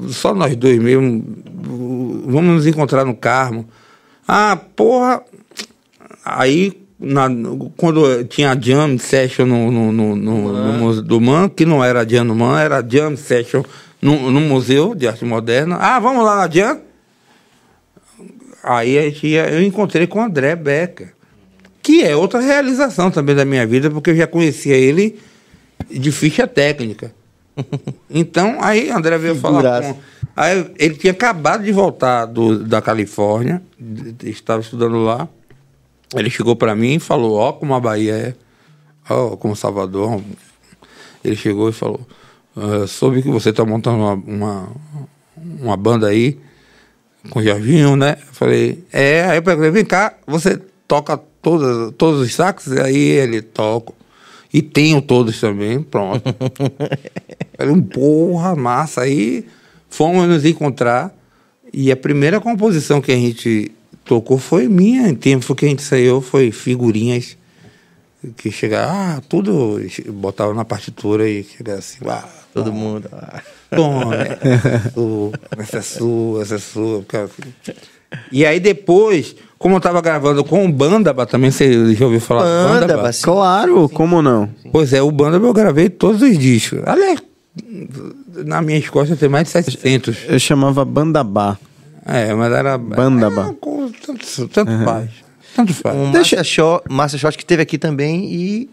só nós dois mesmo. Vamos nos encontrar no Carmo. Ah, porra. Aí, na, quando tinha jam session no, no, no, no, do MAN, que não era jam no MAN, era jam session no, no Museu de Arte Moderna. Ah, vamos lá na jam? Aí a gente ia, eu encontrei com o André Becker, que é outra realização também da minha vida, porque eu já conhecia ele de ficha técnica. então, aí André veio Figuraço. falar com Aí ele tinha acabado de voltar do, da Califórnia, estava estudando lá. Ele chegou para mim e falou: Ó, oh, como a Bahia é, ó, oh, como Salvador. Ele chegou e falou: ah, Soube que você está montando uma, uma, uma, banda aí com o Jorginho, né? Eu falei: É. Aí eu perguntei: Vem cá, você toca todas, todos os saques? aí ele toca. E tenho todos também, pronto. falei: um Porra, massa. Aí Fomos nos encontrar e a primeira composição que a gente tocou foi minha. Em tempo que a gente saiu foi figurinhas que chegaram, ah, tudo botava na partitura e chegava assim, ah, todo mundo. Ah. Toma, né? essa é sua, essa é sua. E aí depois, como eu tava gravando com o Bandaba, também você já ouviu falar Bandaba, do Bandaba? Sim. Claro, sim, como não? Sim. Pois é, o Bandaba eu gravei todos os discos. Aliás, na minha escola tem mais de 700. Eu chamava Bandabá. É, mas era. Bandabá. É, tanto, tanto uhum. faz. Tanto faz. Um Deixa... Márcia Márcia que teve aqui também e.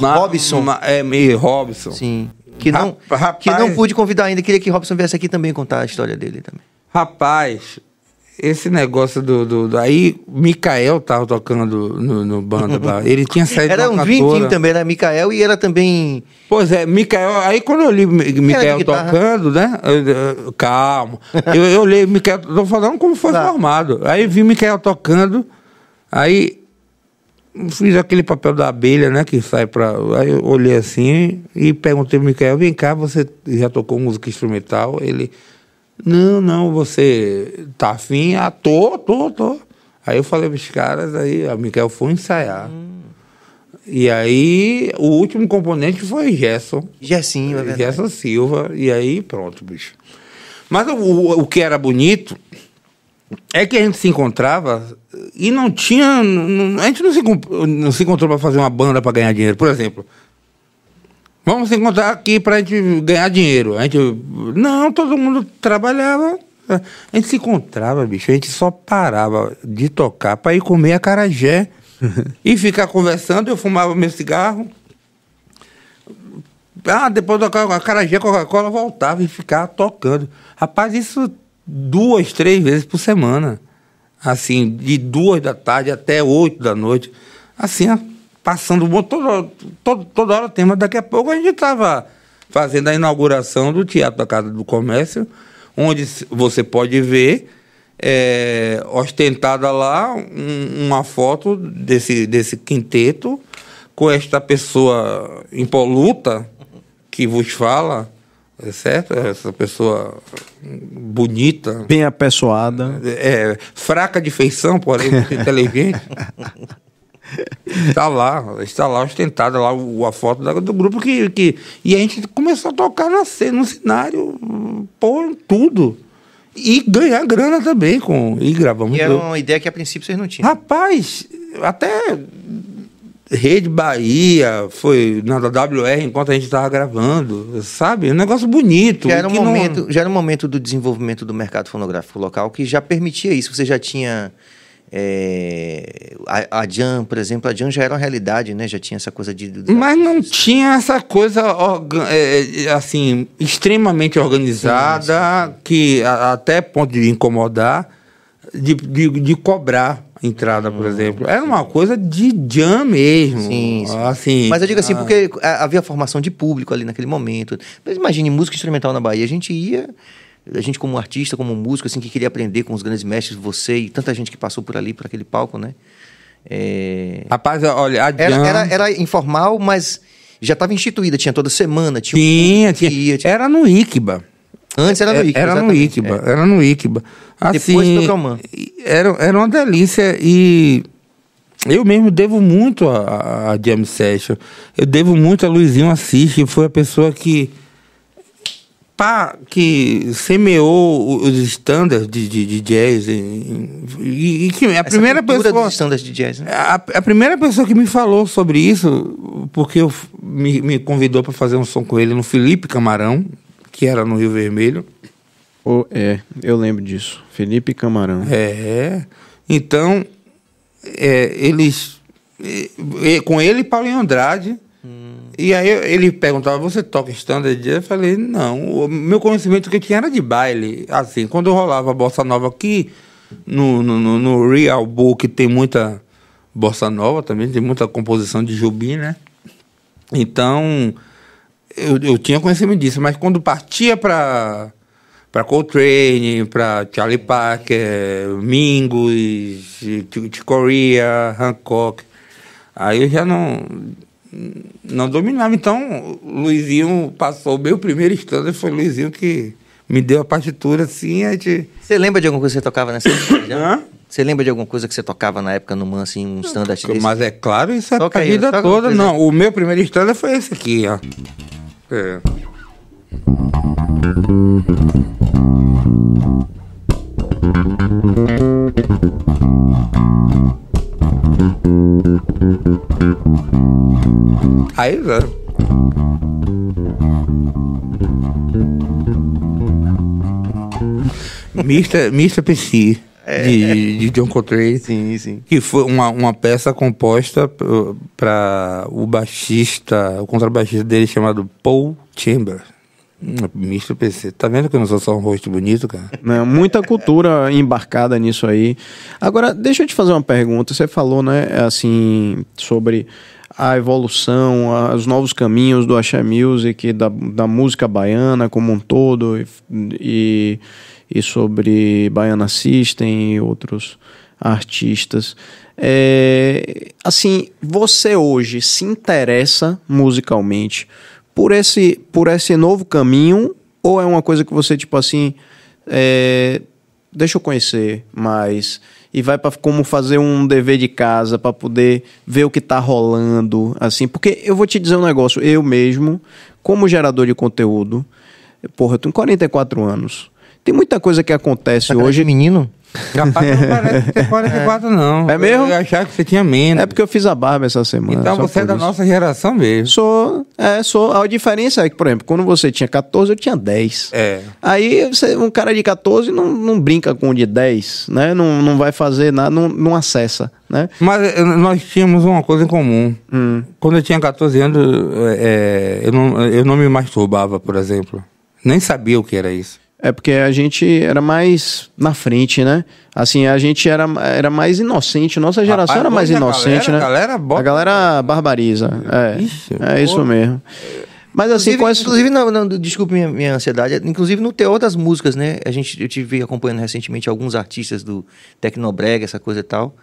Ma Robson. Ma é, meio Robson. Sim. Que não, Rapaz... que não pude convidar ainda. Queria que Robson viesse aqui também contar a história dele também. Rapaz, esse negócio do, do, do, Aí, Mikael tava tocando no, no banda. ele tinha saído Era um Dream também, era né? Mikael e era também. Pois é, Mikael. Aí quando eu li Mikael tocando, né? calmo eu, calma. eu, li olhei Mikael. Tô falando como foi tá. formado. Aí vi Mikael tocando. Aí fiz aquele papel da abelha, né? Que sai pra. Aí eu olhei assim e perguntei pro Mikael: vem cá, você já tocou música instrumental? Ele. Não, não, você tá afim? Ah, tô, tô, tô. Aí eu falei pros caras, aí o Miguel foi ensaiar. Hum. E aí o último componente foi Gerson. Gerson, é Gerson Silva. E aí pronto, bicho. Mas o, o que era bonito é que a gente se encontrava e não tinha. Não, a gente não se, não se encontrou para fazer uma banda para ganhar dinheiro. Por exemplo, Vamos se encontrar aqui para a gente ganhar dinheiro. A gente, não, todo mundo trabalhava. A gente se encontrava, bicho. A gente só parava de tocar para ir comer a carajé e ficar conversando. Eu fumava meu cigarro. Ah, depois da carajé, Coca-Cola, voltava e ficava tocando. Rapaz, isso duas, três vezes por semana. Assim, de duas da tarde até oito da noite. Assim, ó passando o todo, todo, toda hora tema. Daqui a pouco a gente estava fazendo a inauguração do Teatro da Casa do Comércio, onde você pode ver é, ostentada lá um, uma foto desse, desse quinteto com esta pessoa impoluta que vos fala, é certo? Essa pessoa bonita. Bem apessoada. É, fraca de feição, porém muito inteligente. Está lá, está lá ostentada lá a foto do grupo que, que. E a gente começou a tocar na cena, no cenário, pôr tudo. E ganhar grana também com. E gravamos. E era é uma ideia que a princípio vocês não tinham. Rapaz, até Rede Bahia, foi na WR enquanto a gente estava gravando, sabe? Um negócio bonito. Já era um, momento, não... já era um momento do desenvolvimento do mercado fonográfico local que já permitia isso. Você já tinha é, a, a Jan, por exemplo, a Jan já era uma realidade, né? Já tinha essa coisa de. de Mas não tinha essa coisa é, é, assim, extremamente organizada, sim, sim. que a, até ponto de incomodar, de, de, de cobrar entrada, por hum, exemplo. Era uma coisa de jam mesmo. Sim, sim. Assim, Mas eu digo assim, ah, porque havia formação de público ali naquele momento. Mas imagine música instrumental na Bahia, a gente ia a gente como artista, como músico, assim, que queria aprender com os grandes mestres, você e tanta gente que passou por ali, por aquele palco, né? É... Rapaz, olha, era, era, era informal, mas já estava instituída, tinha toda semana, tinha... Tinha, um... tinha. Ia, tinha... Era no Iquiba. Antes era no é, Iquiba, Era no Iquiba, é. era no Iquiba. Assim, Depois do Calmã. Era, era uma delícia e... Eu mesmo devo muito a, a, a Jam Session. Eu devo muito a Luizinho Assis, que foi a pessoa que pá, que semeou os estándares de, de, de, jazz. E, e, e que a Essa primeira pessoa. Dos standards de jazz, né? a, a, primeira pessoa que me falou sobre isso, porque eu, me, me convidou para fazer um som com ele no Felipe Camarão, que era no Rio Vermelho. Oh, é, eu lembro disso. Felipe Camarão. É. Então, é, eles. É, com ele e Paulinho Andrade e aí ele perguntava, você toca standard? Eu falei, não. O meu conhecimento que tinha era de baile. Assim, quando rolava bossa nova aqui, no, no, no Real Book tem muita bossa nova também, tem muita composição de Jubim, né? Então, eu, eu tinha conhecimento disso, mas quando partia para para Coltrane, para Charlie Parker, Mingus, coreia Hancock, aí eu já não não dominava. Então, Luizinho passou o meu primeiro e foi Luizinho que me deu a partitura assim. A gente... Você lembra de alguma coisa que você tocava nessa época? Você lembra de alguma coisa que você tocava na época no Man, assim, um standard tá, desse? Mas é claro, isso é Toca a vida toda. Não, o meu primeiro estando foi esse aqui, ó. É. Aí, velho. Mr. Mr. PC. É. De, de, John Coltrane. Sim, sim. Que foi uma, uma peça composta para o baixista, o contrabaixista dele chamado Paul Chambers. Misto PC. Tá vendo que eu não sou só um rosto bonito, cara? Não, né, muita cultura embarcada nisso aí. Agora, deixa eu te fazer uma pergunta. Você falou, né, assim, sobre a evolução, a, os novos caminhos do Axé Music, da, da música baiana como um todo, e, e sobre Baiana System e outros artistas. É, assim, você hoje se interessa musicalmente por esse, por esse novo caminho? Ou é uma coisa que você, tipo assim, é, deixa eu conhecer mais? E vai para como fazer um dever de casa para poder ver o que tá rolando, assim? Porque eu vou te dizer um negócio, eu mesmo, como gerador de conteúdo, porra, eu tenho 44 anos. Tem muita coisa que acontece tá hoje. menino? capaz não parece ter é. 44, não. É mesmo? Eu, que você tinha menos. É porque eu fiz a barba essa semana. Então você é da nossa geração mesmo. Sou, é, sou. A diferença é que, por exemplo, quando você tinha 14, eu tinha 10. É. Aí você, um cara de 14 não, não brinca com o de 10, né? Não, não vai fazer nada, não, não acessa, né? Mas eh, nós tínhamos uma coisa em comum. Hum. Quando eu tinha 14 anos, é, eu, não, eu não me masturbava, por exemplo. Nem sabia o que era isso. É porque a gente era mais na frente, né? Assim, a gente era, era mais inocente, nossa geração Rapaz, era mais inocente, galera, né? A galera, bota... a galera barbariza. É, isso, é isso mesmo. Mas assim, inclusive, essa... inclusive não, não, desculpe minha, minha, ansiedade, inclusive no teor das músicas, né? A gente, eu tive acompanhando recentemente alguns artistas do Tecnobrega, essa coisa e tal.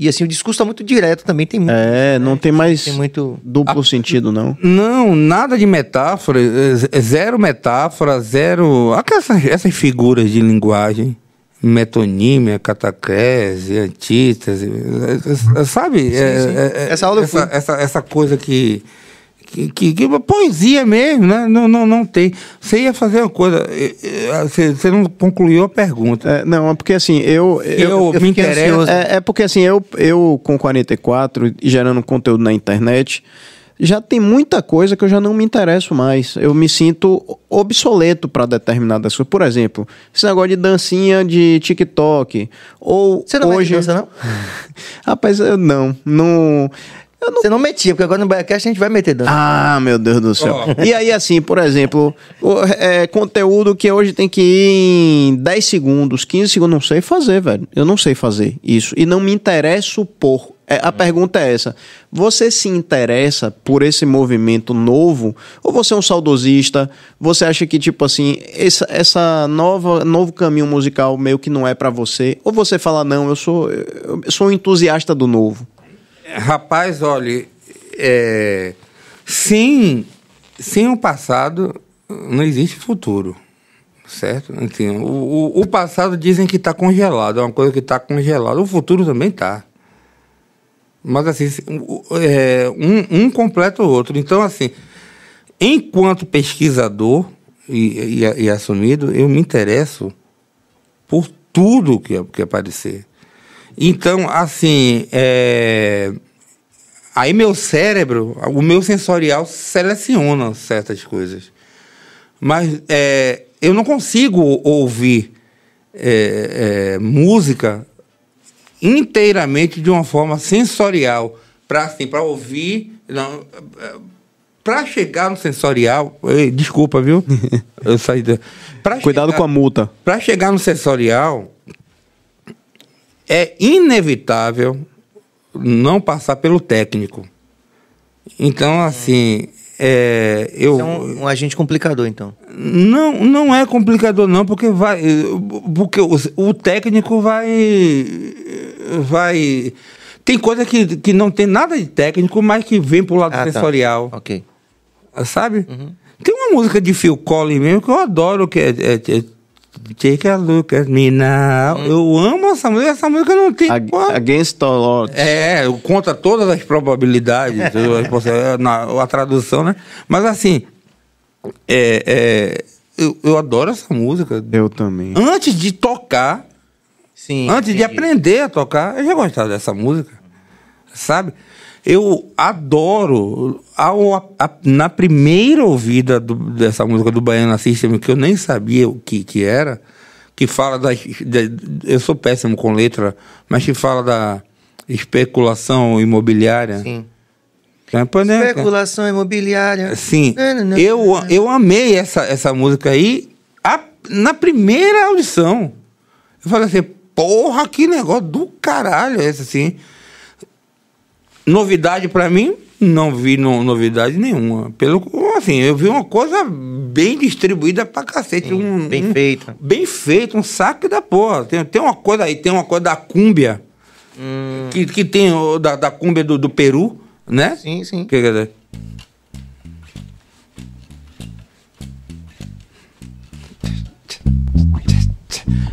E assim, o discurso está muito direto também, tem muito. É, né? não tem mais tem muito... duplo a... sentido, não. Não, nada de metáfora, é, é zero metáfora, zero. Essas, essas figuras de linguagem metonímia, catacrese, antítese, é, sabe? Sim, sim. É, é, essa aula essa, essa, essa, coisa que que, que, que, poesia mesmo, né? Não, não, não tem. Você ia fazer uma coisa, eh, eh, você, você não concluiu a pergunta. É, não, é porque assim, eu. Eu, eu, eu me interesso. é, é, porque assim, eu, eu com 44, gerando conteúdo na internet, já tem muita coisa que eu já não me interesso mais. Eu me sinto obsoleto para determinadas coisas. Por exemplo, esse negócio de dancinha de TikTok. Ou. Você não hoje... dança, não? Rapaz, eu não. Não. Eu não, você não metia, porque agora no Baiacast a gente vai meter dança. Ah, meu Deus do céu. Oh. E aí, assim, por exemplo, é, conteúdo que hoje tem que ir em 10 segundos, 15 segundos, não sei fazer, velho. Eu não sei fazer isso. E não me interesso por. É, a hum. pergunta é essa: você se interessa por esse movimento novo? Ou você é um saudosista? Você acha que, tipo assim, essa, essa nova novo caminho musical meio que não é para você? Ou você fala, não, eu sou, eu sou um entusiasta do novo? Rapaz, olha, é, sem, sem o passado não existe futuro, certo? Assim, o, o, o passado dizem que está congelado, é uma coisa que está congelada. O futuro também está. Mas assim, é, um, um completa o outro. Então, assim, enquanto pesquisador e, e, e assumido, eu me interesso por tudo que, que aparecer. Então, assim, é... aí meu cérebro, o meu sensorial seleciona certas coisas. Mas é, eu não consigo ouvir é, é música inteiramente de uma forma sensorial. Para assim, pra ouvir, para chegar no sensorial, ei, desculpa, viu? eu saí da... Cuidado chegar, com a multa. Para chegar no sensorial, é inevitável não passar pelo técnico. Então, assim, é, eu Você é um, um, agente complicador, então. Não, não é complicador não, porque vai, porque o, o técnico vai, vai. Tem coisa que, que não tem nada de técnico, mas que vem pro lado ah, tá. sensorial. Tá. Ok. Sabe? Uhum. Tem uma música de Phil Collins mesmo que eu adoro, que é, é, é Take a look at me now. Hum. Eu amo essa música, essa música não tem. Ag qual. Against all odds. É, conta todas as probabilidades, na, a tradução, né? Mas assim, é, é, eu, eu adoro essa música. Eu também. Antes de tocar, Sim, antes entendi. de aprender a tocar, eu já gostava dessa música, sabe? Eu adoro. Ao, a, na primeira ouvida do, dessa música do Baiano System, que eu nem sabia o que, que era, que fala da. eu sou péssimo com letra, mas que fala da especulação imobiliária. Sim. Né? É, especulação imobiliária. Sim. Eu, eu amei essa, essa música aí a, na primeira audição. Eu falei assim, porra, que negócio do caralho é esse assim. Novidade para mim, não vi no, novidade nenhuma. Pelo assim, eu vi uma coisa bem distribuída pra cacete. Sim, um, bem um, feita. Bem feito, um saco da porra. Tem, tem uma coisa aí, tem uma coisa da cúmbia. Hum. Que, que tem o, da, da cúmbia do, do Peru, né? Sim, sim. Que, quer dizer?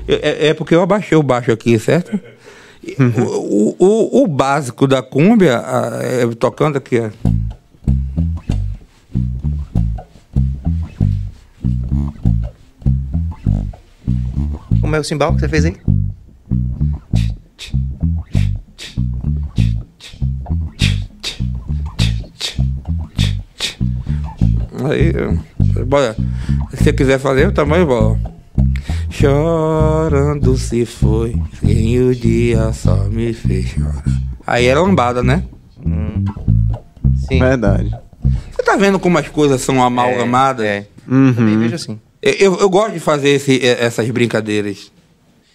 É, é, é porque eu abaixei o baixo aqui, certo? O, o, o, básico da cúmbia, é, tocando aqui, Como é o cimbal que você fez aí? Aí, bora. Se você quiser fazer, o tamanho igual. Chorando se foi, quem o dia só me fez chorar. Aí é lambada, né? Hum. Sim. Verdade. Você tá vendo como as coisas são amalgamadas? É. é. Uhum. Também vejo assim. Eu, eu, eu, gosto de fazer esse, essas brincadeiras.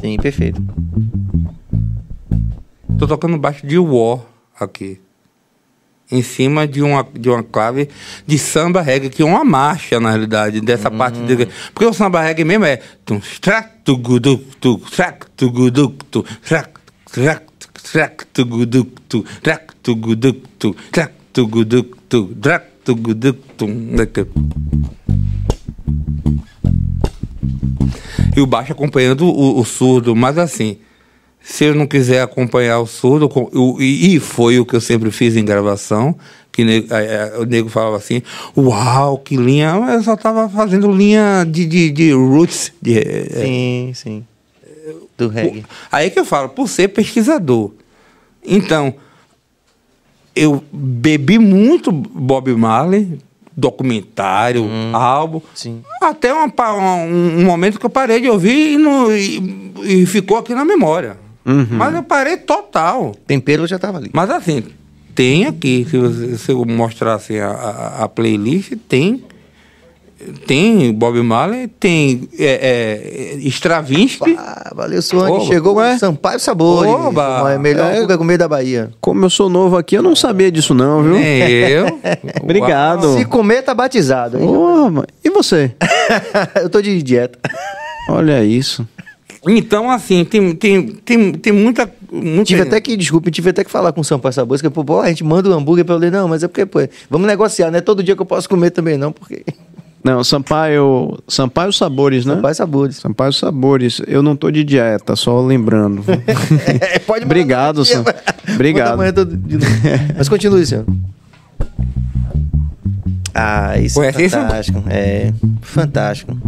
Sim, perfeito. Tô tocando baixo de War aqui. Em cima de uma, de uma clave de samba reggae, que é uma marcha, na realidade, dessa parte. De, hum. porque o samba reggae mesmo é. E o baixo acompanhando o, o, surdo. Mas assim, se eu não quiser acompanhar o surdo, o, e, e, foi o que eu sempre fiz em gravação, que ne, a, a, o nego falava assim, uau, que linha. Eu só estava fazendo linha de, de, de roots. De, sim, é, é, sim. Do reggae. Aí é que eu falo, por ser pesquisador. Então, eu bebi muito Bob Marley, documentário, hum, álbum. Sim. Até um, um, momento que eu parei de ouvir e, não, e, e ficou aqui na memória. Uhum. Mas eu parei total. Tempero já estava ali. Mas assim, tem aqui. Se, você, se eu mostrar assim, a, a playlist, tem tem Bob Marley, tem é, é, Stravinsky. Ah, valeu, Suane. Chegou é? Sampaio Sabor Oba. É melhor é. comer da Bahia. Como eu sou novo aqui, eu não sabia disso não, viu? É eu. Obrigado. Se comer, tá batizado. Oh, e você? eu tô de dieta. Olha isso. Então, assim, tem, tem, tem, tem muita, muita. Tive até que, desculpe, tive até que falar com o Sampaio Sabor pô, a gente manda o um hambúrguer pra eu ler, não, mas é porque, pô, vamos negociar, né? Todo dia que eu posso comer também, não, porque. Não, Sampaio, Sampaio Sabores, né? Sampaio Sabores. Sampaio Sabores. Eu não tô de dieta, só lembrando. é, pode Obrigado, Sam. Obrigado. Mas continue, senhor. Ah, é isso é fantástico. É fantástico.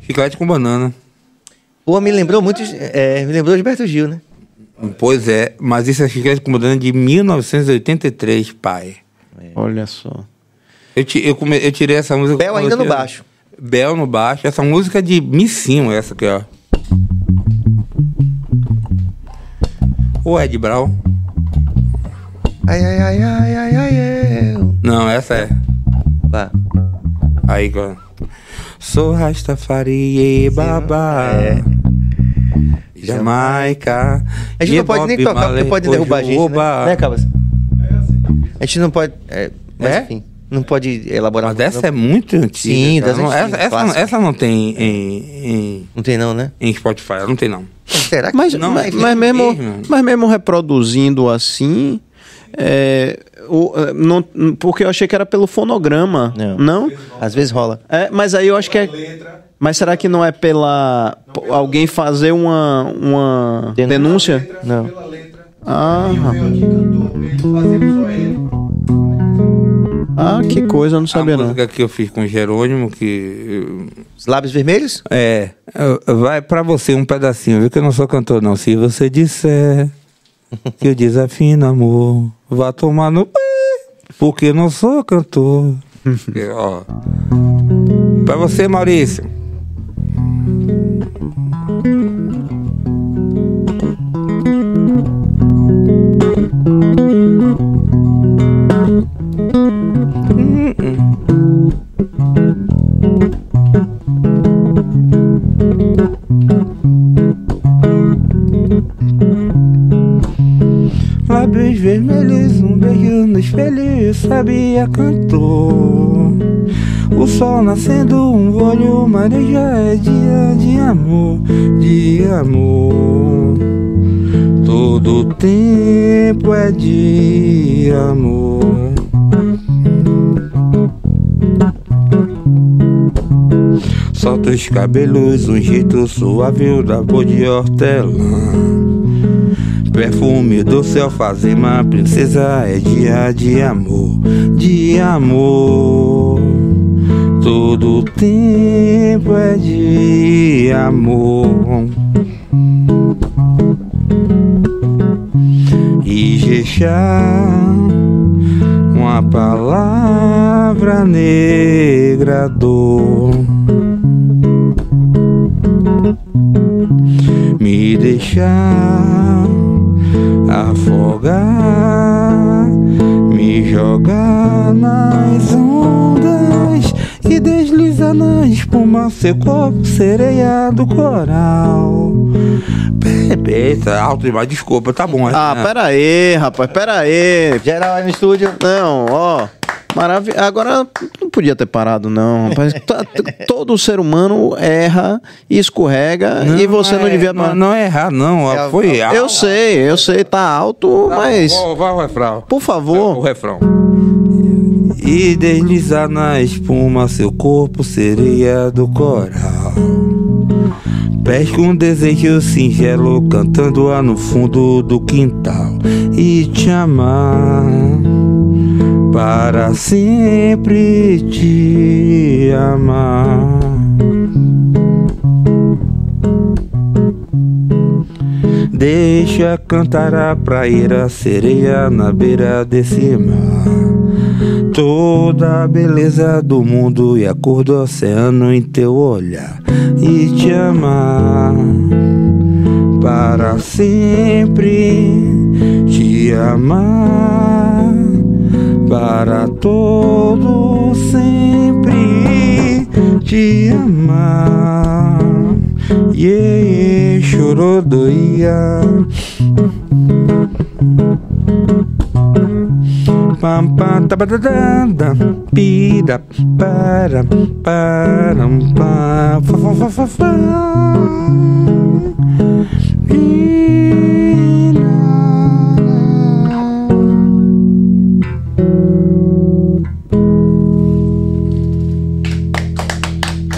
Chiclete com banana. O me lembrou muito, é, me lembrou de Gilberto Gil, né? Pois é, mas isso é chiclete com banana de 1983, pai. É. Olha só. Eu, eu, come, eu tirei essa música. Bel ainda no baixo. Bel no baixo. Essa música é de Missinho, essa aqui, ó. O Ed Brown. Ai, ai, ai, ai, ai, ai, eu. É. Não, essa é. Vá. Aí, ó. Sou Rastafari e Babá. É. Jamaica. A gente não pode nem tocar, porque pode derrubar a gente. Né, né Cabas? A gente não pode. É, mas é? enfim. Não pode elaborar. Mas essa não. é muito antiga. Sim, então. não, antiga, essa, essa, essa, não tem em, em, Não tem não, né? Em Spotify, não tem não. Será que mas, não? É mas, mas mesmo, mesmo, mas mesmo reproduzindo assim, é, o, é, não, porque eu achei que era pelo fonograma, não? não? Às vezes rola. É, mas aí eu acho que é... Mas será que não é pela... Não, alguém fazer uma, uma denúncia? denúncia? Não. Ah. que Ah, que coisa, eu não sabia não. A música que eu fiz com o Jerônimo, que... Os lábios vermelhos? É. Vai para você um pedacinho, viu? Que eu não sou cantor, não. Se você disser que eu desafino, amor, vá tomar no... Porque eu não sou cantor. Ó. Pra você, Maurício. Lábios vermelhos, um beijo nos felizes, sabia cantor. O sol nascendo, um olho mareja é dia de amor, de amor. Todo tempo é de amor. Solta os cabelos, um jeito suave, o cor de hortelã. Perfume do céu fazer uma princesa é dia de amor, de amor. Todo tempo é de amor. queixar. Uma palavra negra dor me deixar afogar, me jogar nas ondas desliza na espuma, seu corpo sereia do coral. tá alto demais, desculpa, tá bom. É. Ah, né? pera aí, rapaz, pera aí. Geral aí no estúdio. Não, ó. Maravilha. Agora, não podia ter parado, não, rapaz. Tá, todo ser humano erra, escorrega não, e você não, é, não devia. Não, não é errar, não. É, Foi é, Eu sei, eu sei, tá alto, tá, mas. Vai, Por favor. o refrão e deslizar na espuma seu corpo sereia do coral. Pesca um desejo singelo cantando lá no fundo do quintal e te amar para sempre te amar. Deixa cantar a praia sereia na beira desse mar Toda a beleza do mundo e a cor do oceano em teu olhar e te amar para sempre, te amar para todo sempre, te amar. e chorou chorodoia pam para para fa fa fa fa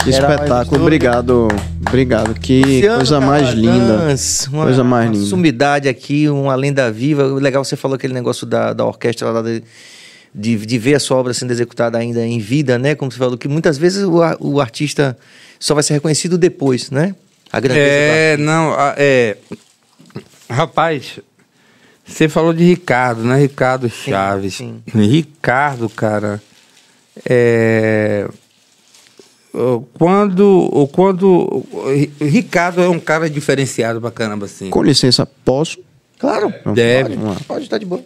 Espetáculo, obrigado. Obrigado. Que Luciano coisa mais linda. Uma, coisa mais uma linda. Sumidade aqui, uma lenda viva. Legal você falou aquele negócio da, da orquestra lá de, de, de, ver a sua obra sendo executada ainda em vida, né? Como você falou, que muitas vezes o, o artista só vai ser reconhecido depois, né? A grandeza. É, não, é. Rapaz, você falou de Ricardo, né? Ricardo Chaves. Sim, sim. Ricardo, cara. É. Ah, quando, quando Ricardo é um cara diferenciado pra caramba, assim. Com licença, posso? Claro, deve. Pode, pode estar tá de boa.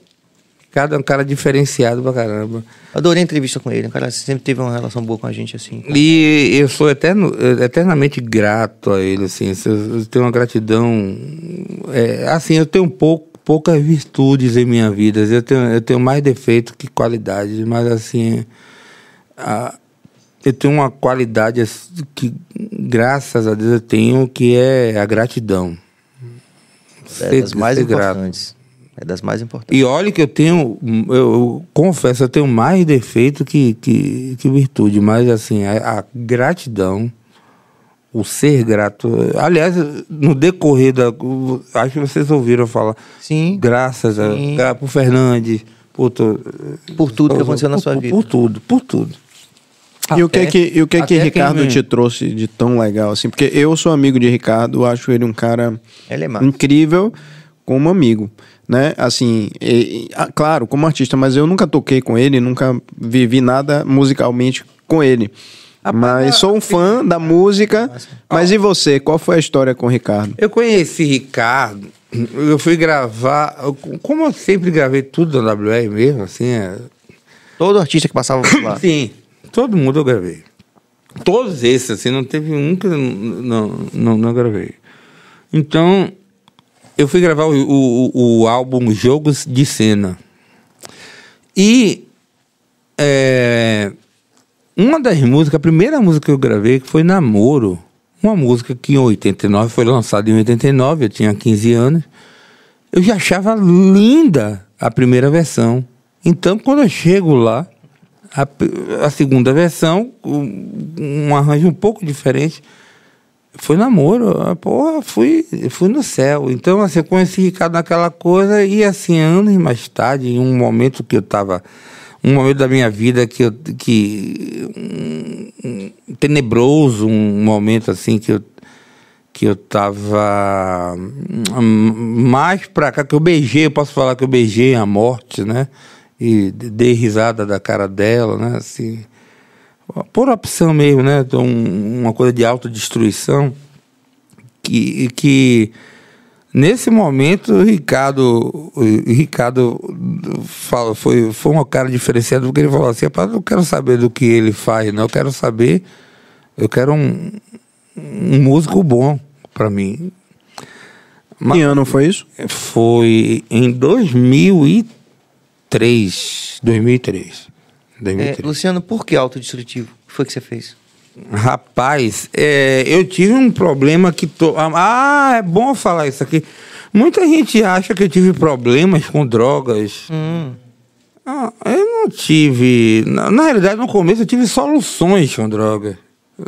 Ricardo é um cara diferenciado pra caramba. Adorei a entrevista com ele, um cara sempre teve uma relação boa com a gente, assim. E eu sou eterno, eternamente grato a ele, assim. Eu tenho uma gratidão. É, assim, eu tenho um pouco poucas virtudes em minha vida. Eu tenho, eu tenho mais defeito que qualidades, mas assim, a, eu tenho uma qualidade assim, que, graças a Deus, eu tenho, que é a gratidão. É ser, das mais importantes. Grato. É das mais importantes. E olha que eu tenho, eu, eu, confesso, eu tenho mais defeito que, que, que virtude, mas assim, a, a gratidão, o ser grato. Aliás, no decorrer da. Acho que vocês ouviram falar. Sim. Graças sim. a. Por Fernandes, por, tu, por tudo por, que aconteceu por, na sua vida. Por tudo, por tudo e o que é que, o que, que Ricardo quem... te trouxe de tão legal, assim? Porque eu sou amigo de Ricardo, acho ele um cara ele é incrível como amigo, né? Assim, e, e, ah, claro, como artista, mas eu nunca toquei com ele, nunca vivi nada musicalmente com ele. A mas sou um assim, fã da música. Mas e você? Qual foi a história com o Ricardo? Eu conheci Ricardo. Eu fui gravar, como eu sempre gravei tudo na WR mesmo, assim. É... Todo artista que passava por lá. Sim. Todo mundo eu gravei. Todos esses, assim, não teve um que eu não, não, não gravei. Então, eu fui gravar o, o, o álbum Jogos de Cena. E é, uma das músicas, a primeira música que eu gravei que foi Namoro. Uma música que em 89 foi lançada em 89, eu tinha 15 anos. Eu já achava linda a primeira versão. Então, quando eu chego lá, a, a segunda versão, um arranjo um pouco diferente, foi namoro. Ah, porra, fui, fui no céu. Então, assim, eu conheci Ricardo naquela coisa e, assim, anos mais tarde, em um momento que eu estava um momento da minha vida que eu, que um, um, tenebroso um momento assim que eu que eu tava hum, mais para cá que eu beijei eu posso falar que eu beijei a morte né e dei risada da cara dela, né? Assim, por opção mesmo, né? Então, uma coisa de autodestruição que, que nesse momento o Ricardo, o Ricardo foi, foi um cara diferenciado porque ele falou assim, rapaz, eu quero saber do que ele faz, não, eu quero saber, eu quero um, um músico bom para mim. Mas, que ano foi isso? Foi em 2003. 2003. 2003. 2003. É, Luciano, por que autodestrutivo? O que foi que você fez? Rapaz, é, eu tive um problema que. Tô, ah, ah, é bom falar isso aqui. Muita gente acha que eu tive problemas com drogas. Hum. Ah, eu não tive. Na, na, realidade, no começo eu tive soluções com drogas.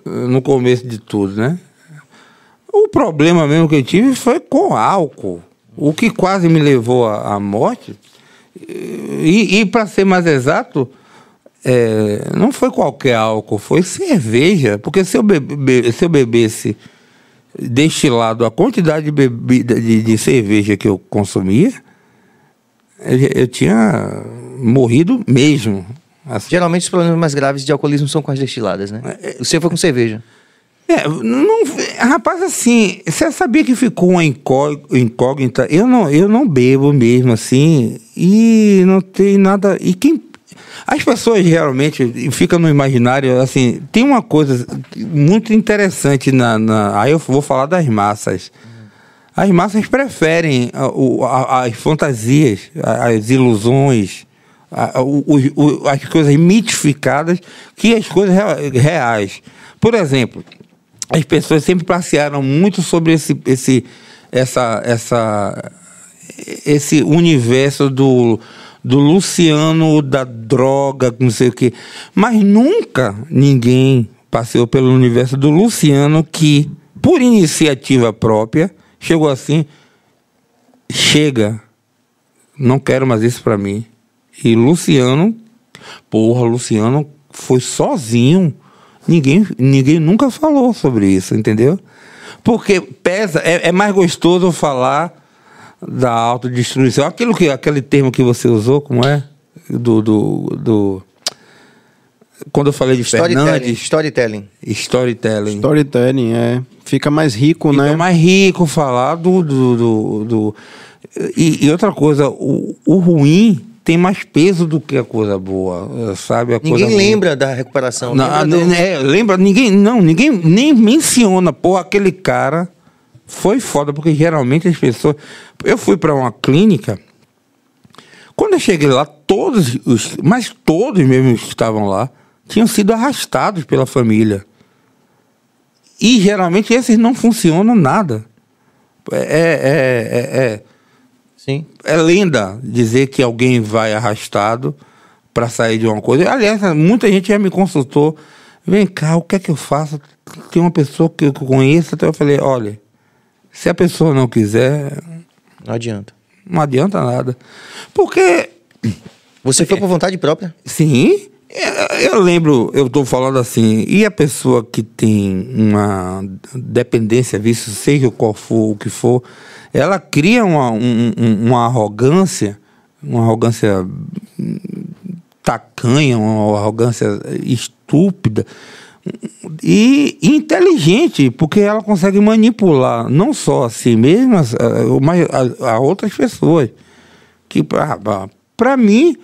No começo de tudo, né? O problema mesmo que eu tive foi com álcool. O que quase me levou à morte e, e para ser mais exato, é, não foi qualquer álcool, foi cerveja. Porque se eu, bebe, se eu bebesse destilado a quantidade de bebida de, de cerveja que eu consumia, eu, eu tinha morrido mesmo. Assim. Geralmente os problemas mais graves de alcoolismo são com as destiladas, né? É, é. o seu foi com cerveja. É, não, Rapaz, assim, você sabia que ficou uma incógnita? Eu não, eu não bebo mesmo, assim, e não tem nada. E quem. As pessoas realmente ficam no imaginário, assim, tem uma coisa muito interessante na. na aí eu vou falar das massas. As massas preferem ah, as fantasias, as ilusões, as coisas mitificadas que as coisas reais. Por exemplo, as pessoas sempre passearam muito sobre esse, esse, essa, essa, esse universo do, do Luciano da droga, não sei o quê. Mas nunca ninguém passeou pelo universo do Luciano que, por iniciativa própria, chegou assim: chega, não quero mais isso para mim. E Luciano, porra, Luciano foi sozinho Ninguém, ninguém nunca falou sobre isso, entendeu? Porque pesa, é, é mais gostoso falar da autodestruição. Aquilo que, aquele termo que você usou, como é? Do. do, do quando eu falei de storytelling, Fernandes... Storytelling. Storytelling. Storytelling, é. Fica mais rico, Fica né? Fica mais rico falar do... do, do, do... E, e, outra coisa, o, o ruim tem mais peso do que a coisa boa, eh, sabe? A ninguém lembra boa. da recuperação. Não, lembra, É, lembra, ninguém, não, ninguém nem menciona, pô, aquele cara foi foda, porque geralmente as pessoas. Eu fui para uma clínica, quando eu cheguei lá, todos os, mas todos mesmo que estavam lá, tinham sido arrastados pela família. E geralmente esses não funcionam nada. é, é, é, é, é. Sim. É linda dizer que alguém vai arrastado para sair de uma coisa. Aliás, muita gente já me consultou. Vem cá, o que é que eu faço? Tem uma pessoa que eu conheço, até então eu falei, olha, se a pessoa não quiser. Não adianta. Não adianta nada. Porque. Você foi por vontade própria? Sim. É, eu, lembro, eu estou falando assim, e a pessoa que tem uma dependência, vício, seja qual for o que for, ela cria uma, um, uma arrogância, uma arrogância tacanha, uma arrogância estúpida e inteligente, porque ela consegue manipular não só a si mesma, mas a, a outras pessoas. Que ah, para mim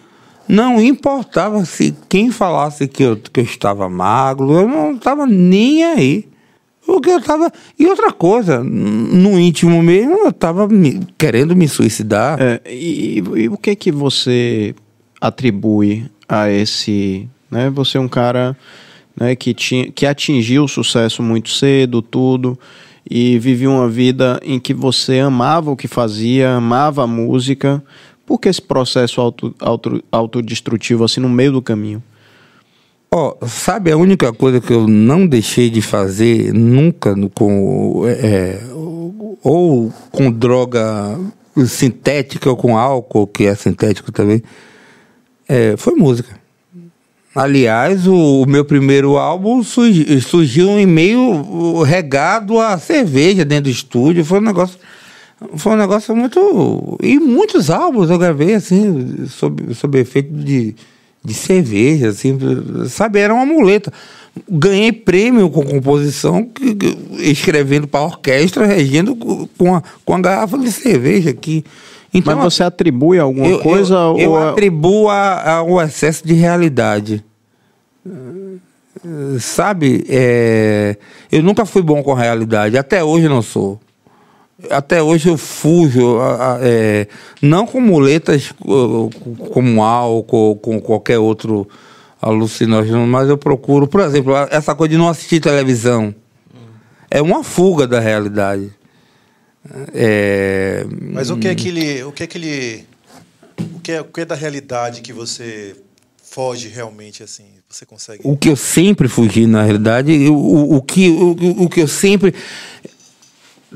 não importava se quem falasse que eu, que eu estava magro, eu não estava nem aí. O que eu estava. E outra coisa, no íntimo mesmo, eu estava querendo me suicidar. É, e, e, o que é que você atribui a esse. Né? Você é um cara né, que, tinha, que atingiu o sucesso muito cedo, tudo e viveu uma vida em que você amava o que fazia, amava a música, por que esse processo auto, auto, autodestrutivo assim no meio do caminho? Ó, oh, sabe a única coisa que eu não deixei de fazer nunca no, com é, é, ou com droga sintética ou com álcool que é sintético também é, foi música. Aliás, o, o, meu primeiro álbum surgiu, surgiu em meio regado a cerveja dentro do estúdio, foi um negócio foi um negócio muito. E muitos álbuns eu gravei, assim, sob, sob efeito de, de cerveja, assim, sabe? Era uma muleta. Ganhei prêmio com composição, que, que, escrevendo para orquestra, regendo com a, com a garrafa de cerveja aqui. Então, Mas você atribui alguma eu, coisa? Eu, eu é a... atribuo ao excesso de realidade. Sabe, é, eu nunca fui bom com realidade, até hoje não sou até hoje eu fujo, é, não com muletas como álcool, com qualquer outro alucinógeno, mas eu procuro, por exemplo, essa coisa de não assistir televisão. É uma fuga da realidade. É... Mas o que é hum. que ele, o que é que ele, o que é, o que é da realidade que você foge realmente assim? Você consegue? O que eu sempre fugi na realidade, o, o, o que o, o que eu sempre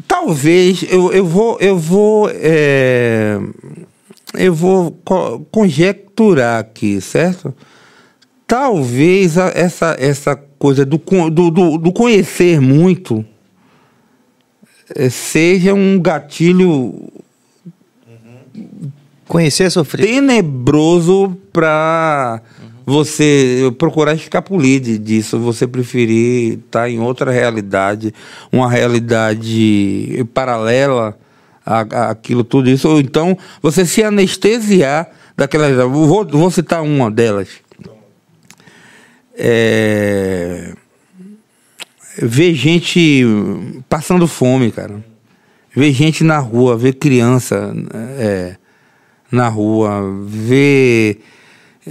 Talvez eu, eu vou eu vou é, eu vou conjecturar aqui, certo? Talvez a, essa essa coisa do, do, do, do conhecer muito é, seja um gatilho uhum. conhecer é sofrer tenebroso para você procurar escapulir disso, você preferir estar tá em outra realidade, uma realidade paralela à, àquilo tudo isso, ou então você se anestesiar daquela, Vou, vou citar uma delas. É, ver gente passando fome, cara. Ver gente na rua, ver criança é, na rua, ver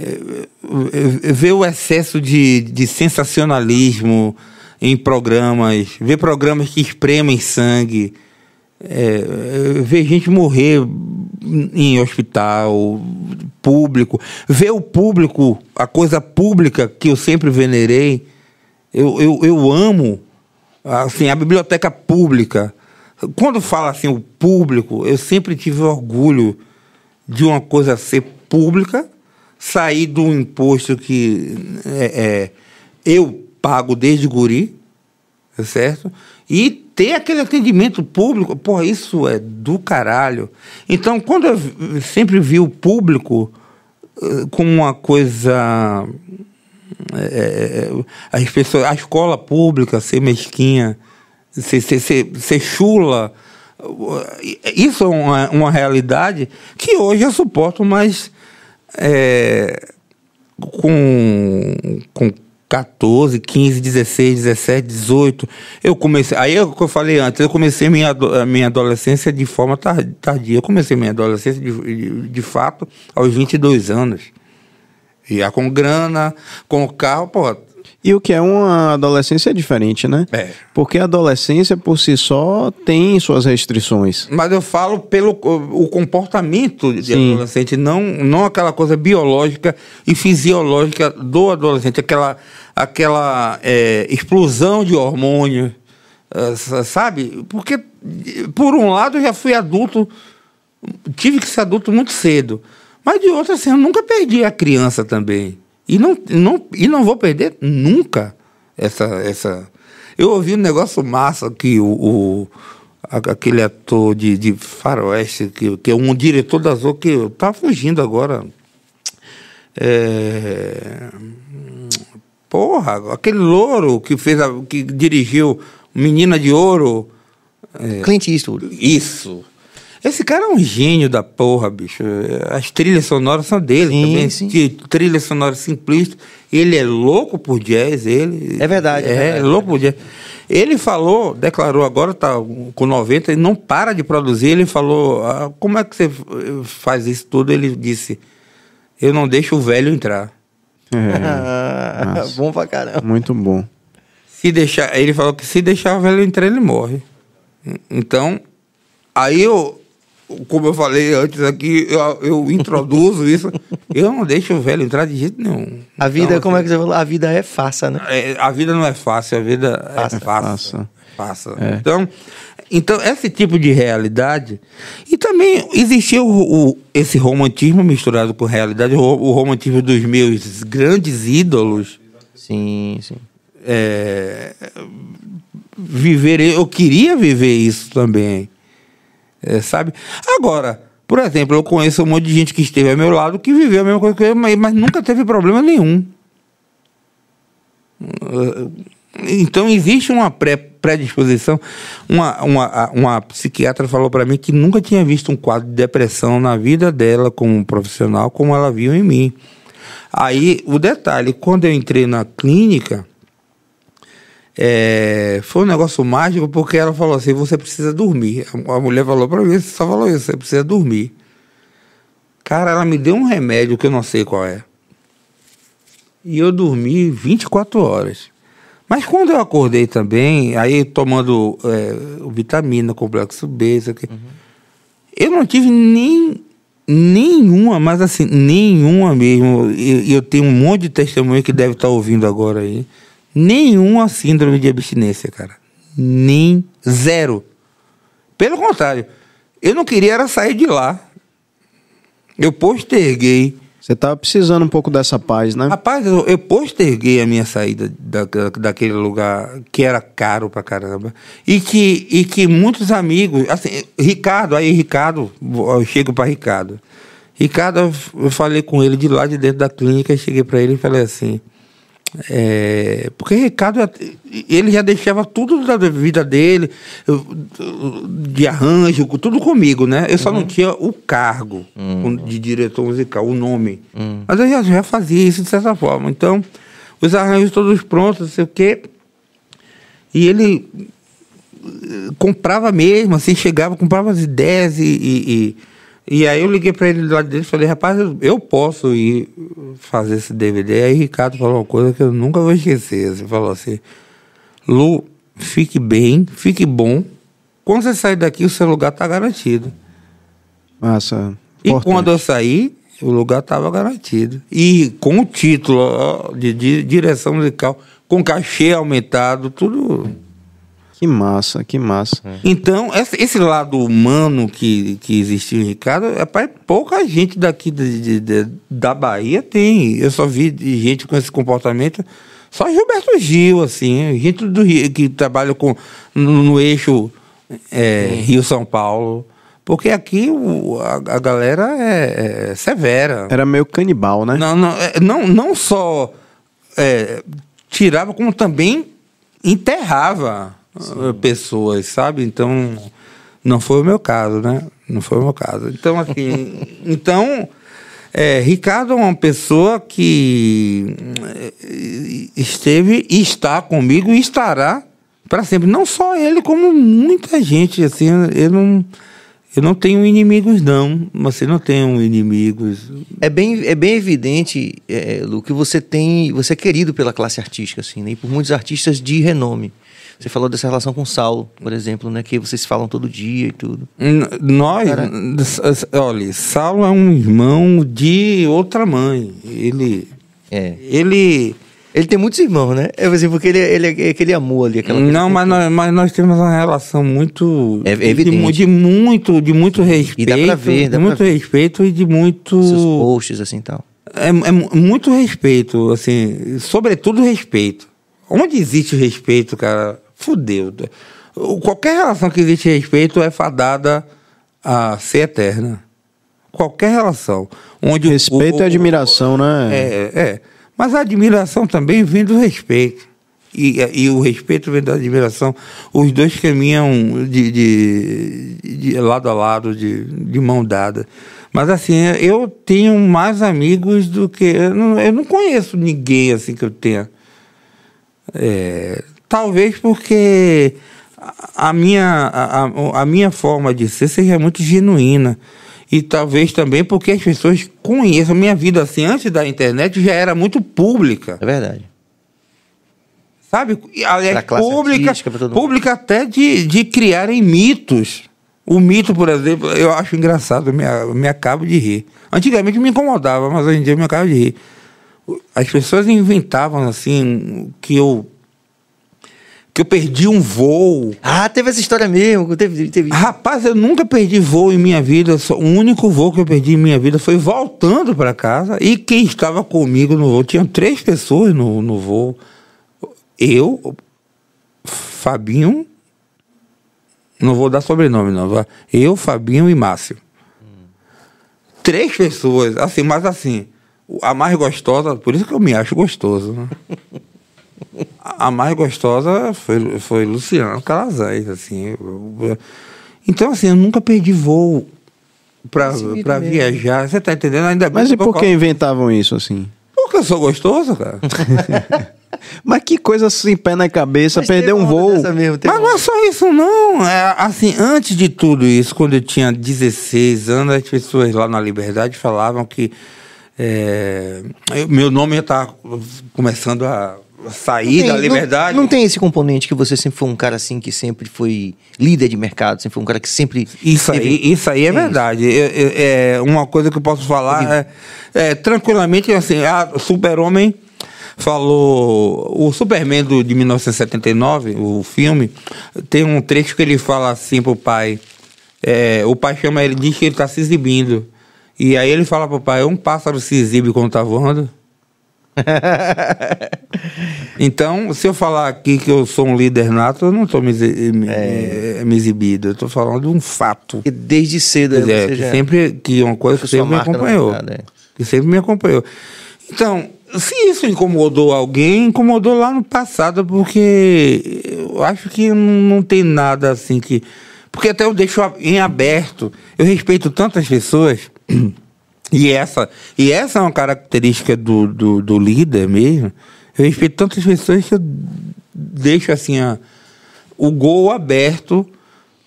é, é, é, ver o excesso de, de sensacionalismo em programas, ver programas que espremem sangue, é, ver gente morrer em hospital público, ver o público, a coisa pública que eu sempre venerei, eu, eu, eu amo assim, a biblioteca pública. Quando fala assim o público, eu sempre tive orgulho de uma coisa ser pública sair do imposto que é, é, eu pago desde guri, tá certo? E ter aquele atendimento público, pô, isso é do caralho. Então, quando eu sempre vi o público eh, como uma coisa. É, as pessoas, a escola pública ser mesquinha, ser, ser, ser, ser chula, isso é uma, uma realidade que hoje eu suporto, mas é, com, com 14, 15, 16, 17, 18. Eu comecei. Aí é o que eu falei antes, eu comecei minha, minha adolescência de forma tardia. Eu comecei minha adolescência de, de, de fato aos 22 anos. Já com grana, com carro, pô, e o que é uma adolescência é diferente, né? É. Porque a adolescência por si só tem suas restrições. Mas eu falo pelo o comportamento de Sim. adolescente, não, não aquela coisa biológica e fisiológica do adolescente, aquela, aquela é, explosão de hormônios, sabe? Porque, por um lado, eu já fui adulto, tive que ser adulto muito cedo. Mas de outra, assim, eu nunca perdi a criança também. E não, não, e não vou perder nunca essa, essa. Eu ouvi um negócio massa que o, o aquele ator de, de faroeste, que, que é um diretor da Zorro, que tá fugindo agora. É... Porra, aquele louro que fez a, que dirigiu Menina de Ouro. É... Clint Eastwood. Isso. Esse cara é um gênio da porra, bicho. As trilhas sonoras são dele sim, também. Sim. De trilha sonora simplista. Ele é louco por jazz, ele... É verdade. É, é verdade, é louco por jazz. Ele falou, declarou agora, tá com 90, e não para de produzir. Ele falou, ah, como é que você faz isso tudo? Ele disse, eu não deixo o velho entrar. É, ah, bom pra caramba. Muito bom. Se deixar, ele falou que se deixar o velho entrar, ele morre. Então, aí eu, como eu falei antes aqui, eu, eu introduzo isso. Eu não deixo o velho entrar de jeito nenhum. A vida, então, como é assim, é que você falou? A vida é fácil, né? É, a vida não é fácil, a vida faça, é fácil. Faça. É. Então, então, esse tipo de realidade. E também existiu o, o, esse romantismo misturado com realidade, o, o, romantismo dos meus grandes ídolos. Sim, sim. É, viver, eu queria viver isso também é, sabe? Agora, por exemplo, eu conheço um monte de gente que esteve ao meu lado que viveu a mesma coisa que eu, mas, mas nunca teve problema nenhum. Então existe uma pré predisposição. Uma, uma, uma psiquiatra falou para mim que nunca tinha visto um quadro de depressão na vida dela como profissional como ela viu em mim. Aí o detalhe, quando eu entrei na clínica, é, foi um negócio mágico porque ela falou assim: você precisa dormir. A mulher falou para mim, só falou isso: você precisa dormir. Cara, ela me deu um remédio que eu não sei qual é. E eu dormi 24 horas. Mas quando eu acordei também, aí tomando é, vitamina, complexo B, isso aqui, uhum. eu não tive nem nenhuma, mas assim, nenhuma mesmo. E eu, eu, tenho um monte de testemunha que deve estar tá ouvindo agora aí nenhuma síndrome de abstinência, cara. Nem zero. Pelo contrário, eu não queria era sair de lá. Eu posterguei. Você estava precisando um pouco dessa paz, né? Rapaz, eu, eu posterguei a minha saída da, da, daquele lugar que era caro pra caramba. E que, e que muitos amigos. Assim, Ricardo, aí Ricardo, eu chego para Ricardo. Ricardo, eu falei com ele de lá de dentro da clínica, cheguei para ele e falei assim: é, porque Ricardo, ele já deixava tudo da vida dele, de arranjo, tudo comigo, né? Eu só uhum. não tinha o cargo uhum. de diretor musical, o nome. Uhum. Mas eu já, já, fazia isso de certa forma. Então, os arranjos todos prontos, não sei o quê. E ele eh, comprava mesmo, assim, chegava, comprava as ideias e, e, e e aí eu liguei para ele do lado dele e falei, rapaz, eu, eu, posso ir fazer esse DVD. Aí Ricardo falou uma coisa que eu nunca vou esquecer. Ele assim, falou assim, Lu, fique bem, fique bom. Quando você sair daqui, o seu lugar tá garantido. Massa. E quando eu saí, o lugar tava garantido. E com o título de, de direção musical, com cachê aumentado, tudo. Que massa, que massa. É. Então, esse lado humano que, que existiu em Ricardo, é rapaz, pouca gente daqui de, de, de, da Bahia tem. Eu só vi gente com esse comportamento. Só Gilberto Gil, assim, gente do Rio, que trabalha com, no, no eixo é, Rio-São Paulo. Porque aqui o, a, a, galera é, é, severa. Era meio canibal, né? Não, não, é, não, não só é, tirava, como também enterrava. Sim. pessoas, sabe? Então, não foi o meu caso, né? Não foi o meu caso. Então, assim, então, é, Ricardo é uma pessoa que eh, esteve, está comigo e estará para sempre. Não só ele, como muita gente, assim, eu não... Eu não tenho inimigos, não. Você não tem inimigos. É bem, é bem evidente, é, Lu, que você tem. Você é querido pela classe artística, assim, né? E por muitos artistas de renome. Você falou dessa relação com Saulo, por exemplo, né? Que vocês falam todo dia e tudo. nós, olha, Saulo é um irmão de outra mãe. Ele. É. Ele. Ele tem muitos irmãos, né? É assim, porque ele, é, ele é, é aquele amor ali, aquela Não, mas nós, mas nós temos uma relação muito. É evidente. De, de muito, de muito respeito. E dá pra ver, dá De muito ver. respeito e de muito. Seus posts, assim tal. É, é muito respeito, assim, sobretudo respeito. Onde existe respeito, cara? fudeu. Qualquer relação que existe respeito é fadada a ser eterna. Qualquer relação. Onde respeito o, o, e admiração, o, né? É, é. Mas a admiração também vem do respeito. E, e o respeito vem da admiração. Os dois caminham de, de, de lado a lado, de, de mão dada. Mas assim, eu tenho mais amigos do que. Eu não, eu não conheço ninguém assim que eu tenha. É, Talvez porque a minha, a, a minha forma de ser seja muito genuína. E talvez também porque as pessoas conheçam. Minha vida, assim, antes da internet já era muito pública. É verdade. Sabe? Aliás, pública, pública até de, de criarem mitos. O mito, por exemplo, eu acho engraçado, eu me, eu me acabo de rir. Antigamente me incomodava, mas hoje em dia eu me acabo de rir. As pessoas inventavam, assim, que eu que eu perdi um voo. Ah, teve essa história mesmo. Teve, teve... Rapaz, eu nunca perdi voo em minha vida. O único voo que eu perdi em minha vida foi voltando para casa. E quem estava comigo no voo? Tinha três pessoas no, no voo. Eu, Fabinho. Não vou dar sobrenome, não. Eu, Fabinho e Márcio. Hum. Três pessoas, assim, mas assim. A mais gostosa, por isso que eu me acho gostoso. Né? a mais gostosa foi, foi Luciano Calazans, assim. Então, assim, eu nunca perdi voo para pra viajar. Você tá entendendo? Ainda Mas e por que inventavam isso, assim? Porque eu sou gostoso, cara. Mas que coisa sem pé na cabeça, Mas perder um voo. Mesmo, Mas onda. não é só isso, não. É, assim, antes de tudo isso, quando eu tinha 16 anos, as pessoas lá na Liberdade falavam que é, eu, meu nome ia estar começando a sair tem, da liberdade. Não, não, tem esse componente que você sempre foi um cara assim que sempre foi líder de mercado, sempre foi um cara que sempre. Isso teve... aí, isso aí é, é verdade. É, é, uma coisa que eu posso falar é, é, tranquilamente assim, a Super-Homem falou. O Superman do, de 1979, o filme, tem um trecho que ele fala assim pro pai. É, o pai chama ele, diz que ele tá se exibindo. E aí ele fala pro pai, é um pássaro se exibe quando tá voando. então, se eu falar aqui que eu sou um líder nato, eu não estou me, me, é. me, exibido, eu estou falando de um fato. E desde cedo, Quer dizer, né, é, que já... sempre que uma coisa que sempre me acompanhou, mercado, é. Né? que sempre me acompanhou. Então, se isso incomodou alguém, incomodou lá no passado, porque eu acho que não tem nada assim que, porque até eu deixo em aberto. Eu respeito tantas pessoas. E essa, e essa é uma característica do, do, do líder mesmo. Eu respeito tantas pessoas que eu deixo assim a, o gol aberto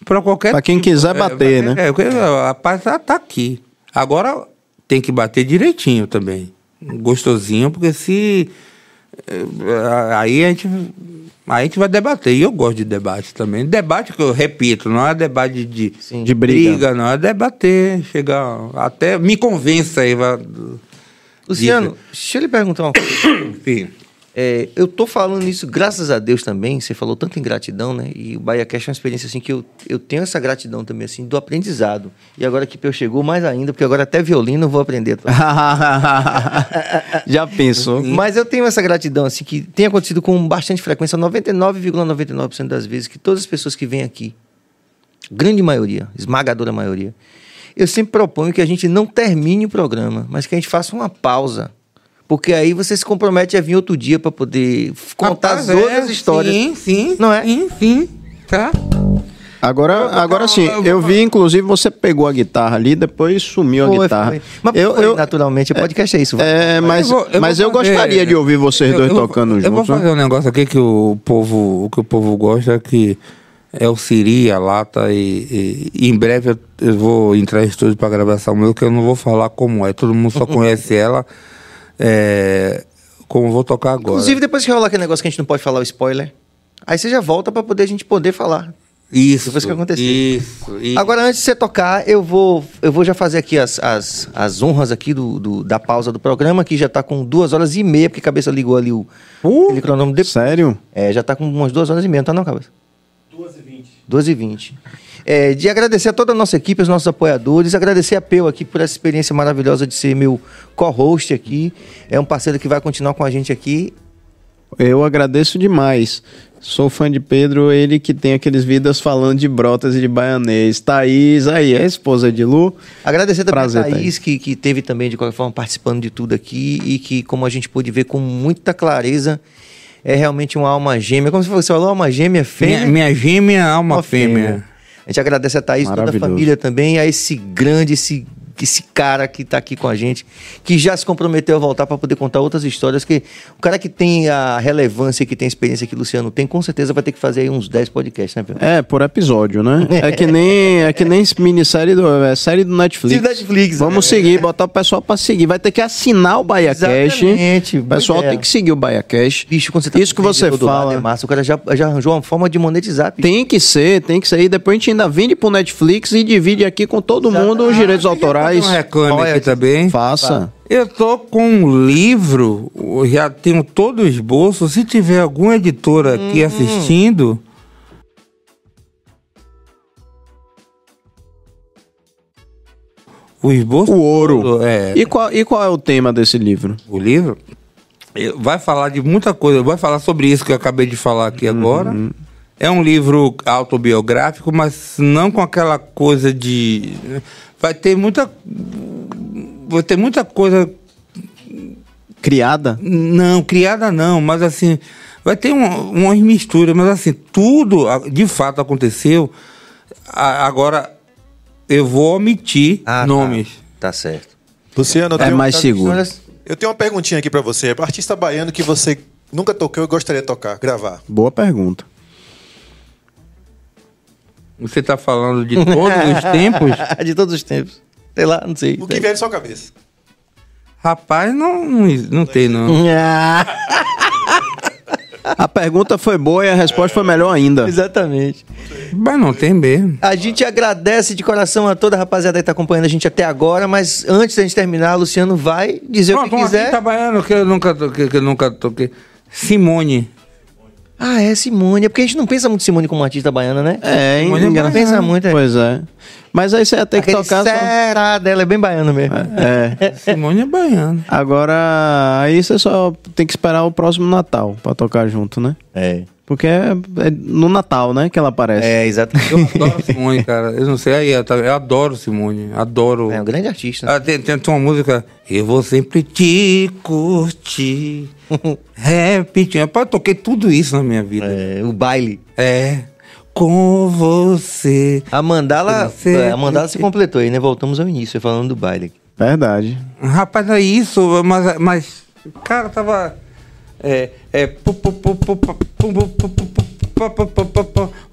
para qualquer. Para quem tipo, quiser é, bater, é, né? É, a paz tá, tá aqui. Agora tem que bater direitinho também. Gostosinho, porque se é, aí a gente, aí a gente vai debater. E eu gosto de debate também. Debate que eu repito, não é debate de, Sim, de briga. briga. não. É debater, chegar até. Me convença aí. Vai, Luciano, diga. deixa eu lhe perguntar uma coisa. Sim. É, eu tô falando isso graças a Deus também. Você falou tanto em gratidão, né? E o Bahia Cash é uma experiência assim que eu, eu tenho essa gratidão também, assim, do aprendizado. E agora que eu chegou mais ainda, porque agora até violino eu vou aprender. Tá? Já pensou? Mas eu tenho essa gratidão, assim, que tem acontecido com bastante frequência, 99,99% ,99 das vezes, que todas as pessoas que vêm aqui, grande maioria, esmagadora maioria, eu sempre proponho que a gente não termine o programa, mas que a gente faça uma pausa porque aí você se compromete a vir outro dia para poder contar Rapaz, as é, outras é, histórias. Sim, sim. Não é? Enfim, tá? Agora, agora sim, eu vi, inclusive, você pegou a guitarra ali, depois sumiu foi, a guitarra. Foi. Mas eu, foi, eu, naturalmente, o é, podcast é isso. É, mas, eu, vou, eu mas eu fazer, gostaria de ouvir vocês dois tocando juntos. Eu vou né? fazer um negócio aqui que o povo, o que o povo gosta é que é o Siri, a Lata e, e, e em breve eu, vou entrar em estúdio para gravar essa música, eu não vou falar como é, todo mundo só conhece ela. É, como vou tocar agora. Inclusive, depois que rolar aquele negócio que a gente não pode falar o spoiler, aí você já volta para poder a gente poder falar. Isso. Depois que aconteceu Isso, isso. Agora, antes de você tocar, eu vou, eu vou já fazer aqui as, as, as honras aqui do, do da pausa do programa, que já tá com duas horas e meia, porque a cabeça ligou ali o uh, cronômetro. De... Sério? É, já tá com umas duas horas e meia, não tá não, cabeça? Duas e vinte. 12h20. É, de agradecer a toda a nossa equipe, os nossos apoiadores, agradecer a Peu aqui por essa experiência maravilhosa de ser meu co-host aqui. É um parceiro que vai continuar com a gente aqui. Eu agradeço demais. Sou fã de Pedro, ele que tem aqueles vídeos falando de brotas e de baianês. Thaís, aí, a esposa de Lu. Agradecer também Prazer, a Thaís, Thaís, Que, que teve também, de qualquer forma, participando de tudo aqui e que, como a gente pôde ver com muita clareza, é realmente uma alma gêmea. Como você falou, alma gêmea fêmea. Minha, minha gêmea é alma fêmea. fêmea. A gente agradece a Thaís, toda a família também, a esse grande, esse esse cara que está aqui com a gente, que já se comprometeu a voltar para poder contar outras histórias, que o cara que tem a relevância, que tem a experiência que o Luciano tem, com certeza vai ter que fazer aí uns 10 podcasts, né, Pedro? É, por episódio, né? É que nem, é que nem minissérie do, é série do Netflix. Sim, Netflix né? Vamos é. seguir, botar o pessoal para seguir. Vai ter que assinar o Baia Cash. Exatamente. O pessoal é. tem que seguir o Baia Cash. Bicho, quando você tá Isso que você fala. Lado, é massa. O cara já, já arranjou uma forma de monetizar. Bicho. Tem que ser, tem que ser. E depois a gente ainda vende pro Netflix e divide aqui com todo Exato. mundo os direitos autorais faz. um reclame aqui também. Faça. Tá. Eu tô com um livro, já tenho todo o esboço. Se tiver alguma editora aqui hum. assistindo. O esboço? O ouro. É. E, qual, e qual é o tema desse livro? O livro? É, vai falar de muita coisa. Vai falar sobre isso que eu acabei de falar aqui uhum. agora. É um livro autobiográfico, mas não com aquela coisa de vai ter muita. Vai ter muita coisa. Criada? Não, criada não, mas assim. Vai ter uma, umas misturas, mas assim, tudo de fato aconteceu. agora, eu vou omitir ah, tá. nomes. Tá. tá, certo. Luciano, é mais seguro. Eu tenho uma perguntinha aqui para você. Artista baiano que você nunca tocou e gostaria de tocar, gravar. Boa pergunta. Você está falando de todos os tempos? de todos os tempos. Sei lá, não sei. O que vier na sua cabeça. Rapaz, não, não, não tem, não. Ah. A pergunta foi boa e a resposta foi melhor ainda. Exatamente. Mas não tem mesmo. A gente agradece de coração a toda a rapaziada que está acompanhando a gente até agora, mas antes da gente terminar, Luciano vai dizer Pronto, o que quiser. Pronto, tá baiano que eu nunca que eu nunca toquei. Simone. Ah, é Simone. É porque a gente não pensa muito Simone como artista baiana, né? É, Simone não é pensa muito. É. Pois é. Mas aí você ia ter que tocar. Será só... dela, é bem baiano mesmo. É. é. Simone é baiano. Agora, aí você só tem que esperar o próximo Natal pra tocar junto, né? É. Porque é, é no Natal, né, que ela aparece. É, exatamente. Eu adoro Simone, cara. Eu não sei, eu, eu adoro Simone. Adoro. É um grande artista. Ela ah, tem, tem, tem uma música. Eu vou sempre te curtir. Repetir. É, eu toquei tudo isso na minha vida. É, o baile. É com você. A mandala, você, é, a mandala se completou aí, né? Voltamos ao início, falando do baile. Verdade. Rapaz, é isso, mas, mas cara, tava. É, é.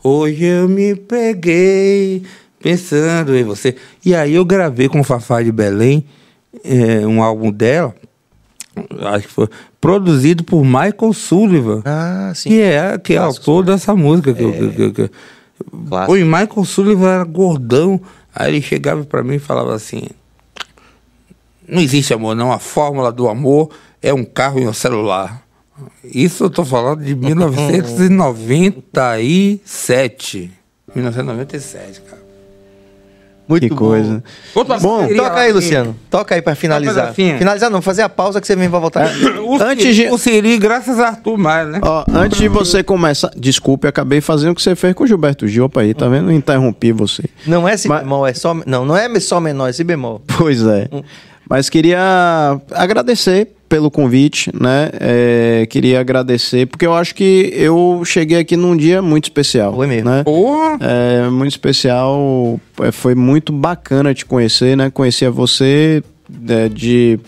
Hoje eu me peguei pensando em você. E aí eu gravei com o Fafá de Belém é, um álbum dela, acho que foi produzido por Michael Sullivan. Ah, sim. Que é, que é autor dessa música. Que, é. eu, que, que, Michael Sullivan era gordão. Aí ele chegava para mim e falava assim: Não existe amor, não. A fórmula do amor é um carro e um celular. Isso eu tô falando de 1997. 1997, cara. Muito que bom. coisa. Outra bom, toca aí, Luciano. Toca aí para finalizar. Assim, é? Finalizar não, fazer a pausa que você vem para voltar. É, o antes Siri, de... o Siri, graças a Arthur mais, né? Ó, antes de você começar, desculpe, acabei fazendo o que você fez com o Gilberto Gil, opa aí, tá hum. vendo? Interrompi você. Não é si Mas... bemol, é só, não, não é só menor, é si bemol. Pois é. Hum. Mas queria agradecer pelo convite, né? É, queria agradecer, porque eu acho que eu cheguei aqui num dia muito especial. Foi mesmo. Né? Porra. É, muito especial. É, foi muito bacana te conhecer, né? Conhecia você é, de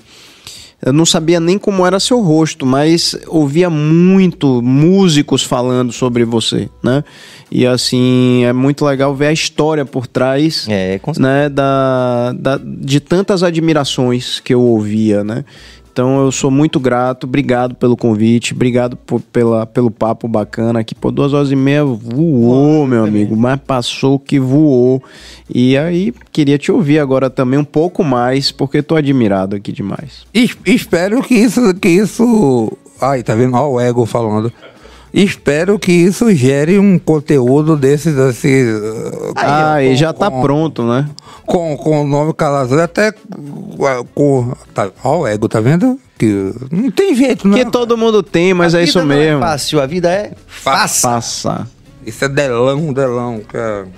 eu não sabia nem como era seu rosto, mas ouvia muito músicos falando sobre você, né? E assim, é muito legal ver a história por trás é, né, da, da, de tantas admirações que eu ouvia, né? Então eu sou muito grato, obrigado pelo convite, obrigado por, pela, pelo papo bacana aqui. Pô, duas horas e meia voou, meu também. amigo, mas passou que voou. E aí queria te ouvir agora também um pouco mais, porque tô admirado aqui demais. Es espero que isso, que isso. Ai, tá vendo? Olha o ego falando. Espero que isso gere um conteúdo desses assim. Ah, e já está pronto, né? Com, com o nome Calazans, até com. Tá, ó, o ego, tá vendo? Que não tem jeito, não. Que né? todo mundo tem, mas a é isso é mesmo. é fácil, a vida é fácil. Faça. Isso é delão, delão, cara.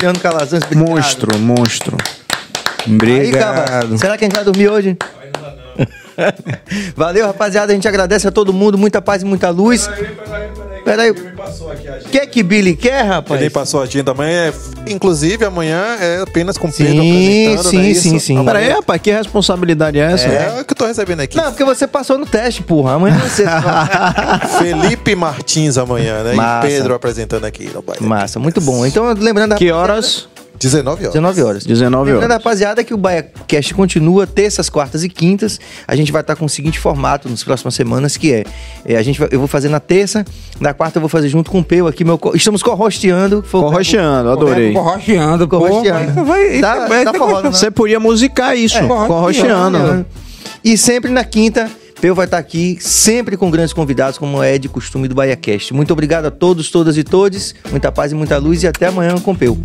Luciano Calazans. Obrigado. Monstro, monstro. Obrigado. Aí, será que a gente vai dormir hoje? Valeu, rapaziada. A gente agradece a todo mundo. Muita paz e muita luz. Peraí, peraí, peraí. peraí. Que Que Billy quer, rapaz? Ele passou a agenda amanhã. É... Inclusive, amanhã é apenas com Pedro sim, apresentando, é Sim, né? sim, sim. Amanhã... Peraí, rapaz, que responsabilidade é essa? É, tô recebendo aqui. Não, porque você passou no teste, porra. Amanhã você. É Felipe Martins amanhã, né? Massa. E Pedro apresentando aqui no Bahia. Massa, muito bom. Então, lembrando. Que horas? 19 horas. 19 horas. 19 horas. Lembrando, rapaziada, que o BaiaCast continua terças, quartas e quintas. A gente vai estar tá com o seguinte formato nas próximas semanas, que é, é a gente vai, eu vou fazer na terça, na quarta eu vou fazer junto com o Peu aqui. Meu, estamos corrosteando. Corrosteando, adorei. Corrosteando, corrosteando. Tá, tá, tá forró, né? Você podia musicar isso. É, corrosteando. E sempre na quinta, Peu vai estar aqui, sempre com grandes convidados, como é de costume do BahiaCast. Muito obrigado a todos, todas e todes. Muita paz e muita luz e até amanhã com Peu.